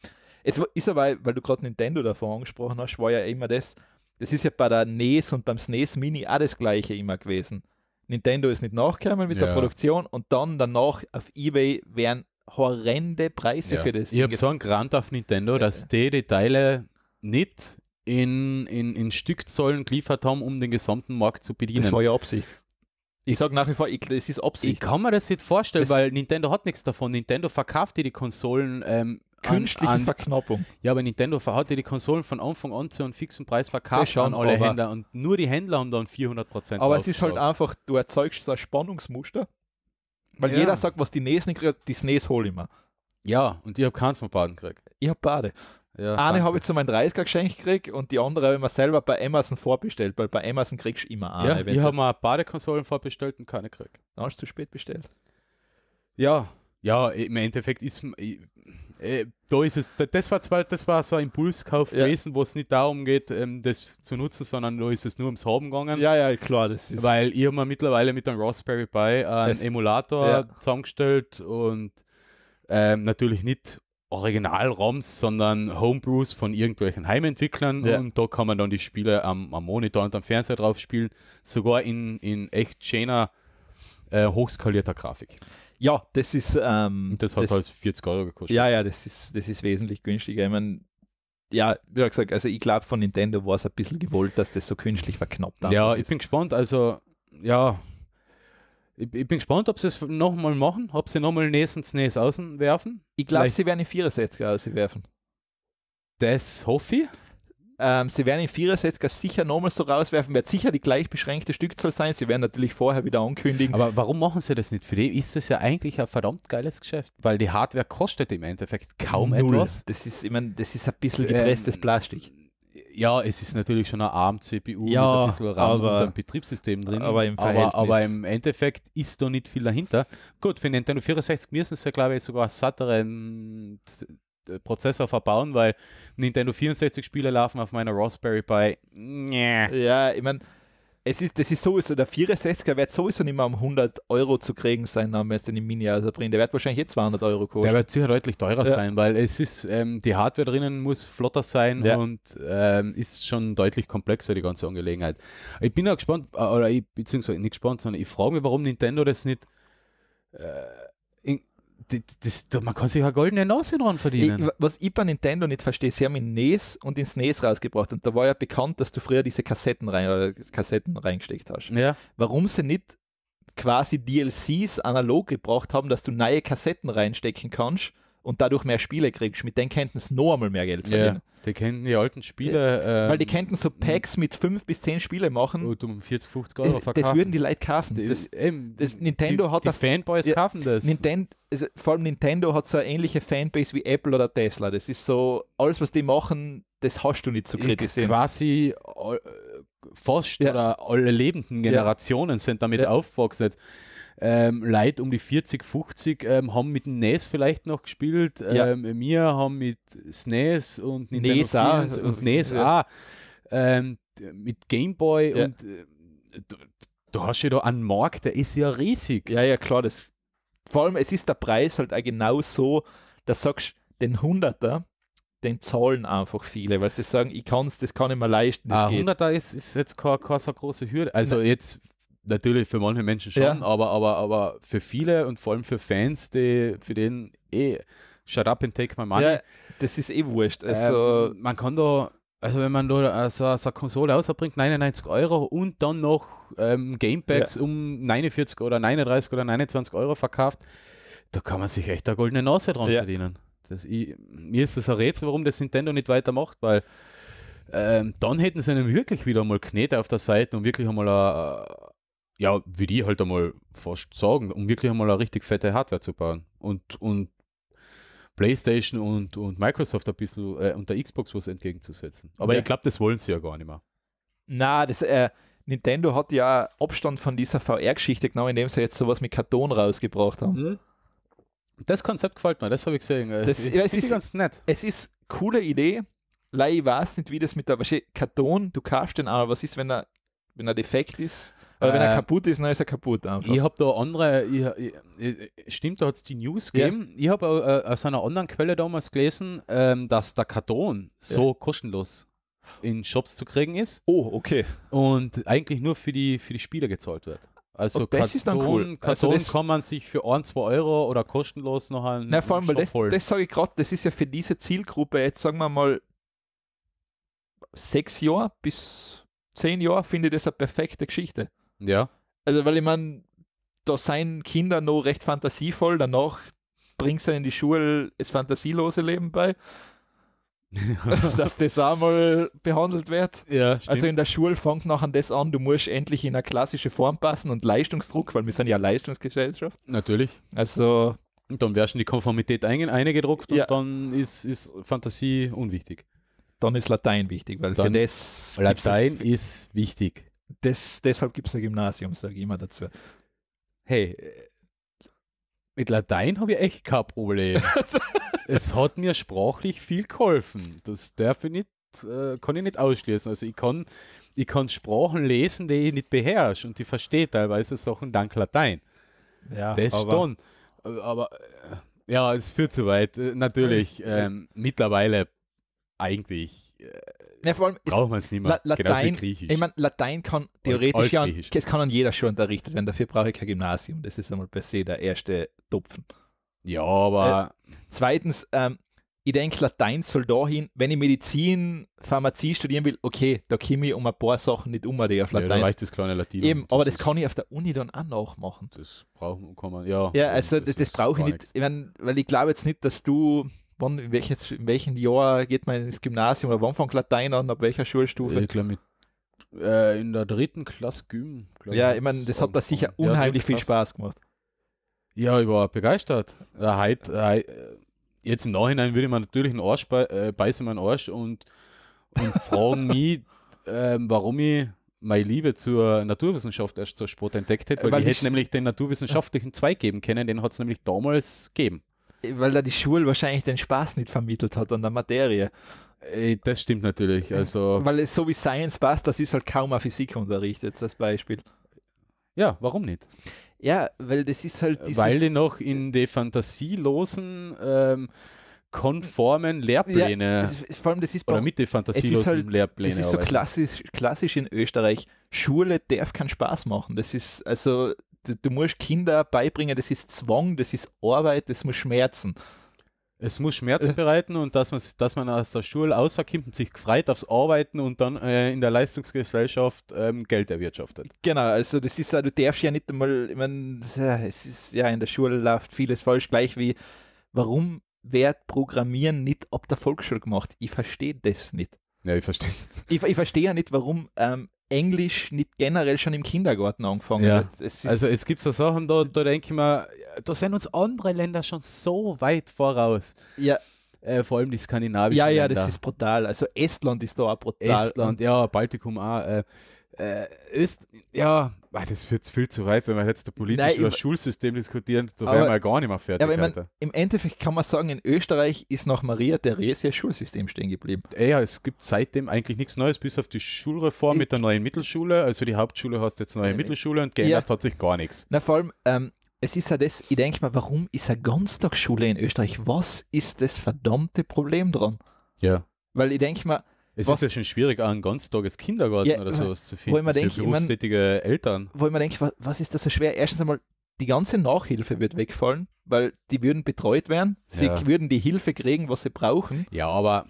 es ist aber, weil du gerade Nintendo davon angesprochen hast, war ja immer das, das ist ja bei der NES und beim SNES e Mini auch das gleiche immer gewesen. Nintendo ist nicht nachgekommen mit ja. der Produktion und dann danach auf Ebay wären horrende Preise ja. für das. Ich habe so einen Grant auf Nintendo, dass die die Teile nicht in, in, in Stückzahlen geliefert haben, um den gesamten Markt zu bedienen. Das war ja Absicht. Ich sage nach wie vor, es ist Absicht. Ich kann mir das nicht vorstellen, das weil Nintendo hat nichts davon. Nintendo verkauft die, die Konsolen ähm, künstliche an, Verknappung. Ja, aber Nintendo hat ja die Konsolen von Anfang an zu einem fixen Preis verkauft schon, an alle Händler und nur die Händler haben dann 400 Prozent. Aber es ist halt einfach, du erzeugst so ein Spannungsmuster, weil ja. jeder sagt, was die NES nicht kriegt, die SNES hole ich mir. Ja, und ich habe keins von beiden gekriegt. Ich habe beide. Ja, eine habe ich zu meinem 30er Geschenk gekriegt und die andere habe ich mir selber bei Amazon vorbestellt, weil bei Amazon kriegst du immer eine. Ja, ich habe mir Badekonsolen vorbestellt und keine gekriegt. Dann hast du zu spät bestellt. Ja, ja, im Endeffekt ist äh, da ist es, das war zwar, das war so ein Impulskauf ja. gewesen, wo es nicht darum geht, ähm, das zu nutzen, sondern da ist es nur ums Haben gegangen. Ja, ja, klar, das ist. Weil ihr mal mittlerweile mit einem Raspberry Pi einen das Emulator ja. zusammengestellt und ähm, natürlich nicht Original-ROMs, sondern Homebrews von irgendwelchen Heimentwicklern ja. und da kann man dann die Spiele am, am, Monitor und am Fernseher drauf spielen, sogar in, in echt schöner, äh, hochskalierter Grafik. Ja, das ist. Ähm, das hat das, halt 40 Euro gekostet. Ja, ja, das ist, das ist wesentlich günstiger. Ich meine, ja, wie gesagt, also ich glaube, von Nintendo war es ein bisschen gewollt, dass das so künstlich verknappt hat. Ja, ich bin gespannt. Also, ja, ich, ich bin gespannt, ob sie es nochmal machen, ob sie nochmal NES und SNES außen werfen. Ich glaube, sie werden die 64 auswerfen. Das hoffe ich. Ähm, sie werden in 64er sicher nochmal so rauswerfen, wird sicher die gleich beschränkte Stückzahl sein. Sie werden natürlich vorher wieder ankündigen. Aber warum machen sie das nicht? Für die ist das ja eigentlich ein verdammt geiles Geschäft, weil die Hardware kostet im Endeffekt kaum Null. etwas. Das ist, ich mein, das ist ein bisschen ähm, gepresstes Plastik. Ja, es ist natürlich schon eine ARM-CPU ja, mit ein bisschen RAM aber, und ein Betriebssystem drin. Aber im, aber, aber im, Endeffekt ist da nicht viel dahinter. Gut, für Nintendo 64 müssen sie, glaube ich, sogar satteren äh, Prozessor verbauen, weil Nintendo 64 Spiele laufen auf meiner Raspberry Pi. Ja, ich meine, es ist, das ist sowieso, der 64er wird sowieso nicht mehr um 100 Euro zu kriegen sein, wenn es den im Mini also bringt. Der wird wahrscheinlich jetzt eh 200 Euro kosten. Der wird sicher deutlich teurer ja. sein, weil es ist, ähm, die Hardware drinnen muss flotter sein ja. und ähm, ist schon deutlich komplexer, die ganze Angelegenheit. Ich bin auch gespannt, äh, oder ich, beziehungsweise nicht gespannt, sondern ich frage mich, warum Nintendo das nicht äh, in, das, das, man kann sich ja goldene Nase dran verdienen. Ich, was ich bei Nintendo nicht verstehe, sie haben in NES und ins NES rausgebracht und da war ja bekannt, dass du früher diese Kassetten rein oder äh, Kassetten reingesteckt hast. Ja. Warum sie nicht quasi DLCs analog gebracht haben, dass du neue Kassetten reinstecken kannst und dadurch mehr Spiele kriegst. Mit denen könnten es noch einmal mehr Geld verdienen. Ja, die könnten die alten Spiele. Ja, ähm, weil die ähm, könnten so Packs mit 5 bis 10 Spiele machen. Und um 40, 50 Euro äh, verkaufen. Das würden die Leute kaufen. Das, ähm, das Nintendo die, hat. Die Fanboys ja, kaufen das. Nintendo, also vor allem Nintendo hat so eine ähnliche Fanbase wie Apple oder Tesla. Das ist so, alles was die machen, das hast du nicht zu kritisieren. Quasi äh, fast ja. oder alle lebenden Generationen sind damit ja. aufgewachsen ähm, Leute um die 40, 50 ähm, haben mit dem NES vielleicht noch gespielt. Ja. Ähm, wir haben mit SNES e und Nintendo NES und, und NES ja. ähm, mit Gameboy ja. und äh, du, du, hast ja da einen Markt, der ist ja riesig. Ja, ja, klar. Das, vor allem, es ist der Preis halt auch genau so, dass sagst, den Hunderter, den zahlen einfach viele, weil sie sagen, ich kann's, das kann ich mir leisten. Das ah, 100er ist, ist jetzt keine, keine so große Hürde. Also Nein. jetzt natürlich für manche Menschen schon, ja. aber, aber, aber für viele und vor allem für Fans, die für den eh shut up and take my money. Ja, das ist eh wurscht. Ähm, also, ähm, man kann da, also wenn man da äh, so, so eine Konsole ausbringt, 99 Euro und dann noch ähm, Gamebags ja. um 49 oder 39 oder 29 Euro verkauft, da kann man sich echt eine goldene Nase dran ja. verdienen. Das, ich, mir ist das ein Rätsel, warum das Nintendo nicht weitermacht, weil ähm, dann hätten sie nämlich wirklich wieder mal Knete auf der Seite und wirklich einmal eine, äh, ja, würde ich halt einmal fast sagen, um wirklich einmal eine richtig fette Hardware zu bauen. Und, und PlayStation und, und Microsoft ein bisschen äh, und der Xbox was entgegenzusetzen. Aber ja. ich glaube, das wollen sie ja gar nicht mehr. Na, das, äh, Nintendo hat ja Abstand von dieser VR-Geschichte, genau indem sie jetzt sowas mit Karton rausgebracht haben. Mhm. Das Konzept gefällt mir, das habe ich gesehen. Das, ich, ja, es ist ganz nett. Es ist coole Idee, Lei, ich weiß nicht, wie das mit der Karton, du kaufst den, aber was ist, wenn er wenn er defekt ist, oder wenn er äh, kaputt ist, dann ist er kaputt. Einfach. Ich habe da andere, ich, ich, stimmt, da hat es die News gegeben. Ja. Ich habe äh, aus einer anderen Quelle damals gelesen, ähm, dass der Karton so ja. kostenlos in Shops zu kriegen ist. Oh, okay. Und eigentlich nur für die, für die Spieler gezahlt wird. Also und oh, das Karton, ist dann cool. Karton also kann man sich für 1, 2 Euro oder kostenlos noch einen. Na, vor allem, weil das, das sage ich gerade, das ist ja für diese Zielgruppe jetzt, sagen wir mal, sechs Jahre bis zehn Jahren finde ich das eine perfekte Geschichte. Ja. Also, weil ich meine, da seien Kinder noch recht fantasievoll, danach bringst du in die Schule das fantasielose Leben bei. dass das einmal behandelt wird. Ja, also in der Schule fängt nachher das an, du musst endlich in eine klassische Form passen und Leistungsdruck, weil wir sind ja Leistungsgesellschaft. Natürlich. Also. Und dann wärst du in die Konformität ein, eingedruckt und dann ist, ist Fantasie unwichtig dann ist Latein wichtig, weil dann für das. Latein das, ist wichtig. Das, deshalb gibt es ein Gymnasium, sage ich immer dazu. Hey, äh, mit Latein habe ich echt kein Problem. es hat mir sprachlich viel geholfen. Das darf ich nicht, äh, kann ich nicht ausschließen. Also ich kann, ich kann Sprachen lesen, die ich nicht beherrsche und die verstehe teilweise Sachen dank Latein. Ja, das aber, schon. Äh, aber äh, ja, es führt zu weit. Natürlich, ähm, mittlerweile eigentlich äh, ja, braucht man es nicht mehr. La Latein, Griechisch. Ich meine, Latein kann theoretisch ja, es kann an jeder schon unterrichtet werden. Dafür brauche ich kein Gymnasium. Das ist einmal per se der erste Topfen. Ja, aber. Äh, zweitens, ähm, ich denke, Latein soll dahin, wenn ich Medizin, Pharmazie studieren will, okay, da komme ich um ein paar Sachen nicht um, die auf Latein. Ja, dann reicht das kleine Latinum. Eben, das aber das kann ich auf der Uni dann auch nachmachen. Das brauchen kann man, ja. Ja, also das, das brauche ich nicht, ich mein, weil ich glaube jetzt nicht, dass du wann, in, welches, in welchem Jahr geht man ins Gymnasium oder wann fängt Latein an, ab welcher Schulstufe? Ich glaube, äh, in der dritten Klasse Gym. ja, ich meine, das hat da sicher unheimlich ja, viel Spaß gemacht. Ja, ich war begeistert. Ja, äh, heute, äh, jetzt im Nachhinein würde man natürlich einen Arsch bei, äh, beißen, meinen Arsch und, und fragen mich, ähm, warum ich meine Liebe zur Naturwissenschaft erst zur Sport entdeckt hätte, äh, weil, weil ich hätte nämlich den naturwissenschaftlichen Zweig geben können, den hat es nämlich damals gegeben weil da die Schule wahrscheinlich den Spaß nicht vermittelt hat an der Materie. Das stimmt natürlich. Also weil es so wie Science passt, das ist halt kaum auf Physik unterrichtet, das Beispiel. Ja, warum nicht? Ja, weil das ist halt. Weil die noch in die fantasielosen, ähm, konformen Lehrpläne. Ja, vor allem, das ist. Oder mit den halt fantasielosen halt, Lehrplänen. Das ist so klassisch, klassisch in Österreich. Schule darf keinen Spaß machen. Das ist, also, du, musst Kinder beibringen, das ist Zwang, das ist Arbeit, das muss schmerzen. Es muss Schmerzen äh. bereiten und dass man, dass man aus der Schule rauskommt und sich gefreut aufs Arbeiten und dann äh, in der Leistungsgesellschaft ähm, Geld erwirtschaftet. Genau, also das ist ja, du darfst ja nicht einmal, ich meine, äh, es ist ja in der Schule läuft vieles falsch, gleich wie, warum wird Programmieren nicht ab der Volksschule gemacht? Ich verstehe das nicht. Ja, ich verstehe ich, ich verstehe ja nicht, warum ähm, Englisch nicht generell schon im Kindergarten angefangen ja. wird. Es also es gibt so Sachen, da, da denke ich mir, da sind uns andere Länder schon so weit voraus. Ja. Äh, vor allem die skandinavischen Ja, ja, Länder. das ist brutal. Also Estland ist da auch brutal. Estland, ja, Baltikum auch. Äh, äh, Öst, ja, Ach, das führt viel zu weit, wenn wir jetzt politisch Nein, über das Schulsystem diskutieren, da wären wir gar nicht mehr fertig. Aber meine, im Endeffekt kann man sagen, in Österreich ist nach Maria Theresias Schulsystem stehen geblieben. Ja, es gibt seitdem eigentlich nichts Neues, bis auf die Schulreform ich mit der neuen Mittelschule. Also die Hauptschule hast jetzt neue äh, Mittelschule und geändert ja. hat sich gar nichts. Na, vor allem, ähm, es ist ja das, ich denke mal, warum ist eine Ganztagsschule in Österreich? Was ist das verdammte Problem dran? Ja. Weil ich denke mal, es was, ist ja schon schwierig, auch einen ganztages Kindergarten ja, oder sowas zu finden für denk, berufstätige ich mein, Eltern. Wo ich mir denke, was, was ist das so schwer? Erstens einmal, die ganze Nachhilfe wird wegfallen, weil die würden betreut werden, sie ja. würden die Hilfe kriegen, was sie brauchen. Ja, aber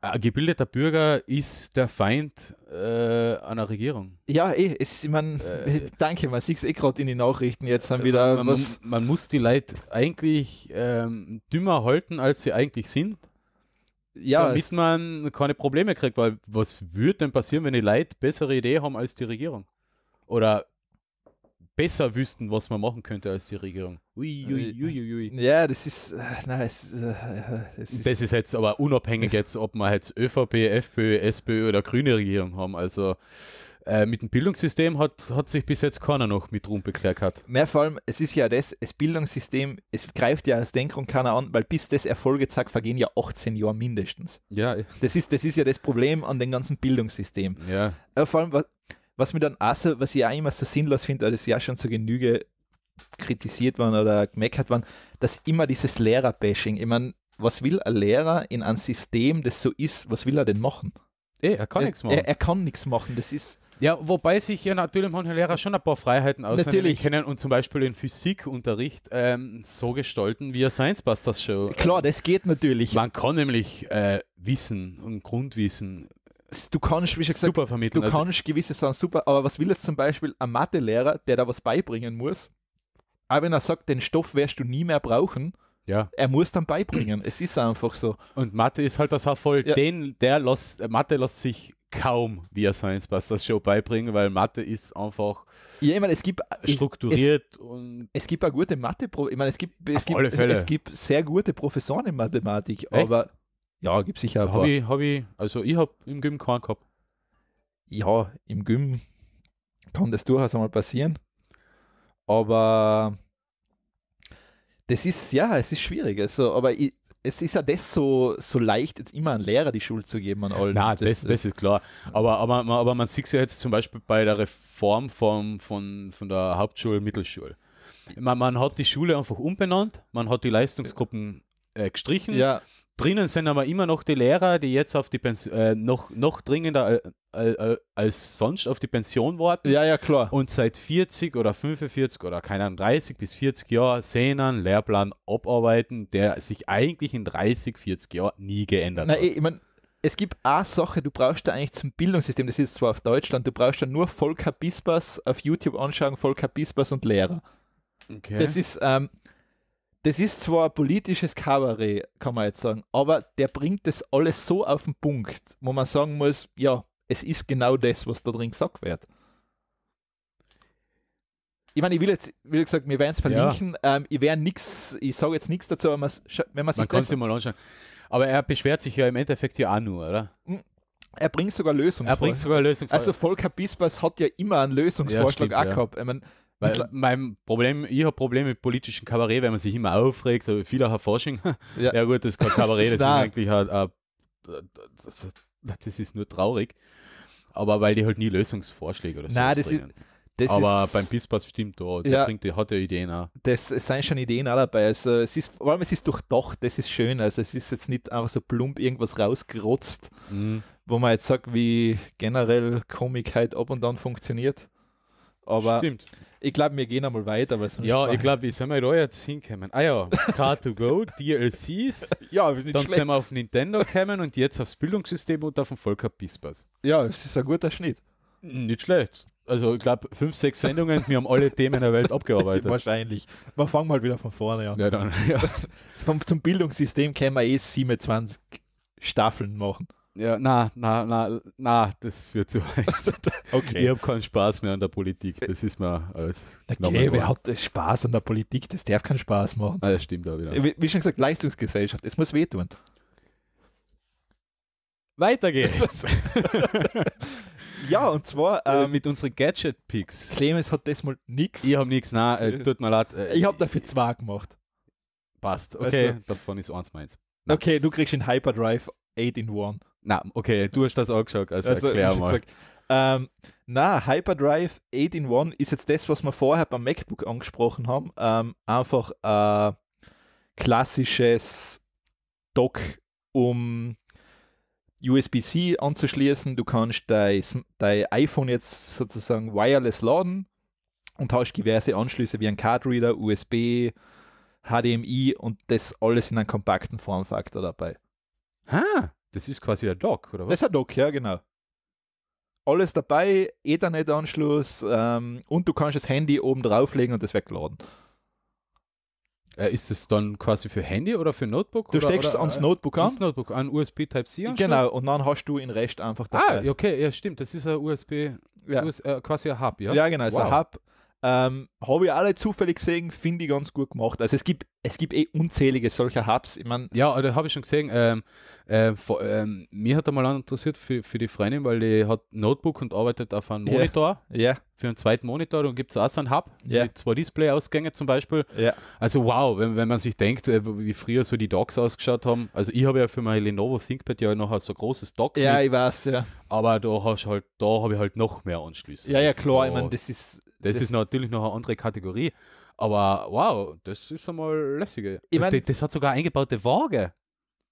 ein gebildeter Bürger ist der Feind äh, einer Regierung. Ja, eh, es, ich meine, äh, danke, man sieht es eh gerade in den Nachrichten jetzt haben äh, wieder man, was. Man muss die Leute eigentlich ähm, dümmer halten, als sie eigentlich sind ja, damit man keine Probleme kriegt, weil was würde denn passieren, wenn die Leute bessere Idee haben als die Regierung? Oder besser wüssten, was man machen könnte als die Regierung. Ui, ui, äh, ui, ja, das ist, äh, na, es, äh, äh es ist. Das ist jetzt aber unabhängig jetzt, ob man jetzt ÖVP, FPÖ, SPÖ oder Grüne Regierung haben. Also äh, mit dem Bildungssystem hat, hat sich bis jetzt keiner noch mit Ruhm Hat. Mehr vor allem, es ist ja das, das Bildungssystem, es greift ja als Denkrund keiner an, weil bis das Erfolge zeigt, vergehen ja 18 Jahre mindestens. Ja. Das ist, das ist ja das Problem an dem ganzen Bildungssystem. Ja. Äh, vor allem, was, was mir dann auch so, was ich auch immer so sinnlos finde, das ist ja schon zur Genüge kritisiert worden oder gemeckert worden, dass immer dieses Lehrer-Bashing, ich meine, was will ein Lehrer in einem System, das so ist, was will er denn machen? Ey, eh, er kann nichts machen. Er, er, kann nichts machen. Das ist. Ja, wobei sich ja natürlich manche Lehrer schon ein paar Freiheiten ausnehmen können und zum Beispiel den Physikunterricht ähm, so gestalten, wie er Science Busters Show. Äh, Klar, das geht natürlich. Man kann nämlich äh, Wissen und Grundwissen du kannst, wie gesagt, super vermitteln. Du kannst also gewisse Sachen super, aber was will jetzt zum Beispiel ein Mathelehrer, der da was beibringen muss, aber wenn er sagt, den Stoff wirst du nie mehr brauchen, ja. er muss dann beibringen. es ist einfach so. Und Mathe ist halt das Erfolg, ja. den, der lässt, Mathe lässt sich kaum via Science Busters Show beibringen, weil Mathe ist einfach ja, ich meine, es gibt strukturiert es, und es gibt auch gute Mathe, ich meine, es gibt es gibt, es gibt sehr gute Professoren in Mathematik, Echt? aber ja, gibt es sicher ein hab ich, hab ich, also ich habe im Gym keinen gehabt. Ja, im Gym kann das durchaus einmal passieren, aber das ist ja, es ist schwierig, also aber ich, es ist ja das so, so leicht, jetzt immer an Lehrer die Schuld zu geben an allen. Nein, das, das, das ist klar. Aber, aber, aber man sieht es ja jetzt zum Beispiel bei der Reform von, von, von der Hauptschule, Mittelschule. Man, man hat die Schule einfach umbenannt, man hat die Leistungsgruppen äh, gestrichen. Ja. Drinnen sind aber immer noch die Lehrer, die jetzt auf die Pension, äh, noch, noch dringender äh, äh, äh als sonst auf die Pension warten. Ja, ja, klar. Und seit 40 oder 45 oder keine Ahnung, 30 bis 40 Jahren sehen einen Lehrplan abarbeiten, der sich eigentlich in 30, 40 Jahren nie geändert Nein, hat. Ich, ich mein es gibt eine Sache, du brauchst da eigentlich zum Bildungssystem, das ist zwar auf Deutschland, du brauchst da nur Volker Bispers auf YouTube anschauen, Volker Bispers und Lehrer. Okay. Das ist, ähm, das ist zwar ein politisches Kabarett, kann man jetzt sagen, aber der bringt das alles so auf den Punkt, wo man sagen muss, ja, es ist genau das, was da drin gesagt wird. Ich meine, ich will jetzt, wie gesagt, wir werden es verlinken. Ja. Ähm, ich werde nichts, ich sage jetzt nichts dazu, aber wenn man sich. Man kann es mal anschauen. Aber er beschwert sich ja im Endeffekt ja auch nur, oder? Hm. Er bringt sogar Lösungsvorschläge. Er bringt sogar Lösungsvorschläge. Also Volker Bispers hat ja immer einen Lösungsvorschlag ja, stimmt, auch ja. gehabt. Ich meine, weil mein Problem, ich habe Probleme mit politischem Kabarett, wenn man sich immer aufregt, so vieler Erforschung. Ja. ja gut, das ist kein Kabarett, das ist eigentlich halt, uh, das, das, ist nur traurig. Aber weil die halt nie Lösungsvorschläge oder so bringen. Das aber ist, beim Pisspass stimmt da, der ja, bringt, der hat ja Ideen auch. Das, es sind schon Ideen auch dabei. Also es ist, vor allem es ist durchdacht, das ist schön. Also es ist jetzt nicht einfach so plump irgendwas rausgerotzt, mhm. wo man jetzt sagt, wie generell Komik halt ab und an funktioniert. Aber stimmt. Ich glaube, wir gehen einmal weiter. Weil ja, ich glaube, wie sollen wir da jetzt hinkommen? Ah ja, Car2Go, DLCs. Ja, dann schlecht. sind wir auf Nintendo gekommen und jetzt aufs Bildungssystem und auf den Volker Pispers. Ja, es ist ein guter Schnitt. Nicht schlecht. Also, ich glaube, fünf, sechs Sendungen, wir haben alle Themen der Welt abgearbeitet. Wahrscheinlich. Wir fangen mal wieder von vorne an. Ja, dann, ja. zum Bildungssystem können wir eh 27 Staffeln machen. Ja, na, na, na, na, das führt zu weit. okay. Ich habe keinen Spaß mehr an der Politik. Das ist mir alles. Okay, wer hat Spaß an der Politik? Das darf keinen Spaß machen. Ah, das stimmt auch wieder. Wie, schon gesagt, Leistungsgesellschaft. Es muss wehtun. Weiter geht's. ja, und zwar äh, ähm, mit unseren Gadget-Picks. Clemens hat das mal nichts. Ich habe nichts, nein, äh, tut mir leid. Äh, ich habe dafür zwei gemacht. Passt, okay, also, davon ist eins meins. Nein. Okay, du kriegst den Hyperdrive 8 in 1. Na, okay, du hast das angeschaut, also, also erklär mal. ähm, na, Hyperdrive 8 in 1 ist jetzt das, was wir vorher beim MacBook angesprochen haben. Ähm, einfach äh, klassisches Dock, um USB-C anzuschließen. Du kannst dein, dein iPhone jetzt sozusagen wireless laden und hast diverse Anschlüsse wie ein Cardreader, USB, HDMI und das alles in einem kompakten Formfaktor dabei. Ha, das ist quasi der Dock, oder was? Das ist ein Dock, ja, genau. Alles dabei, Ethernet-Anschluss ähm, und du kannst das Handy oben drauflegen und das wegladen. Äh, ist es dann quasi für Handy oder für Notebook? Du oder, steckst oder, ans äh, Notebook an. Ans Notebook an, USB Type C genau, anschluss Genau, und dann hast du in Rest einfach ah, dabei. Ah, okay, ja, stimmt. Das ist ein USB, ja. US, äh, quasi ein Hub, ja? Ja, genau, wow. ist ein Hub. Ähm, Habe ich alle zufällig gesehen, finde ich ganz gut gemacht. Also es gibt es gibt eh unzählige solcher Hubs. Ich mein, ja, da habe ich schon gesehen. Ähm, äh, vor, ähm, mir hat er mal interessiert für, für die Freundin, weil die hat Notebook und arbeitet auf einem Monitor. Ja. Yeah. Für einen zweiten Monitor. Dann gibt es auch so einen Hub yeah. mit zwei Display-Ausgänge zum Beispiel. Yeah. Also wow, wenn, wenn man sich denkt, äh, wie früher so die Docks ausgeschaut haben. Also ich habe ja für mein Lenovo ThinkPad ja noch so ein großes Dock. Ja, mit, ich weiß, ja. Aber da hast halt, da habe ich halt noch mehr Anschlüsse. Ja, ja, klar, da, ich meine, das ist. Das, das ist natürlich noch eine andere Kategorie. Aber wow, das ist einmal lässiger. Ich mein, das, das, hat sogar eingebaute Waage.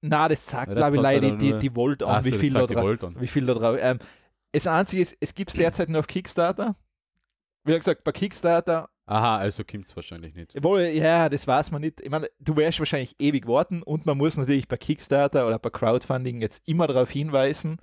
Na, das sagt, glaube ich, leider die, die Volt an, wie, so, viel da dran, wie viel da drauf. Ähm, das Einzige ist, es gibt es derzeit nur auf Kickstarter. Wie gesagt, bei Kickstarter. Aha, also kommt es wahrscheinlich nicht. Wohl, ja, das weiß man nicht. Ich meine, du wirst wahrscheinlich ewig warten und man muss natürlich bei Kickstarter oder bei Crowdfunding jetzt immer darauf hinweisen,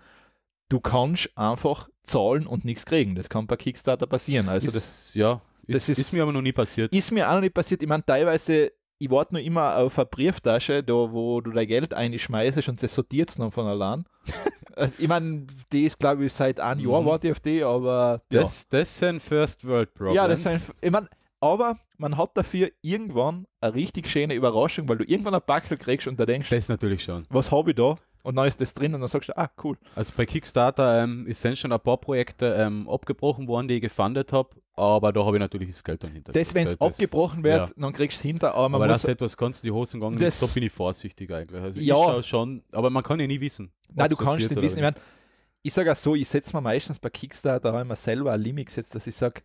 du kannst einfach zahlen und nichts kriegen. Das kann bei Kickstarter passieren. Also ist, das ja, ist, ist, ist, mir aber noch nie passiert. Ist mir auch noch nie passiert. Ich meine, teilweise, ich warte nur immer auf eine Brieftasche, da wo du dein Geld einschmeißt und sie sortiert es dann von allein. also, ich meine, die ist, glaube ich, seit einem Jahr mhm. warte ich auf die, aber. Ja. Das, das sind First World Problems. Ja, das sind. Ich meine, aber man hat dafür irgendwann eine richtig schöne Überraschung, weil du irgendwann ein Backel kriegst und da denkst, das ist natürlich schon. Was habe ich da? und dann ist das drin und dann sagst du, ah, cool. Also bei Kickstarter ähm, sind schon ein paar Projekte ähm, abgebrochen worden, die ich gefundet habe, aber da habe ich natürlich das Geld dann hinter. Das, wenn es abgebrochen wird, ja. dann kriegst du es hinter, aber man aber muss... das halt etwas kannst du die Hosen gegangen ist, da bin ich vorsichtig eigentlich. Also ja. schon, aber man kann ja nie wissen. Nein, du kannst nicht wissen. Ich, ich sage auch so, ich setze mir meistens bei Kickstarter immer selber ein Limit gesetzt, dass ich sage,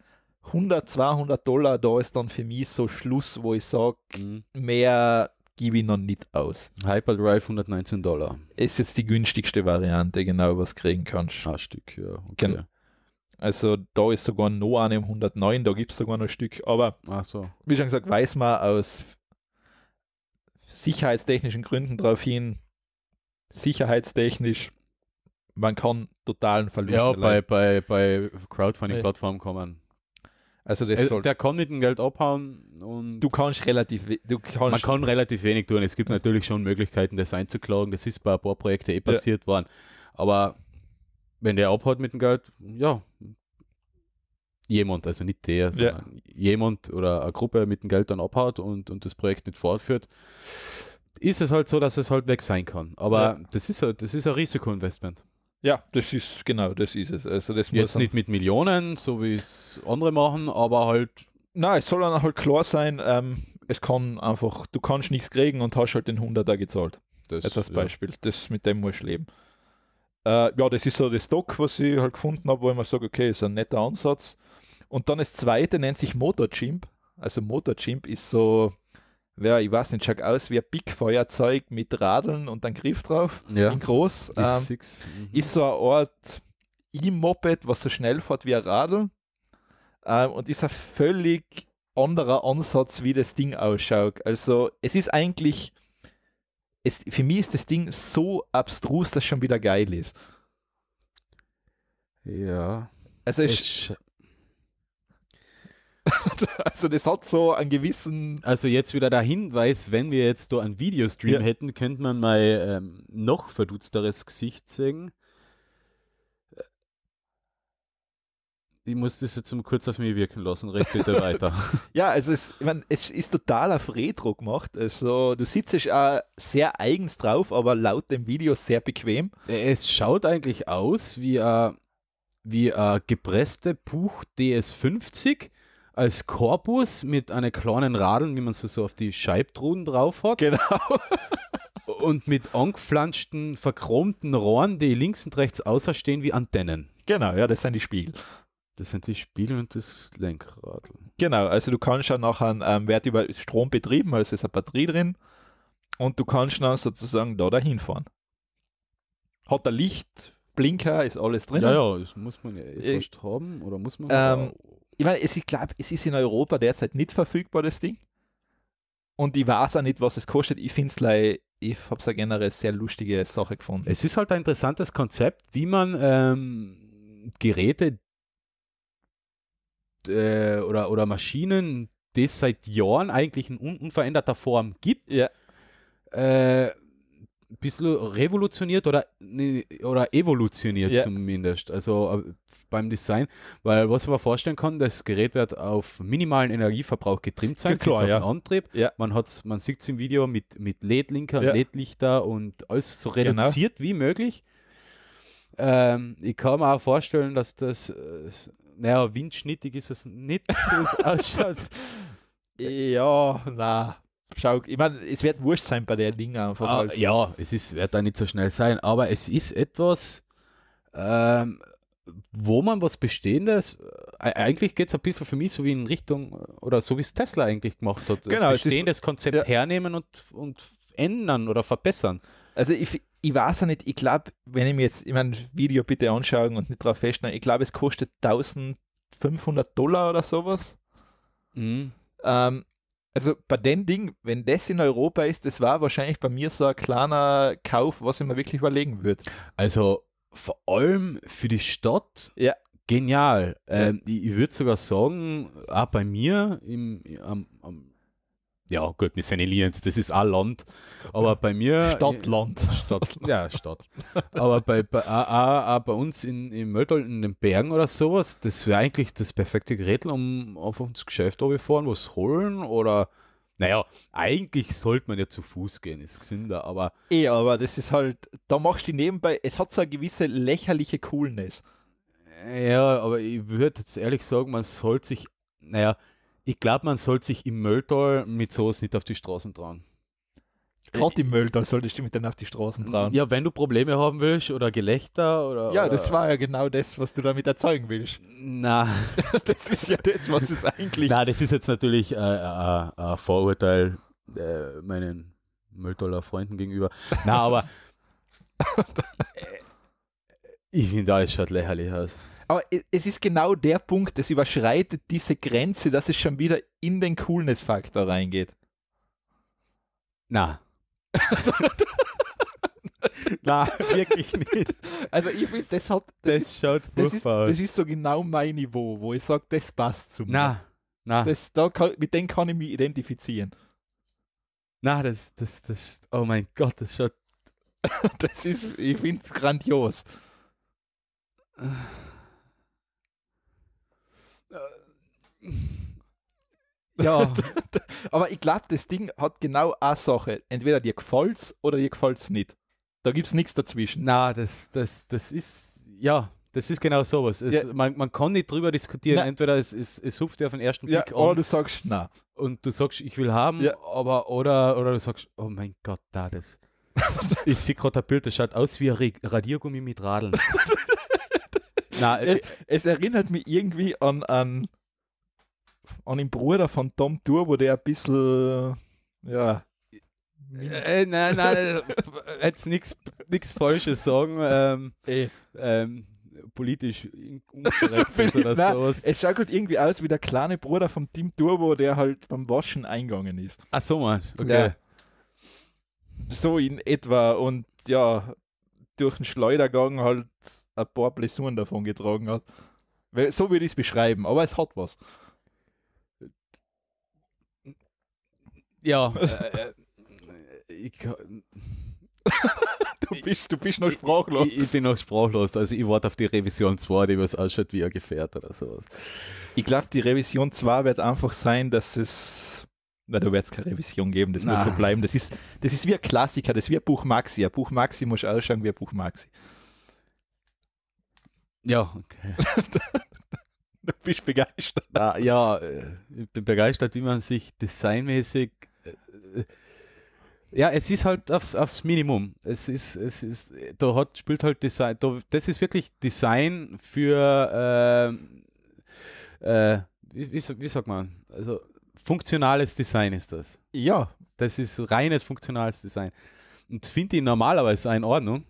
100, 200 Dollar, da ist dann für mich so Schluss, wo ich sage, mhm. mehr gebe ich noch nicht aus. Hyperdrive 119 Dollar. Ist jetzt die günstigste Variante, genau, was kriegen kannst. Ein ah, Stück, ja. Okay. Genau. Also da ist sogar noch eine im 109, da gibt es sogar noch ein Stück. Aber so. wie schon gesagt, weiß man aus sicherheitstechnischen Gründen darauf hin, sicherheitstechnisch, man kann totalen Verlust Ja, bei, bei, bei Crowdfunding-Plattformen kommen. Also das also soll der kann mit dem Geld abhauen und du kannst relativ du kannst man kann relativ wenig tun. Es gibt natürlich schon Möglichkeiten, das einzuklagen. Das ist bei ein paar Projekten eh passiert ja. worden. Aber wenn der abhaut mit dem Geld, ja, jemand, also nicht der, sondern ja. jemand oder eine Gruppe mit dem Geld dann abhaut und, und das Projekt nicht fortführt, ist es halt so, dass es halt weg sein kann. Aber ja. das ist das ist ein Risikoinvestment. Ja, das ist genau, das ist es. Also das Jetzt nicht mit Millionen, so wie es andere machen, aber halt. Nein, es soll dann halt klar sein, ähm, es kann einfach, du kannst nichts kriegen und hast halt den 100er gezahlt. Das, Jetzt als Beispiel, ja. das mit dem musst du leben. Äh, ja, das ist so das Doc, was ich halt gefunden habe, wo ich mir sage, okay, ist ein netter Ansatz. Und dann das zweite nennt sich Motor Chimp. Also Motor Chimp ist so ja, ich weiß nicht, schaut aus wie ein Big-Feuerzeug mit Radeln und dann Griff drauf, ja. in groß. Ähm, mhm. Ist so eine Art E-Moped, was so schnell fährt wie ein Radl ähm, und ist ein völlig anderer Ansatz, wie das Ding ausschaut. Also es ist eigentlich, es, für mich ist das Ding so abstrus, dass es schon wieder geil ist. Ja. Also es, es also das hat so einen gewissen. Also jetzt wieder der Hinweis, wenn wir jetzt da einen Videostream ja. hätten, könnte man mal ähm, noch verdutzteres Gesicht sehen. Äh, ich muss das jetzt mal kurz auf mich wirken lassen, recht bitte weiter. ja, also es, ich mein, es ist total auf Retro gemacht. Also du sitzt auch sehr eigens drauf, aber laut dem Video sehr bequem. Äh, es schaut eigentlich aus wie ein äh, wie eine gepresste Buch DS50 als Korpus mit einer kleinen Radeln, wie man so, so auf die Scheibtruhen drauf hat. Genau. und mit angepflanzten, verchromten Rohren, die links und rechts außerstehen wie Antennen. Genau, ja, das sind die Spiegel. Das sind die Spiegel und das Lenkrad. Genau, also du kannst ja nachher, ähm, wird über Strom betrieben, also ist eine Batterie drin und du kannst dann sozusagen da dahin fahren. Hat der Licht, Blinker, ist alles drin. Ja, ja, das muss man ja erst eh äh, haben oder muss man. Ähm, ich meine, es, ich glaube, es ist in Europa derzeit nicht verfügbar, das Ding. Und ich weiß auch nicht, was es kostet. Ich finde es like, ich habe es generell sehr lustige Sache gefunden. Es ist halt ein interessantes Konzept, wie man ähm, Geräte äh, oder, oder Maschinen, die es seit Jahren eigentlich in un unveränderter Form gibt, ja. äh, ein bisschen revolutioniert oder, oder evolutioniert yeah. zumindest, also äh, beim Design, weil was man vorstellen kann, das Gerät wird auf minimalen Energieverbrauch getrimmt sein, klar, ja. auf Antrieb. Ja. Man, hat's, man sieht es im Video mit, mit LED-Linker, ja. LED-Lichter und alles so genau. reduziert genau. wie möglich. Ähm, ich kann mir auch vorstellen, dass das, äh, naja, windschnittig ist es nicht, so es ausschaut. Ja, na schau, ich meine, es wird wurscht sein bei der Dinge einfach. Ah, Ja, es ist, wird da nicht so schnell sein, aber es ist etwas, ähm, wo man was Bestehendes, äh, e-, eigentlich geht es ein bisschen für mich so wie in Richtung, oder so wie es Tesla eigentlich gemacht hat, genau, bestehendes ist, Konzept ja. hernehmen und, und ändern oder verbessern. Also ich, ich weiß ja nicht, ich glaube, wenn ich mir jetzt, ich mein Video bitte anschauen und nicht drauf feststellen, ich glaube, es kostet 1500 Dollar oder sowas. Mhm. Ähm, also bei dem Ding, wenn das in Europa ist, das war wahrscheinlich bei mir so ein kleiner Kauf, was ich mir wirklich überlegen würde. Also vor allem für die Stadt. Ja. Genial. Ähm, Ich, ich würde sogar sagen, auch bei mir im, am, am ja, gut, wir sind Aliens, das ist auch Land. Aber bei mir. Land. Stadt, ja, Stadt. Aber bei, bei, auch, auch bei uns in, im Mölltal, in den Bergen oder sowas, das wäre eigentlich das perfekte Gerät, um auf uns Geschäft fahren, was holen oder. Naja, eigentlich sollte man ja zu Fuß gehen, ist gesünder, aber. Eh, aber das ist halt, da machst du nebenbei, es hat so eine gewisse lächerliche Coolness. Ja, aber ich würde jetzt ehrlich sagen, man sollte sich, naja, ich glaube, man sollte sich im Mölltal mit sowas nicht auf die Straßen trauen. Äh, Gerade im Mölltal solltest du mit dann auf die Straßen trauen. Ja, wenn du Probleme haben willst oder Gelächter oder. Ja, oder das war ja genau das, was du damit erzeugen willst. Na. das ist ja das, was es eigentlich. Na, das ist jetzt natürlich ein äh, äh, äh Vorurteil äh, meinen Mölltaler Freunden gegenüber. Na, aber. Äh, ich finde, da ist schon lächerlich aus. Aber es ist genau der Punkt, es überschreitet diese Grenze, dass es schon wieder in den Coolness-Faktor reingeht. Na. Na, wirklich nicht. Also ich finde, das hat. Das, das ist, schaut das ist, aus. das ist so genau mein Niveau, wo ich sage, das passt zu mir. Na, na. Das, da kann, mit dem kann ich mich identifizieren. Na, das, das, das, oh mein Gott, das schaut. das ist, ich finde es grandios. Ja. Aber ich glaube, das Ding hat genau eine Sache. Entweder dir gefällt's oder dir gefällt's nicht. Da gibt es nichts dazwischen. Na, das, das, das ist, ja, das ist genau sowas. Es, ja. man, man kann nicht drüber diskutieren. Nein. Entweder es, es, es hupft dir auf den ersten Blick ja, an. Oder du sagst, na. Und du sagst, ich will haben, ja. aber, oder, oder du sagst, oh mein Gott, da das. ich sehe gerade ein Bild, das schaut aus wie ein Radiergummi mit Radeln. na, es, äh, es erinnert mich irgendwie an, an an den Bruder von Tom Tour, wo der ein bisschen, ja. Äh, nein, nein, jetzt nichts Falsches sagen. Ähm, Ey. Eh. ähm, politisch unkorrekt ist oder Nein, sowas. Es schaut halt irgendwie aus wie der kleine Bruder vom Team Turbo, der halt beim Waschen eingegangen ist. Ach so, man. Okay. Ja. So in etwa und ja, durch den Schleudergang halt ein paar Blessuren davon getragen hat. So würde ich es beschreiben, aber es hat was. Ja. Äh, äh ich, du, bist, du bist noch sprachlos. Ich, ich, bin noch sprachlos. Also ich warte auf die Revision 2, die was ausschaut wie ein Gefährt oder sowas. Ich glaube, die Revision 2 wird einfach sein, dass es. Na, da wird es keine Revision geben, das Na. muss so bleiben. Das ist, das ist wie ein Klassiker, das ist wie ein Buch Maxi. Ein Buch Maxi muss ausschauen wie ein Buch Maxi. Ja, okay. du bist begeistert. Na, ah, ja, äh, ich bin begeistert, wie man sich designmäßig ja, es ist halt aufs, aufs Minimum. Es ist, es ist, da hat, spielt halt Design, da, das ist wirklich Design für, äh, äh, wie, wie, wie sagt man, also funktionales Design ist das. Ja. Das ist reines funktionales Design. Und finde ich normalerweise in Ordnung.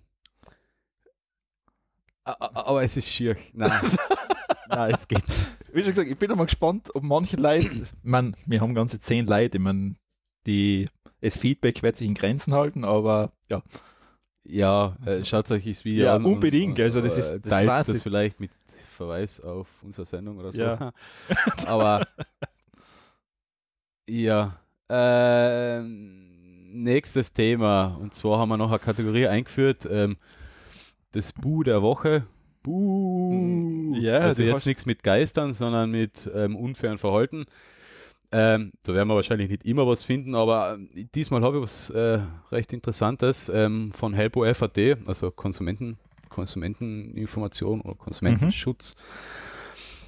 Aber es ist schier. Nein. Nein, es geht. Wie schon gesagt, ich bin mal gespannt, ob manche Leute, ich meine, wir haben ganze zehn Leute, ich meine, die, das Feedback wird sich in Grenzen halten, aber ja. Ja, äh, schaut euch das Video ja, an. Unbedingt, und, also das äh, ist das teilt das ich. vielleicht mit Verweis auf unsere Sendung oder so. Ja. aber ja. Äh, nächstes Thema. Und zwar haben wir noch eine Kategorie eingeführt. Ähm, das Bu der Woche. Buh. Mm, ja, also jetzt nichts mit Geistern, sondern mit ähm, unfairen Verhalten. Ähm, da werden wir wahrscheinlich nicht immer was finden, aber äh, diesmal habe ich was äh, recht Interessantes ähm, von Helpo FAT, also Konsumenten, Konsumenteninformation oder Konsumentenschutz,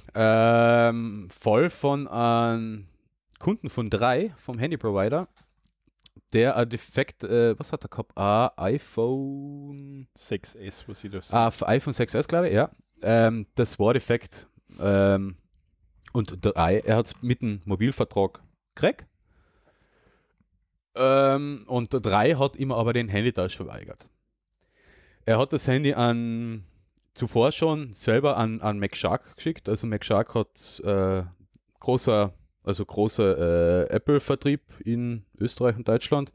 mhm. ähm, voll von einem ähm, Kunden von drei vom Handyprovider, der ein Defekt, äh, was hat der gehabt? Ah, iPhone 6S, was sie das? Ah, iPhone 6S, glaube ich, ja. Ähm, das war defekt. Ähm, und drei, er hat es mit dem Mobilvertrag gekriegt. Ähm, und drei hat immer aber den Handytausch verweigert. Er hat das Handy an zuvor schon selber an, an McShark geschickt. Also McShark hat äh, großer, also großer äh, Apple-Vertrieb in Österreich und Deutschland.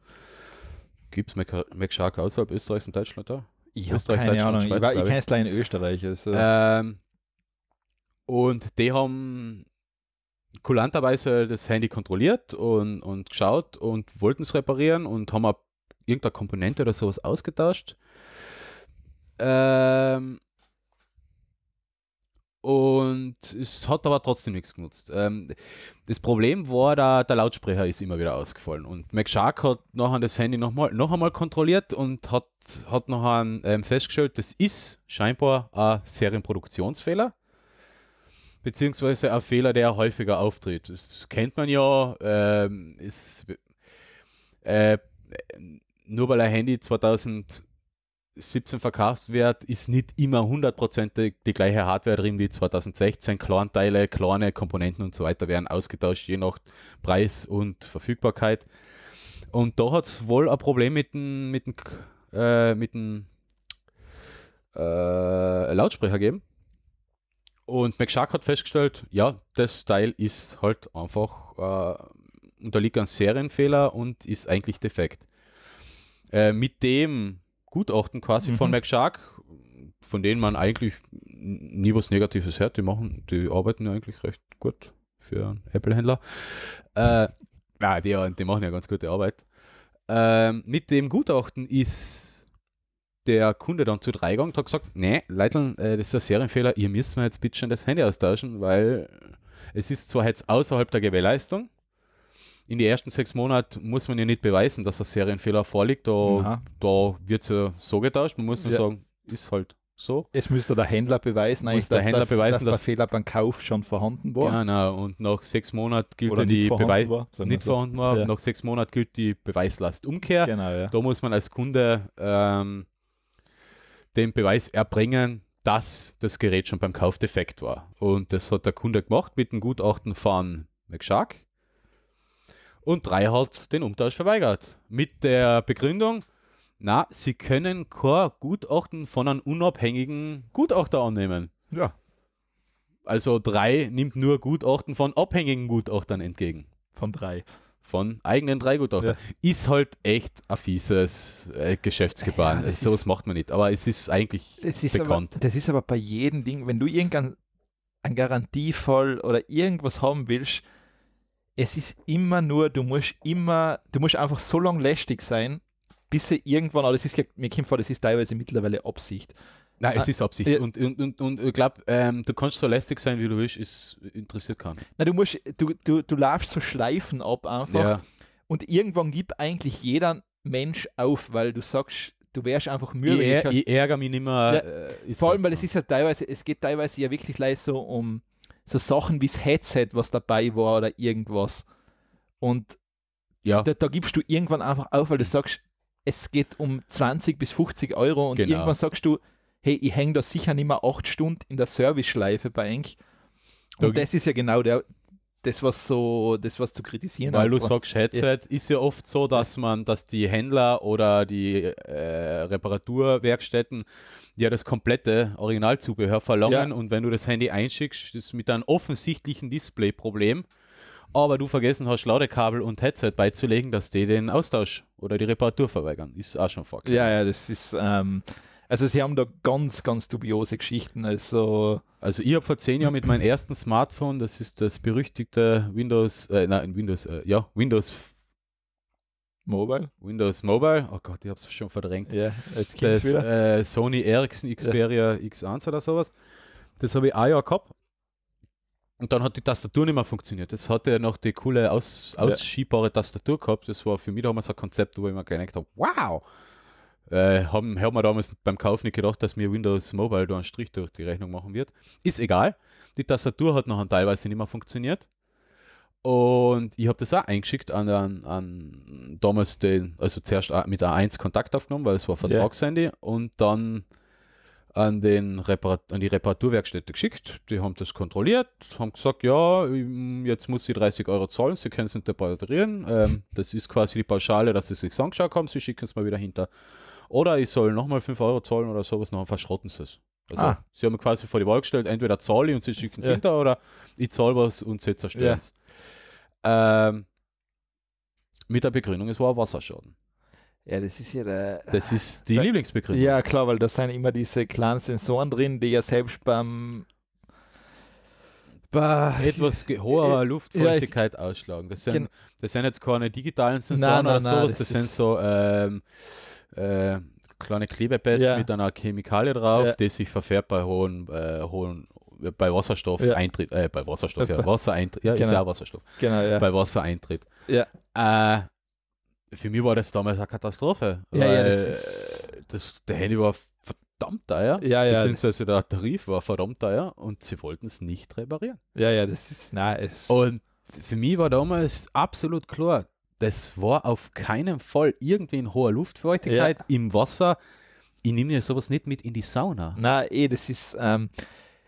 Gibt es McShark außerhalb Österreichs und Deutschland da? Ich habe keine Deutschland, Ahnung. Schweiz, ich, war, ich kenne es leider in Österreich. Also. Ähm, und die haben kulanterweise das Handy kontrolliert und, und geschaut und wollten es reparieren und haben irgendeine Komponente oder sowas ausgetauscht. Ähm, und es hat aber trotzdem nichts genutzt. Ähm, das Problem war, da, der Lautsprecher ist immer wieder ausgefallen. Und McShark hat nachher das Handy nochmal noch einmal kontrolliert und hat, hat nachher ähm, festgestellt, das ist scheinbar ein Serienproduktionsfehler beziehungsweise ein Fehler, der häufiger auftritt. Das kennt man ja. Ähm, ist, äh, nur weil ein Handy 2017 verkauft wird, ist nicht immer 100% die gleiche Hardware drin wie 2016. Kleinteile, kleine Komponenten und so weiter werden ausgetauscht, je nach Preis und Verfügbarkeit. Und da hat es wohl ein Problem mit dem, mit dem, äh, mit dem äh, Lautsprecher geben. Und McShark hat festgestellt, ja, das Teil ist halt einfach äh, unterliegt an Serienfehler und ist eigentlich defekt. Äh, mit dem Gutachten quasi mhm. von McShark, von denen man eigentlich nie was Negatives hört, die machen, die arbeiten ja eigentlich recht gut für einen Apple-Händler. Äh, na, die, die, machen ja ganz gute Arbeit. Äh, mit dem Gutachten ist der Kunde dann zu drei gegangen und hat gesagt, nee, Leute, äh, das ist ein Serienfehler, ihr müsst mir jetzt bitte schon das Handy austauschen, weil es ist zwar jetzt außerhalb der Gewährleistung, in den ersten sechs Monaten muss man ja nicht beweisen, dass ein Serienfehler vorliegt, da, da wird es ja so getauscht, man muss nur ja. sagen, ist halt so. Es müsste der Händler beweisen, muss der Händler der, beweisen, dass, der Fehler beim Kauf schon vorhanden war. Genau, und nach sechs Monaten gilt Oder die Beweis nicht vorhanden war. So. war. Ja. Nach sechs Monaten gilt die Beweislast Genau, ja. Da muss man als Kunde ähm, den Beweis erbringen, dass das Gerät schon beim Kauf defekt war. Und das hat der Kunde gemacht mit dem Gutachten von McShark. Und drei hat den Umtausch verweigert. Mit der Begründung, na, sie können kein Gutachten von einem unabhängigen Gutachter annehmen. Ja. Also drei nimmt nur Gutachten von abhängigen Gutachtern entgegen. Von drei von eigenen dreigut Ja. Ist halt echt ein fieses äh, Geschäftsgebaren. Ja, so was macht man nicht. Aber es ist eigentlich ist bekannt. Aber, das ist aber bei jedem Ding, wenn du irgendein ein Garantiefall oder irgendwas haben willst, es ist immer nur, du musst immer, du musst einfach so lang lästig sein, bis sie irgendwann, aber das ist, mir kommt vor, das ist teilweise mittlerweile Absicht. Nein, es ah, ist Absicht. Ja. Und, und, und, und ich glaube, ähm, du kannst so lästig sein, wie du willst, es interessiert keinen. Nein, du musst, du, du, du laufst so Schleifen ab einfach. Ja. Und irgendwann gibt eigentlich jeder Mensch auf, weil du sagst, du wärst einfach müde. Ich, ich, ich, ärgere mich nicht mehr. Ja, äh, vor allem, halt weil es ist ja teilweise, es geht teilweise ja wirklich gleich so um so Sachen wie das Headset, was dabei war oder irgendwas. Und ja. da, da gibst du irgendwann einfach auf, weil du sagst, es geht um 20 bis 50 Euro und genau. irgendwann sagst du, hey, ich hänge da sicher nicht mehr acht Stunden in der Serviceschleife bei Enk. Und da das ist ja genau der, das, was so, das, was zu kritisieren Weil hat. du sagst, Headset ja. ist ja oft so, dass man, dass die Händler oder die äh, Reparaturwerkstätten ja das komplette Originalzubehör verlangen ja. und wenn du das Handy einschickst, ist mit einem offensichtlichen Display-Problem. aber du vergessen hast, Ladekabel und Headset beizulegen, dass die den Austausch oder die Reparatur verweigern. Ist auch schon fuck. Ja, ja, das ist, ähm, also sie haben da ganz, ganz dubiose Geschichten. Also, also ich habe vor zehn Jahren mit meinem ersten Smartphone, das ist das berüchtigte Windows, äh, nein, Windows, äh, ja, Windows Mobile? Windows Mobile, oh Gott, ich habe es schon verdrängt. Ja, jetzt das äh, Sony Ericsson Xperia ja. X1 oder sowas. Das habe ich ein Jahr gehabt. Und dann hat die Tastatur nicht mehr funktioniert. Das hatte noch die coole aus, ausschiebbare Tastatur gehabt. Das war für mich damals ein Konzept, wo ich mir gedacht habe, wow, äh, haben, haben wir damals beim Kauf nicht gedacht, dass mir Windows Mobile da einen Strich durch die Rechnung machen wird. Ist egal. Die Tastatur hat noch teilweise nicht mehr funktioniert. Und ich habe das auch eingeschickt an, an, an damals den, also zuerst mit A1 Kontakt aufgenommen, weil es war Vertragshandy yeah. und dann an, den an die Reparaturwerkstätte geschickt. Die haben das kontrolliert, haben gesagt, ja, jetzt muss sie 30 Euro zahlen, sie können es interpretieren. Ähm, das ist quasi die Pauschale, dass sie es sich angeschaut haben, sie schicken es mal wieder hinter. Oder ich soll nochmal 5 Euro zahlen oder sowas, noch verschrotten sie es. Also ah. sie haben quasi vor die Wahl gestellt, entweder zahle ich und sie schicken es ja. hinter oder ich zahle was und sie zerstören es. Ja. Ähm, mit der Begründung, es war ein Wasserschaden. Ja, das ist ja der, Das ist die der, äh, Lieblingsbegründung. Ja, klar, weil da sind immer diese kleinen Sensoren drin, die ja selbst beim bei etwas hoher Luftfeuchtigkeit ja, ich, ausschlagen. Das sind, das sind jetzt keine digitalen Sensoren nein, nein, oder nein, sowas, das, das sind so ähm, äh, kleine Klebepads ja. mit einer Chemikalie drauf, ja. die sich verfärbt bei hohen, äh, hohen bei Wasserstoff ja. eintritt, äh, bei Wasserstoff, ja, Wasser eintritt, ja, genau. ist ja Wasserstoff, genau, ja. bei Wasser eintritt. Ja. Äh, für mich war das damals eine Katastrophe. Ja, weil ja, das, das der Handy war verdammt teuer, ja, ja, beziehungsweise der Tarif war verdammt teuer und sie wollten es nicht reparieren. Ja, ja, das ist nice. Und für mich war damals absolut klar, das war auf keinen Fall irgendwie in hoher Luftfeuchtigkeit, ja. im Wasser. Ich nehme ja sowas nicht mit in die Sauna. Na, eh, das ist. Ähm,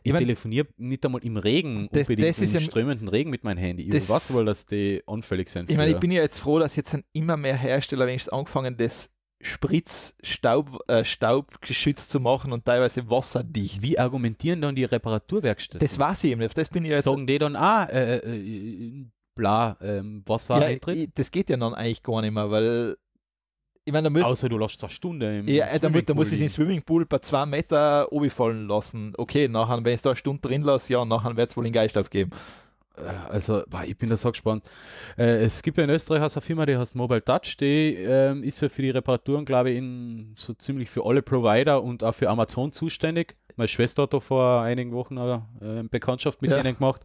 ich, ich mein, telefoniere nicht einmal im Regen, das, unbedingt das im ja, strömenden Regen mit meinem Handy. Ich das, weiß wohl, dass die anfällig sind. Ich meine, ich bin ja jetzt froh, dass jetzt immer mehr Hersteller wenigstens angefangen, das Spritzstaub äh, staubgeschützt zu machen und teilweise wasserdicht. Wie argumentieren dann die Reparaturwerkstätten? Das weiß ich eben, nicht. das bin ich jetzt. Sagen die dann, ah, äh, äh bla ähm, Wasser ja, eintritt. Das geht ja dann eigentlich gar nicht mehr, weil ich meine, muss, Außer du lässt eine Stunde im Ja, äh, da muss, da muss ich den Swimmingpool bei zwei Meter oben fallen lassen. Okay, nachher, wenn ich da eine Stunde drin lasse, ja, nachher wird es wohl den Geist aufgeben. Äh, also, ich bin da so gespannt. Äh, es gibt ja in Österreich also eine Firma, die heißt Mobile Touch, die ähm, ist ja für die Reparaturen, glaube ich, in, so ziemlich für alle Provider und auch für Amazon zuständig. Meine Schwester hat da vor einigen Wochen eine Bekanntschaft mit ja. ihnen gemacht.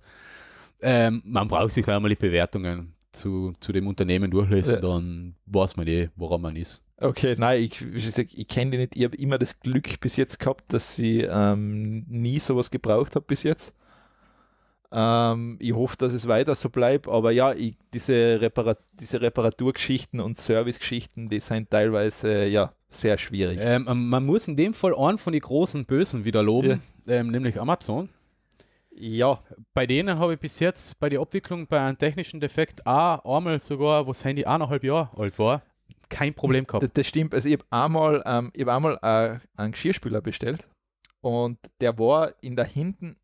Ähm, man braucht sich einmal die Bewertungen zu, zu dem Unternehmen durchlesen, ja. dann weiß man eh, woran man ist. Okay, nein, ich, ich, ich kenne die nicht. Ich habe immer das Glück bis jetzt gehabt, dass ich ähm, nie sowas gebraucht habe bis jetzt. Ähm, ich hoffe, dass es weiter so bleibt, aber ja, ich, diese, Reparat diese Reparaturgeschichten und Servicegeschichten, die sind teilweise ja sehr schwierig. Ähm, man muss in dem Fall einen von den großen Bösen wieder loben, ja. Ähm, nämlich Amazon. Ja, bei denen habe ich bis jetzt bei der Abwicklung bei einem technischen Defekt auch einmal sogar, wo das Handy eineinhalb Jahre alt war, kein Problem gehabt. Das stimmt. Also ich habe einmal, ähm, ich hab einmal äh, einen Geschirrspüler bestellt und der war in der hinten,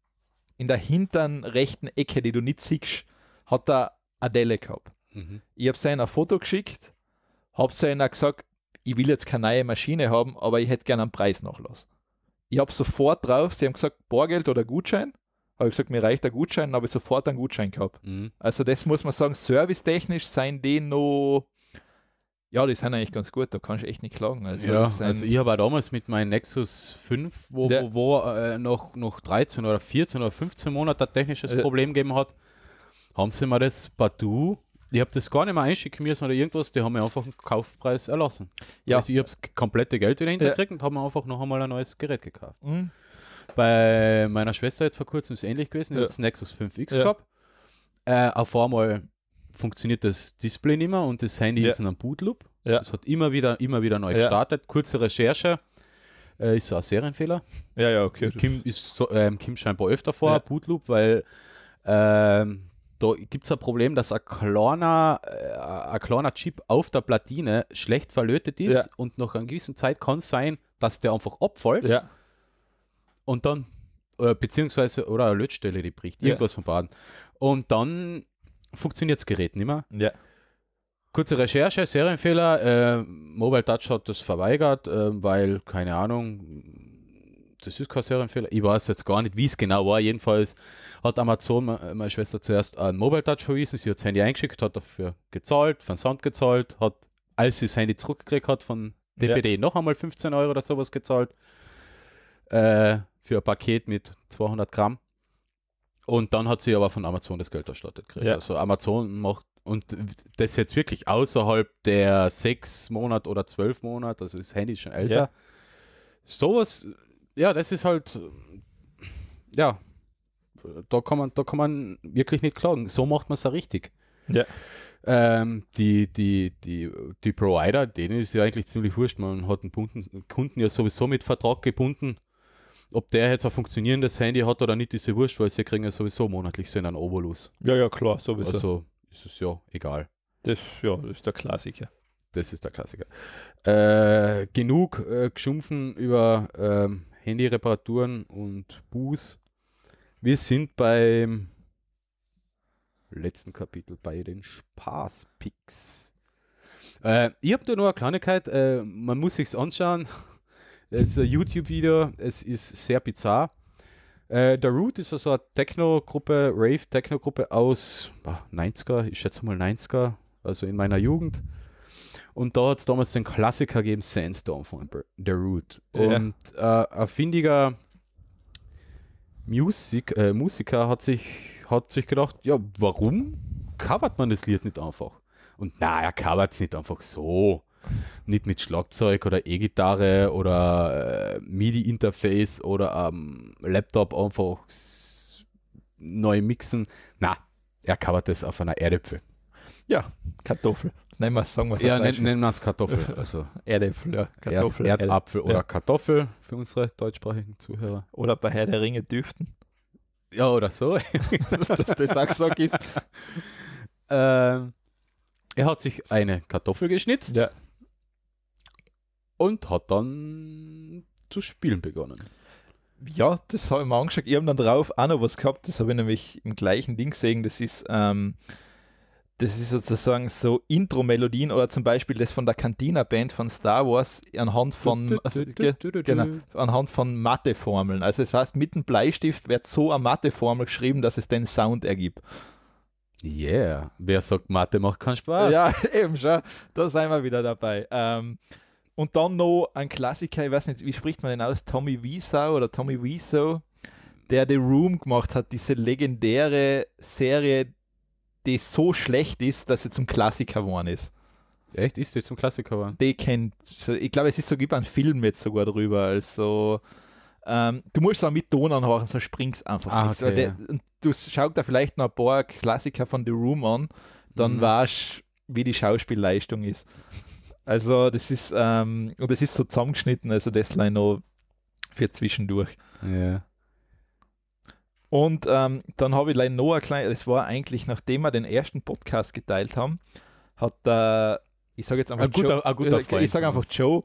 in der hinteren rechten Ecke, die du nicht siehst, hat er Adele gehabt. Mhm. Ich habe seinen ein Foto geschickt, habe seiner gesagt, ich will jetzt keine neue Maschine haben, aber ich hätte gerne einen Preis nachlassen. Ich habe sofort drauf, sie haben gesagt, Bargeld oder Gutschein habe ich gesagt, mir reicht der Gutschein, habe ich sofort einen Gutschein gehabt. Mhm. Also das muss man sagen, servicetechnisch seien die noch, ja, die sind eigentlich ganz gut, da kann ich echt nicht klagen. Also, ja, also ich habe auch damals mit meinem Nexus 5, wo, wo, wo äh, noch, noch 13 oder 14 oder 15 Monate ein technisches äh, Problem gegeben hat, haben sie mir das partout ich habe das gar nicht mehr einschicken müssen oder irgendwas, die haben mir einfach einen Kaufpreis erlassen. Ja. Also ich habe das komplette Geld wieder hinterkriegt ja. und habe mir einfach noch einmal ein neues Gerät gekauft. Mhm bei meiner Schwester jetzt vor kurzem ist ähnlich gewesen, jetzt ja. Nexus 5X ja. gehabt. Äh, auf einmal funktioniert das Display nicht mehr und das Handy ja. ist in einem Bootloop. Ja. Es hat immer wieder, immer wieder neu gestartet. Kurze Recherche. Äh, ist so ein Serienfehler. Ja, ja, okay. Kim, ist so, ähm, Kim scheinbar öfter vor, Bootloop, weil ähm, da gibt es ein Problem, dass ein kleiner, äh, ein kleiner Chip auf der Platine schlecht verlötet ist ja. und nach einer gewissen Zeit kann es sein, dass der einfach abfällt. Ja. Und dann, äh, beziehungsweise, oder eine Lötstelle, die bricht, irgendwas ja. vom Baden. Und dann funktioniert das Gerät nicht mehr. Ja. Kurze Recherche, Serienfehler, äh, Mobile Touch hat das verweigert, äh, weil, keine Ahnung, das ist kein Serienfehler. Ich weiß jetzt gar nicht, wie es genau war. Jedenfalls hat Amazon, meine Schwester, zuerst einen Mobile Touch verwiesen. Sie hat das Handy eingeschickt, hat dafür gezahlt, Versand gezahlt, hat, als sie das Handy zurückgekriegt hat, von DPD ja. noch einmal 15 Euro oder sowas gezahlt. Äh, für ein Paket mit 200 Gramm. Und dann hat sie aber von Amazon das Geld erstattet gekriegt. Ja. Also Amazon macht und das jetzt wirklich außerhalb der sechs Monate oder zwölf Monate, also ist Handy schon älter. Ja. Sowas, ja, das ist halt, ja, da kann man, da kann man wirklich nicht klagen. So macht man es ja richtig. Ja. Ähm, die, die, die, die Provider, denen ist ja eigentlich ziemlich wurscht. Man hat einen Kunden, Kunden ja sowieso mit Vertrag gebunden ob der jetzt ein funktionierendes Handy hat oder nicht, ist ja wurscht, weil sie kriegen ja sowieso monatlich so einen Obolus. Ja, ja, klar, sowieso. Also ist es ja egal. Das, ja, das ist der Klassiker. Das ist der Klassiker. Äh, genug äh, geschumpfen über ähm, Handyreparaturen und Buß. Wir sind beim letzten Kapitel bei den Spaßpicks. Äh, ich habe da nur eine Kleinigkeit, äh, man muss sich's anschauen. Es ist ein YouTube-Video, es ist sehr bizarr. Äh, der Root ist also eine Techno-Gruppe, Rave-Techno-Gruppe aus ach, 90er, ich schätze mal 90er, also in meiner Jugend. Und da hat es damals den Klassiker gegeben, Sandstorm von The Root. Und ja. äh, ein findiger Musik, äh, Musiker hat sich, hat sich gedacht, ja, warum covert man das Lied nicht einfach? Und na, er covert es nicht einfach so nicht mit Schlagzeug oder E-Gitarre oder äh, MIDI-Interface oder ähm, Laptop einfach neu mixen. Na, er covert das auf einer Erdäpfel. Ja, Kartoffel. Nennen wir es, sagen wir Ja, nennen wir es Kartoffel. Also Erdäpfel, ja. Kartoffel, Erd, Erdapfel Erd, oder ja. Kartoffel für unsere deutschsprachigen Zuhörer. Oder bei Herr der Ringe Düften. Ja, oder so. Dass das auch gesagt ist. Ähm, er hat sich eine Kartoffel geschnitzt. Ja und hat dann zu spielen begonnen. Ja, das habe ich mir angeschaut. Ich habe dann drauf auch noch was gehabt, das habe ich nämlich im gleichen Ding gesehen. Das ist, ähm, das ist sozusagen so Intro-Melodien oder zum Beispiel das von der Cantina-Band von Star Wars anhand von, genau, anhand von Matheformeln. Also, es heißt, mit dem Bleistift wird so eine Matheformel geschrieben, dass es den Sound ergibt. Yeah, wer sagt, Mathe macht keinen Spaß? Ja, eben schon, da sind wir wieder dabei. Ähm, und dann noch ein Klassiker, ich weiß nicht, wie spricht man den aus? Tommy Wiesau oder Tommy Wiesau, der The Room gemacht hat, diese legendäre Serie, die so schlecht ist, dass sie zum Klassiker geworden ist. Echt? Ist die zum Klassiker geworden? Die kennt, ich glaube, es ist so, gibt einen Film jetzt sogar drüber, also... Ähm, du musst da mit Ton anhören, so springst einfach. Ah, okay, der, ja. Du schaust da vielleicht noch ein paar Klassiker von The Room an, dann mhm. weißt wie die Schauspielleistung ist. Also das ist, ähm, und das ist so zusammengeschnitten, also das noch für zwischendurch. Ja. Und ähm, dann habe ich leider noch ein kleines, das war eigentlich, nachdem wir den ersten Podcast geteilt haben, hat der, äh, ich sage jetzt einfach ein guter, Joe, ein guter äh, Freund ich sage einfach Joe,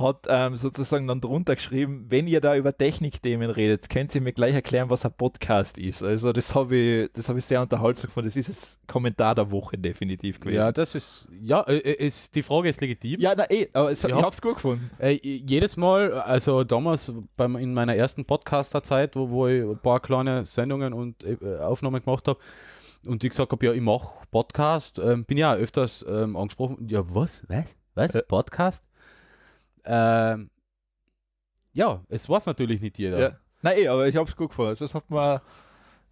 hat ähm, sozusagen dann drunter geschrieben, wenn ihr da über Technikthemen redet, könnt ihr mir gleich erklären, was ein Podcast ist. Also das habe ich, das habe ich sehr unterhaltsam gefunden. Das ist das Kommentar der Woche definitiv gewesen. Ja, das ist, ja, äh, äh, ist, die Frage ist legitim. Ja, na eh, aber es, ja. ich habe es gut gefunden. Äh, jedes Mal, also damals beim, in meiner ersten Podcaster-Zeit, wo, wo ich ein paar kleine Sendungen und äh, Aufnahmen gemacht habe, und ich gesagt habe, ja, ich mache Podcast, ähm, bin ja öfters ähm, angesprochen, ja, was, was, was, äh. Podcast? Ähm, ja, es war es natürlich nicht jeder. Ja. Nein, eh, aber ich habe es gut gefallen. Also das hat man,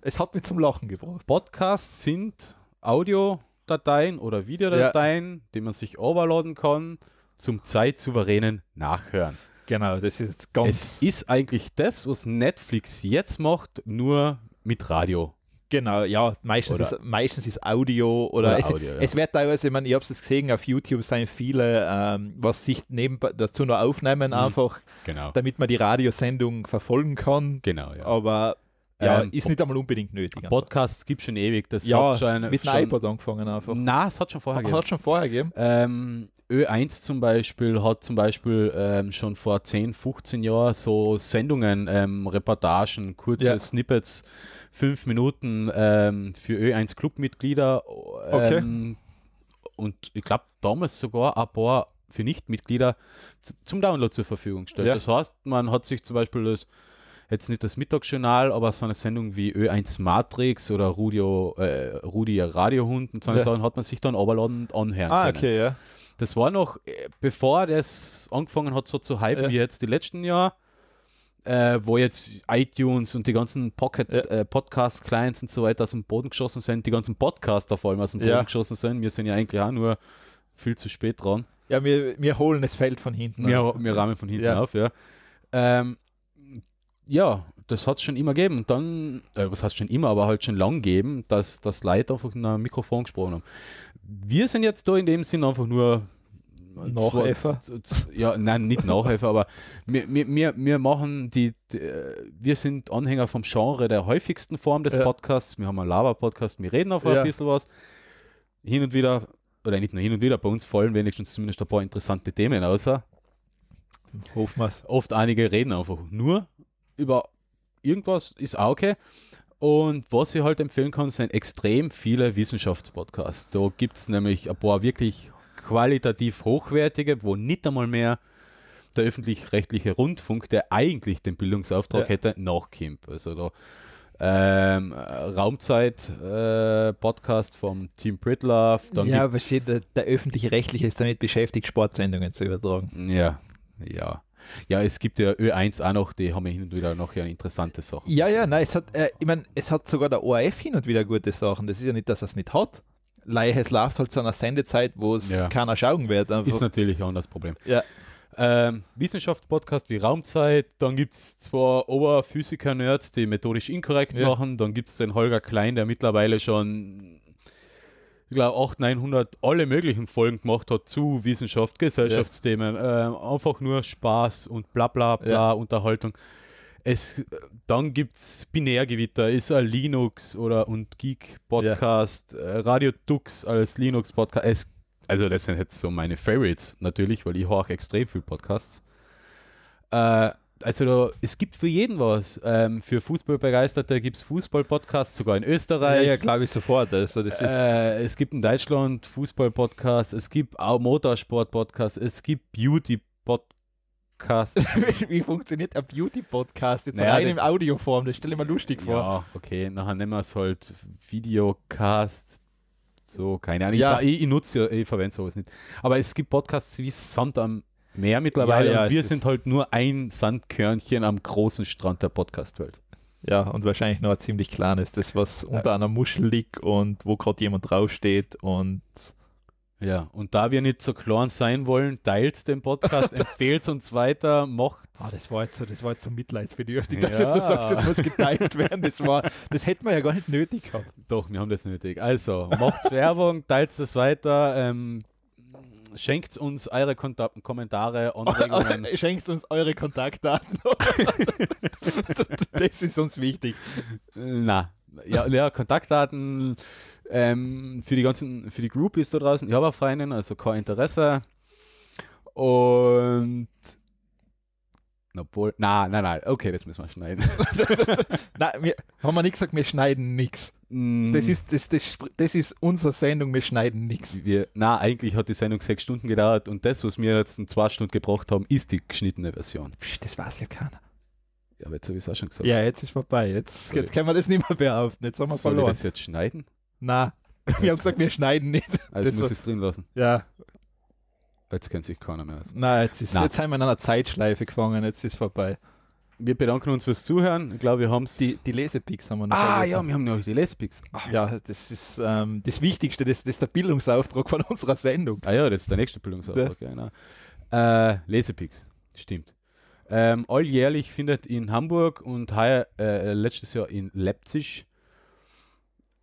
es hat mich zum Lachen gebracht. Podcasts sind Audiodateien oder Videodateien, ja. die man sich overladen kann, zum zeitsouveränen Nachhören. Genau, das ist ganz. Es ist eigentlich das, was Netflix jetzt macht, nur mit Radio. Genau, ja, meistens, ist, meistens ist Audio oder, oder es, Audio, ja. es, wird teilweise, ich, meine, ich habe es gesehen, auf YouTube sind viele, ähm, was sich nebenbei dazu noch aufnehmen, mhm. einfach, genau. damit man die Radiosendung verfolgen kann. Genau, ja. Aber ja, ähm, ist nicht einmal unbedingt nötig. Podcasts gibt es schon ewig. Das ja, hat schon, mit einem iPod angefangen einfach. Nein, es hat schon vorher gegeben. Hat schon vorher gegeben. Ähm, Ö1 zum Beispiel hat zum Beispiel ähm, schon vor 10, 15 Jahren so Sendungen, ähm, Reportagen, kurze ja. Snippets fünf Minuten ähm, für Ö1 Clubmitglieder. Ähm, okay. Und ich glaube, damals sogar ein paar für Nichtmitglieder zum Download zur Verfügung gestellt. Ja. Das heißt, man hat sich zum Beispiel das, jetzt nicht das Mittagsjournal, aber so eine Sendung wie Ö1 Matrix oder Rudio, äh, Rudi Radiohund und so ja. hat man sich dann runterladen und anhören ah, können. okay, ja. Das war noch, äh, bevor das angefangen hat so zu hypen ja. wie jetzt die letzten Jahre, äh, wo jetzt iTunes und die ganzen Pocket ja. äh, Podcast Clients und so weiter aus dem Boden geschossen sind, die ganzen Podcaster vor allem aus dem Boden ja. geschossen sind. Wir sind ja eigentlich auch nur viel zu spät dran. Ja, wir, wir holen das Feld von hinten wir, Wir rahmen von hinten ja. auf, ja. Ähm, ja, das hat es schon immer gegeben. Und dann, äh, was heißt schon immer, aber halt schon lang gegeben, dass das Leute einfach in einem Mikrofon gesprochen haben. Wir sind jetzt da in dem Sinn einfach nur äh, Nachhelfer? Ja, nein, nicht Nachhelfer, aber wir, wir, wir machen die, die, äh, wir sind Anhänger vom Genre der häufigsten Form des ja. Podcasts. Wir haben einen Lava-Podcast, wir reden auf ja. ein bisschen was. Hin und wieder, oder nicht nur hin und wieder, bei uns fallen wenigstens zumindest ein paar interessante Themen außer. Hofmas. Oft einige reden einfach nur über irgendwas, ist auch okay. Und was ich halt empfehlen kann, sind extrem viele Wissenschaftspodcasts. Da gibt es nämlich ein paar wirklich qualitativ hochwertige, wo nicht einmal mehr der öffentlich-rechtliche Rundfunk, der eigentlich den Bildungsauftrag ja. hätte, nachkommt. Also da ähm, Raumzeit-Podcast äh, vom Team Britlove. Dann ja, aber steht, der, der öffentlich-rechtliche ist damit beschäftigt, Sportsendungen zu übertragen. Ja, ja. Ja, es gibt ja Ö1 auch noch, die haben ja hin und wieder noch ja interessante Sachen. Ja, ja, nein, es hat, äh, ich meine, es hat sogar der ORF hin und wieder gute Sachen. Das ist ja nicht, dass er es nicht hat. Leihe, es läuft halt zu einer Sendezeit, wo es ja. keiner schauen wird. Einfach. Ist natürlich auch das Problem. Ja. Ähm, Wissenschaftspodcast wie Raumzeit, dann gibt es zwar Oberphysiker-Nerds, die methodisch inkorrekt ja. machen, dann gibt es den Holger Klein, der mittlerweile schon, ich glaube, 800, 900 alle möglichen Folgen gemacht hat zu Wissenschaft, Gesellschaftsthemen, ja. ähm, einfach nur Spaß und bla bla bla, Unterhaltung es, dann gibt es Binärgewitter, ist ein Linux oder und Geek Podcast, ja. Äh, Radio Dux als Linux Podcast. Es, also, das sind jetzt so meine Favorites natürlich, weil ich höre auch extrem viel Podcasts. Äh, also da, es gibt für jeden was. Ähm, für Fußballbegeisterte gibt es Fußball-Podcasts, sogar in Österreich. Ja, ja glaube ich sofort. Also das ist äh, es gibt in Deutschland Fußball-Podcasts, es gibt auch Motorsport-Podcasts, es gibt Beauty-Podcasts. Podcast? Wie funktioniert ein Beauty-Podcast? Jetzt naja, rein in Audioform, das stelle ich mir lustig vor. Ja, okay, nachher nehmen wir es halt Videocast. So, keine Ahnung. Ja. Ich, ich nutze ich verwende sowas nicht. Aber es gibt Podcasts wie Sand am Meer mittlerweile ja, ja, und wir sind halt nur ein Sandkörnchen am großen Strand der Podcastwelt. Ja, und wahrscheinlich noch ein ziemlich kleines, das, was unter einer Muschel liegt und wo gerade jemand draufsteht und ja, und da wir nicht so klar sein wollen, teilt den Podcast, empfehlt uns weiter, macht's. Ah, das war jetzt so, das war jetzt so mitleidsbedürftig, dass ja. jetzt so sagt, das muss geteilt werden. Das war, das hätten wir ja gar nicht nötig gehabt. Doch, wir haben das nötig. Also, macht's Werbung, teilt es weiter, ähm, schenkt uns eure Konta Kommentare, Anregungen. schenkt uns eure Kontaktdaten. das ist uns wichtig. Na, ja, ja Kontaktdaten. Ähm, für die ganzen, für die Groupies da draußen, ich habe auch Freundin, also kein Interesse. Und obwohl, na, na, na, okay, das müssen wir schneiden. Nein, wir, haben wir nicht gesagt, wir schneiden nichts. Mm. Das ist, das, das, das ist unsere Sendung, wir schneiden nichts. Wir, na, eigentlich hat die Sendung sechs Stunden gedauert und das, was wir jetzt in zwei Stunden gebraucht haben, ist die geschnittene Version. Das weiß ja keiner. Ja, aber jetzt habe ich es auch schon gesagt. Ja, jetzt ist vorbei. Jetzt, jetzt können wir das nicht mehr mehr Jetzt haben wir Soll verloren. Soll ich das jetzt schneiden? Na, wir haben gesagt, wir schneiden nicht. Also das muss so. es drin lassen. Ja. Jetzt kennt sich keiner mehr. Also. jetzt, ist, Nein. jetzt haben wir in einer Zeitschleife gefangen, jetzt ist vorbei. Wir bedanken uns fürs Zuhören. Ich glaube, wir haben es. Die, die Lesepicks haben wir noch. Ah, ja, wir haben noch die Lesepicks. Ach. Ja, das ist ähm, das Wichtigste, das, das ist der Bildungsauftrag von unserer Sendung. Ah, ja, das ist der nächste Bildungsauftrag. Ja. Genau. Äh, Lesepicks, stimmt. Ähm, alljährlich findet in Hamburg und heuer, äh, letztes Jahr in Leipzig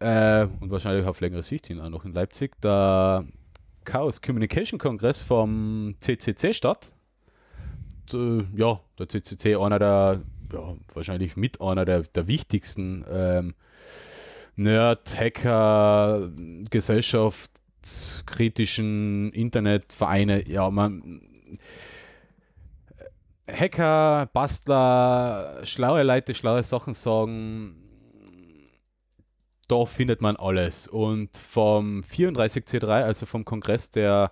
äh, und wahrscheinlich auf längere Sicht hin auch noch in Leipzig, der Chaos Communication Kongress vom CCC statt. Und, äh, ja, der CCC, einer der, ja, wahrscheinlich mit einer der, der wichtigsten ähm, Nerd, Hacker, gesellschaftskritischen Internetvereine. Ja, man. Äh, Hacker, Bastler, schlaue Leute, schlaue Sachen sagen, da findet man alles. Und vom 34C3, also vom Kongress, der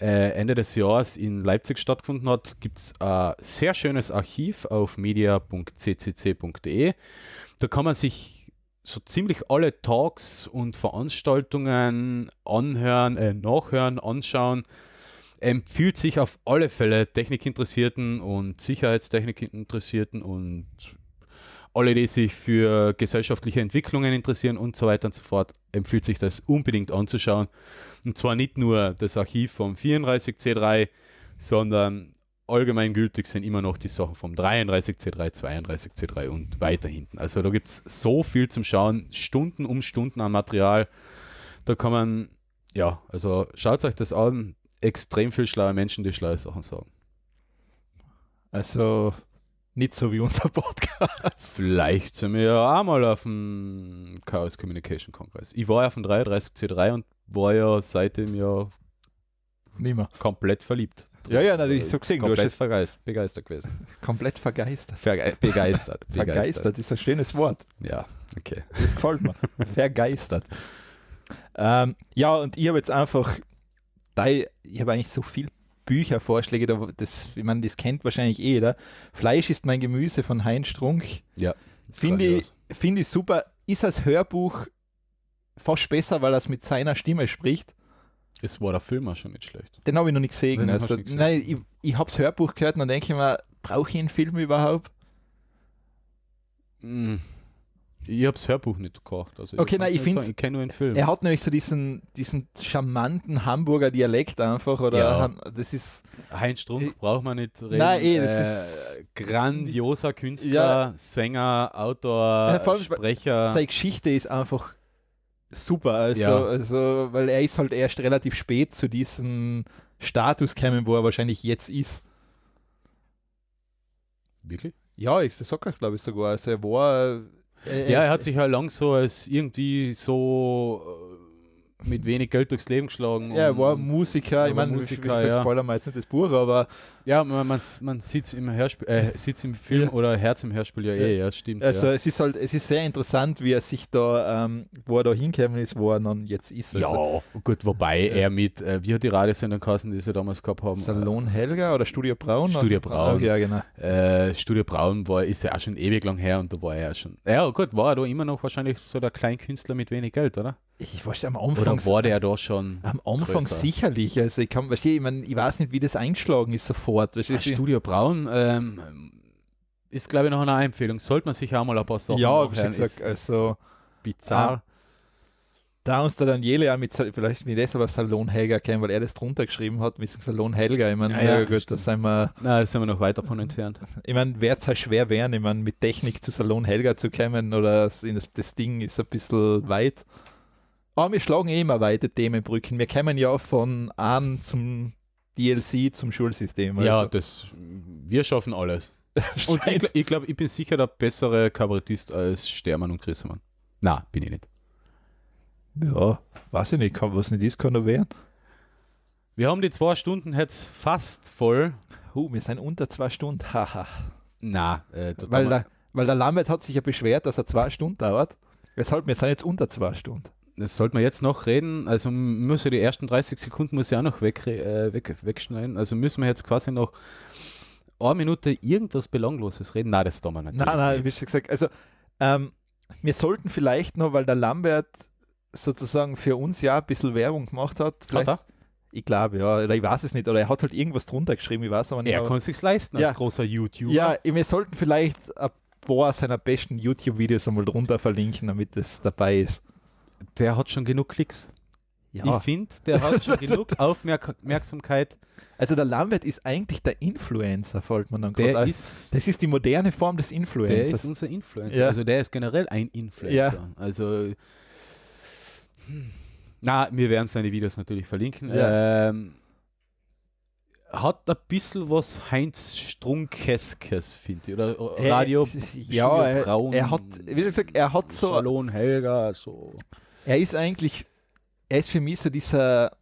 äh, Ende des Jahres in Leipzig stattgefunden hat, gibt es ein sehr schönes Archiv auf media.ccc.de. Da kann man sich so ziemlich alle Talks und Veranstaltungen anhören, äh, nachhören, anschauen. Empfiehlt sich auf alle Fälle Technikinteressierten und Sicherheitstechnikinteressierten und alle, die sich für gesellschaftliche Entwicklungen interessieren und so weiter und so fort, empfiehlt sich das unbedingt anzuschauen. Und zwar nicht nur das Archiv vom 34C3, sondern allgemeingültig sind immer noch die Sachen vom 33C3, 32C3 und weiter hinten. Also da gibt es so viel zum Schauen, Stunden um Stunden an Material. Da kann man, ja, also schaut euch das an. Extrem viel schlaue Menschen, die schlaue Sachen sagen. Also nicht so wie unser Podcast. Vielleicht sind wir ja auch mal auf dem Chaos Communication Kongress. Ich war ja von 33C3 und war ja seitdem ja Nimmer. komplett verliebt. Ja, ja, natürlich, so gesehen. Komplett du hast vergeist, begeistert gewesen. Komplett vergeistert. Verge begeistert. Vergeistert ist ein schönes Wort. Ja, okay. Das gefällt mir. vergeistert. Ähm, ja, und ich habe jetzt einfach, da ich, ich habe eigentlich so viel Büchervorschläge, da, das, ich meine, das kennt wahrscheinlich eh jeder. Fleisch ist mein Gemüse von Heinz Strunk. Ja. Finde ich, find ich super. Ist als Hörbuch fast besser, weil das mit seiner Stimme spricht. Es war der Film auch schon nicht schlecht. Den habe ich noch nicht gesehen. also, nicht nein ich, ich habe das Hörbuch gehört und dann denke ich mir, brauche ich einen Film überhaupt? Mm ich habe das Hörbuch nicht gekocht. Also okay, nein, ich finde. Ich kenne nur einen Film. Er hat nämlich so diesen, diesen charmanten Hamburger Dialekt einfach, oder? Ja. Das ist. Heinz Strunk ich, braucht man nicht reden. Nein, eh, das äh, ist. Grandioser Künstler, ja. Sänger, Autor, ja, Sprecher. Seine Geschichte ist einfach super. Also, ja. also, weil er ist halt erst relativ spät zu diesem Status gekommen, wo er wahrscheinlich jetzt ist. Wirklich? Ja, ich sag das glaube ich sogar. Also er war ja, er hat äh, sich halt lang so als irgendwie so äh, mit wenig Geld durchs Leben geschlagen. Ja, er war Musiker, ich meine, Musiker, ich, ich spoiler mal jetzt nicht das Buch, aber. Ja, man, man, man sieht im Hörspiel, äh, sieht's im Film ja. oder Herz im Hörspiel ja, eh, ja. eh, ja, stimmt. Also ja. es ist halt, es ist sehr interessant, wie er sich da, ähm, wo er da hinkommen ist, wo er dann jetzt ist. Also. Ja, gut, wobei er mit, äh, wie hat die Radiosendung geheißen, die sie damals gehabt haben? Salon Helga oder Studio Braun? Studio Braun. Braun. Ah, ja, genau. Äh, Studio Braun war, ist ja auch schon ewig lang her und da war er ja schon. Ja, gut, war er da immer noch wahrscheinlich so der Kleinkünstler mit wenig Geld, oder? ich weiß, am Anfang. Oder war der doch schon. Am Anfang größer. sicherlich. Also ich kann, weißt du, ich, mein, ich weiß nicht, wie das eingeschlagen ist sofort. Weißt du, ah, Studio Braun ähm, ist, glaube ich, noch eine Empfehlung. Sollte man sich auch mal ein paar Sachen Ja, ich gesagt, ist, also bizarr. Ah, da uns der Daniele ja mit, vielleicht mit deshalb Salon Helga kennen, weil er das drunter geschrieben hat, mit Salon Helga. Ich meine, ja, ja, gut, da sind wir. Na, da sind wir noch weit davon entfernt. Ich meine, wird es halt schwer werden, ich meine, mit Technik zu Salon Helga zu kommen oder das, das Ding ist ein bisschen weit. Aber ah, wir schlagen eh immer weiter Themenbrücken. Wir kommen ja von an zum DLC, zum Schulsystem. Also. Ja, das, wir schaffen alles. und ich, ich glaube, ich bin sicher der bessere Kabarettist als Stermann und Grissemann. Na, bin ich nicht. Ja, weiß ich nicht, kann, was nicht ist, kann er werden. Wir haben die zwei Stunden jetzt fast voll. Uh, wir sind unter zwei Stunden, haha. Na, äh, weil, der, weil der Lambert hat sich ja beschwert, dass er zwei Stunden dauert. Weshalb, wir sind jetzt unter zwei Stunden das sollte man jetzt noch reden. Also muss ja die ersten 30 Sekunden muss ja auch noch weg, äh, weg, wegschneiden. Also müssen wir jetzt quasi noch eine Minute irgendwas Belangloses reden. Nein, das tun wir nicht. Nein, nein, wie schon gesagt. Also ähm, wir sollten vielleicht noch, weil der Lambert sozusagen für uns ja ein bisschen Werbung gemacht hat. Vielleicht, hat ich glaube, ja, oder ich weiß es nicht, oder er hat halt irgendwas drunter geschrieben, ich weiß aber nicht. Er genau. kann es sich leisten ja, als großer YouTuber. Ja, wir sollten vielleicht ein paar seiner besten YouTube-Videos einmal drunter verlinken, damit es dabei ist der hat schon genug Klicks. Ja. Ich finde, der hat schon genug Aufmerksamkeit. Also der Lambert ist eigentlich der Influencer, folgt man dann der ist, Das ist die moderne Form des Influencers. Der ist unser Influencer. Ja. Also der ist generell ein Influencer. Ja. Also hm. na, wir werden seine Videos natürlich verlinken. Ähm, hat ein bisschen was Heinz Strunkeskes, finde ich. Oder äh, Radio, äh, ja, Braun. er hat, wie gesagt, er hat so. Salon Helga, so. Er ist eigentlich, er ist für mich so dieser,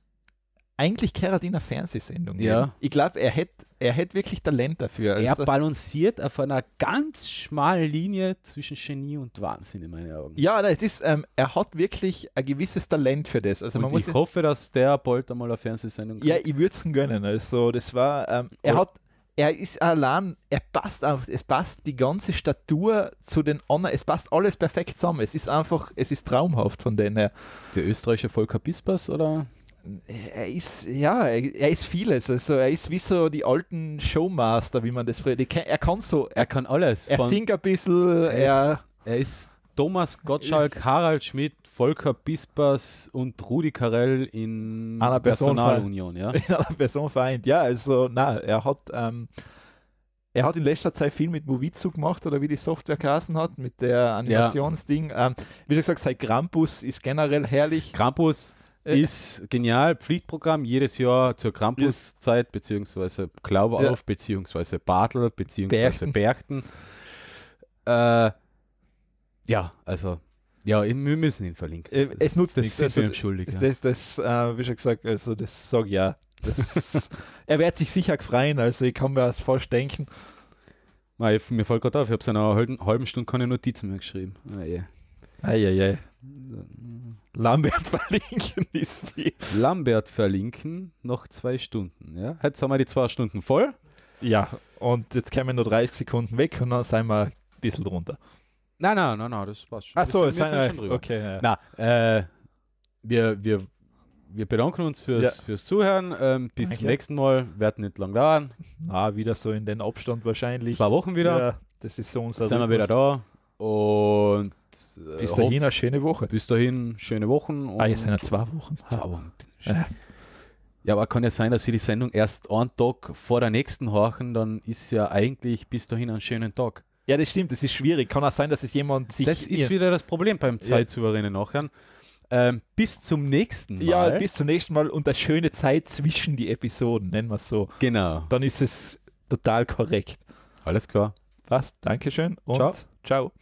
eigentlich Keratiner Fernsehsendung. Ja. Eben. Ich glaube, er hätte er hätt wirklich Talent dafür. Also er balanciert auf einer ganz schmalen Linie zwischen Genie und Wahnsinn in meinen Augen. Ja, es ist, ähm, er hat wirklich ein gewisses Talent für das. Also ich hoffe, dass der bald einmal eine Fernsehsendung kriegt. Ja, ich würde es ihm gönnen. Also das war, ähm, er hat er ist allein, er passt einfach, es passt die ganze Statur zu den anderen, es passt alles perfekt zusammen. Es ist einfach, es ist traumhaft von denen her. Der österreichische Volker Pispers oder? Er ist, ja, er ist vieles. Also er ist wie so die alten Showmaster, wie man das früher. Die, er kann so. Er, kann alles. Er singt ein bisschen, er. Ist, er ist Thomas Gottschalk, Harald Schmidt, Volker Bispers und Rudi Carell in einer Personalunion, ja? In einer Person vereint, ja. Also, na, er hat, ähm, er hat in letzter Zeit viel mit Movizu gemacht oder wie die Software geheißen hat, mit der Animationsding. Ja. Ähm, wie schon gesagt, sein Krampus ist generell herrlich. Krampus äh, ist genial, Pflichtprogramm jedes Jahr zur Krampuszeit, beziehungsweise Glaube ja. auf, beziehungsweise Bartel, beziehungsweise Berchten. Berchten. Äh, ja, also ja, wir müssen ihn verlinken. Äh, es nutzt das, nichts, also, schuldig, ja. das, das äh, wie schon gesagt, also das sage ja. Das, er wird sich sicher freuen, also ich kann mir das falsch denken. Na, mir fällt gerade auf, ich habe seiner halben, halben Stunde keine Notizen mehr geschrieben. Ah, yeah. Eieiei. Lambert verlinken ist die. Lambert verlinken, noch zwei Stunden. Ja? Jetzt haben wir die zwei Stunden voll. Ja, und jetzt kämen nur 30 Sekunden weg und dann sind wir ein bisschen runter. Nein, nein, nein, nein, das passt schon. Ach so, wir sind, wir sind schon drüber. Okay, ja. Na, äh, wir, wir, wir bedanken uns fürs, ja. fürs Zuhören. Ähm, bis Danke. zum nächsten Mal. Wird nicht lang dauern. Ah, wieder so in den Abstand wahrscheinlich. Zwei Wochen wieder. Ja, das ist so unser Sind Rhythmus. wir wieder da. Und äh, bis dahin eine schöne Woche. Bis dahin schöne Wochen. ah, jetzt sind ja zwei Wochen. Zwei Wochen. Ja. ja, aber kann ja sein, dass Sie die Sendung erst einen Tag vor der nächsten horchen, dann ist ja eigentlich bis dahin einen schönen Tag. Ja, das stimmt, das ist schwierig. Kann auch sein, dass es jemand sich. Das ist wieder das Problem beim Zeitsouveränen ja. nachher. Ähm, bis zum nächsten Mal. Ja, bis zum nächsten Mal und eine schöne Zeit zwischen die Episoden, nennen wir es so. Genau. Dann ist es total korrekt. Alles klar. Was? Dankeschön und ciao. ciao.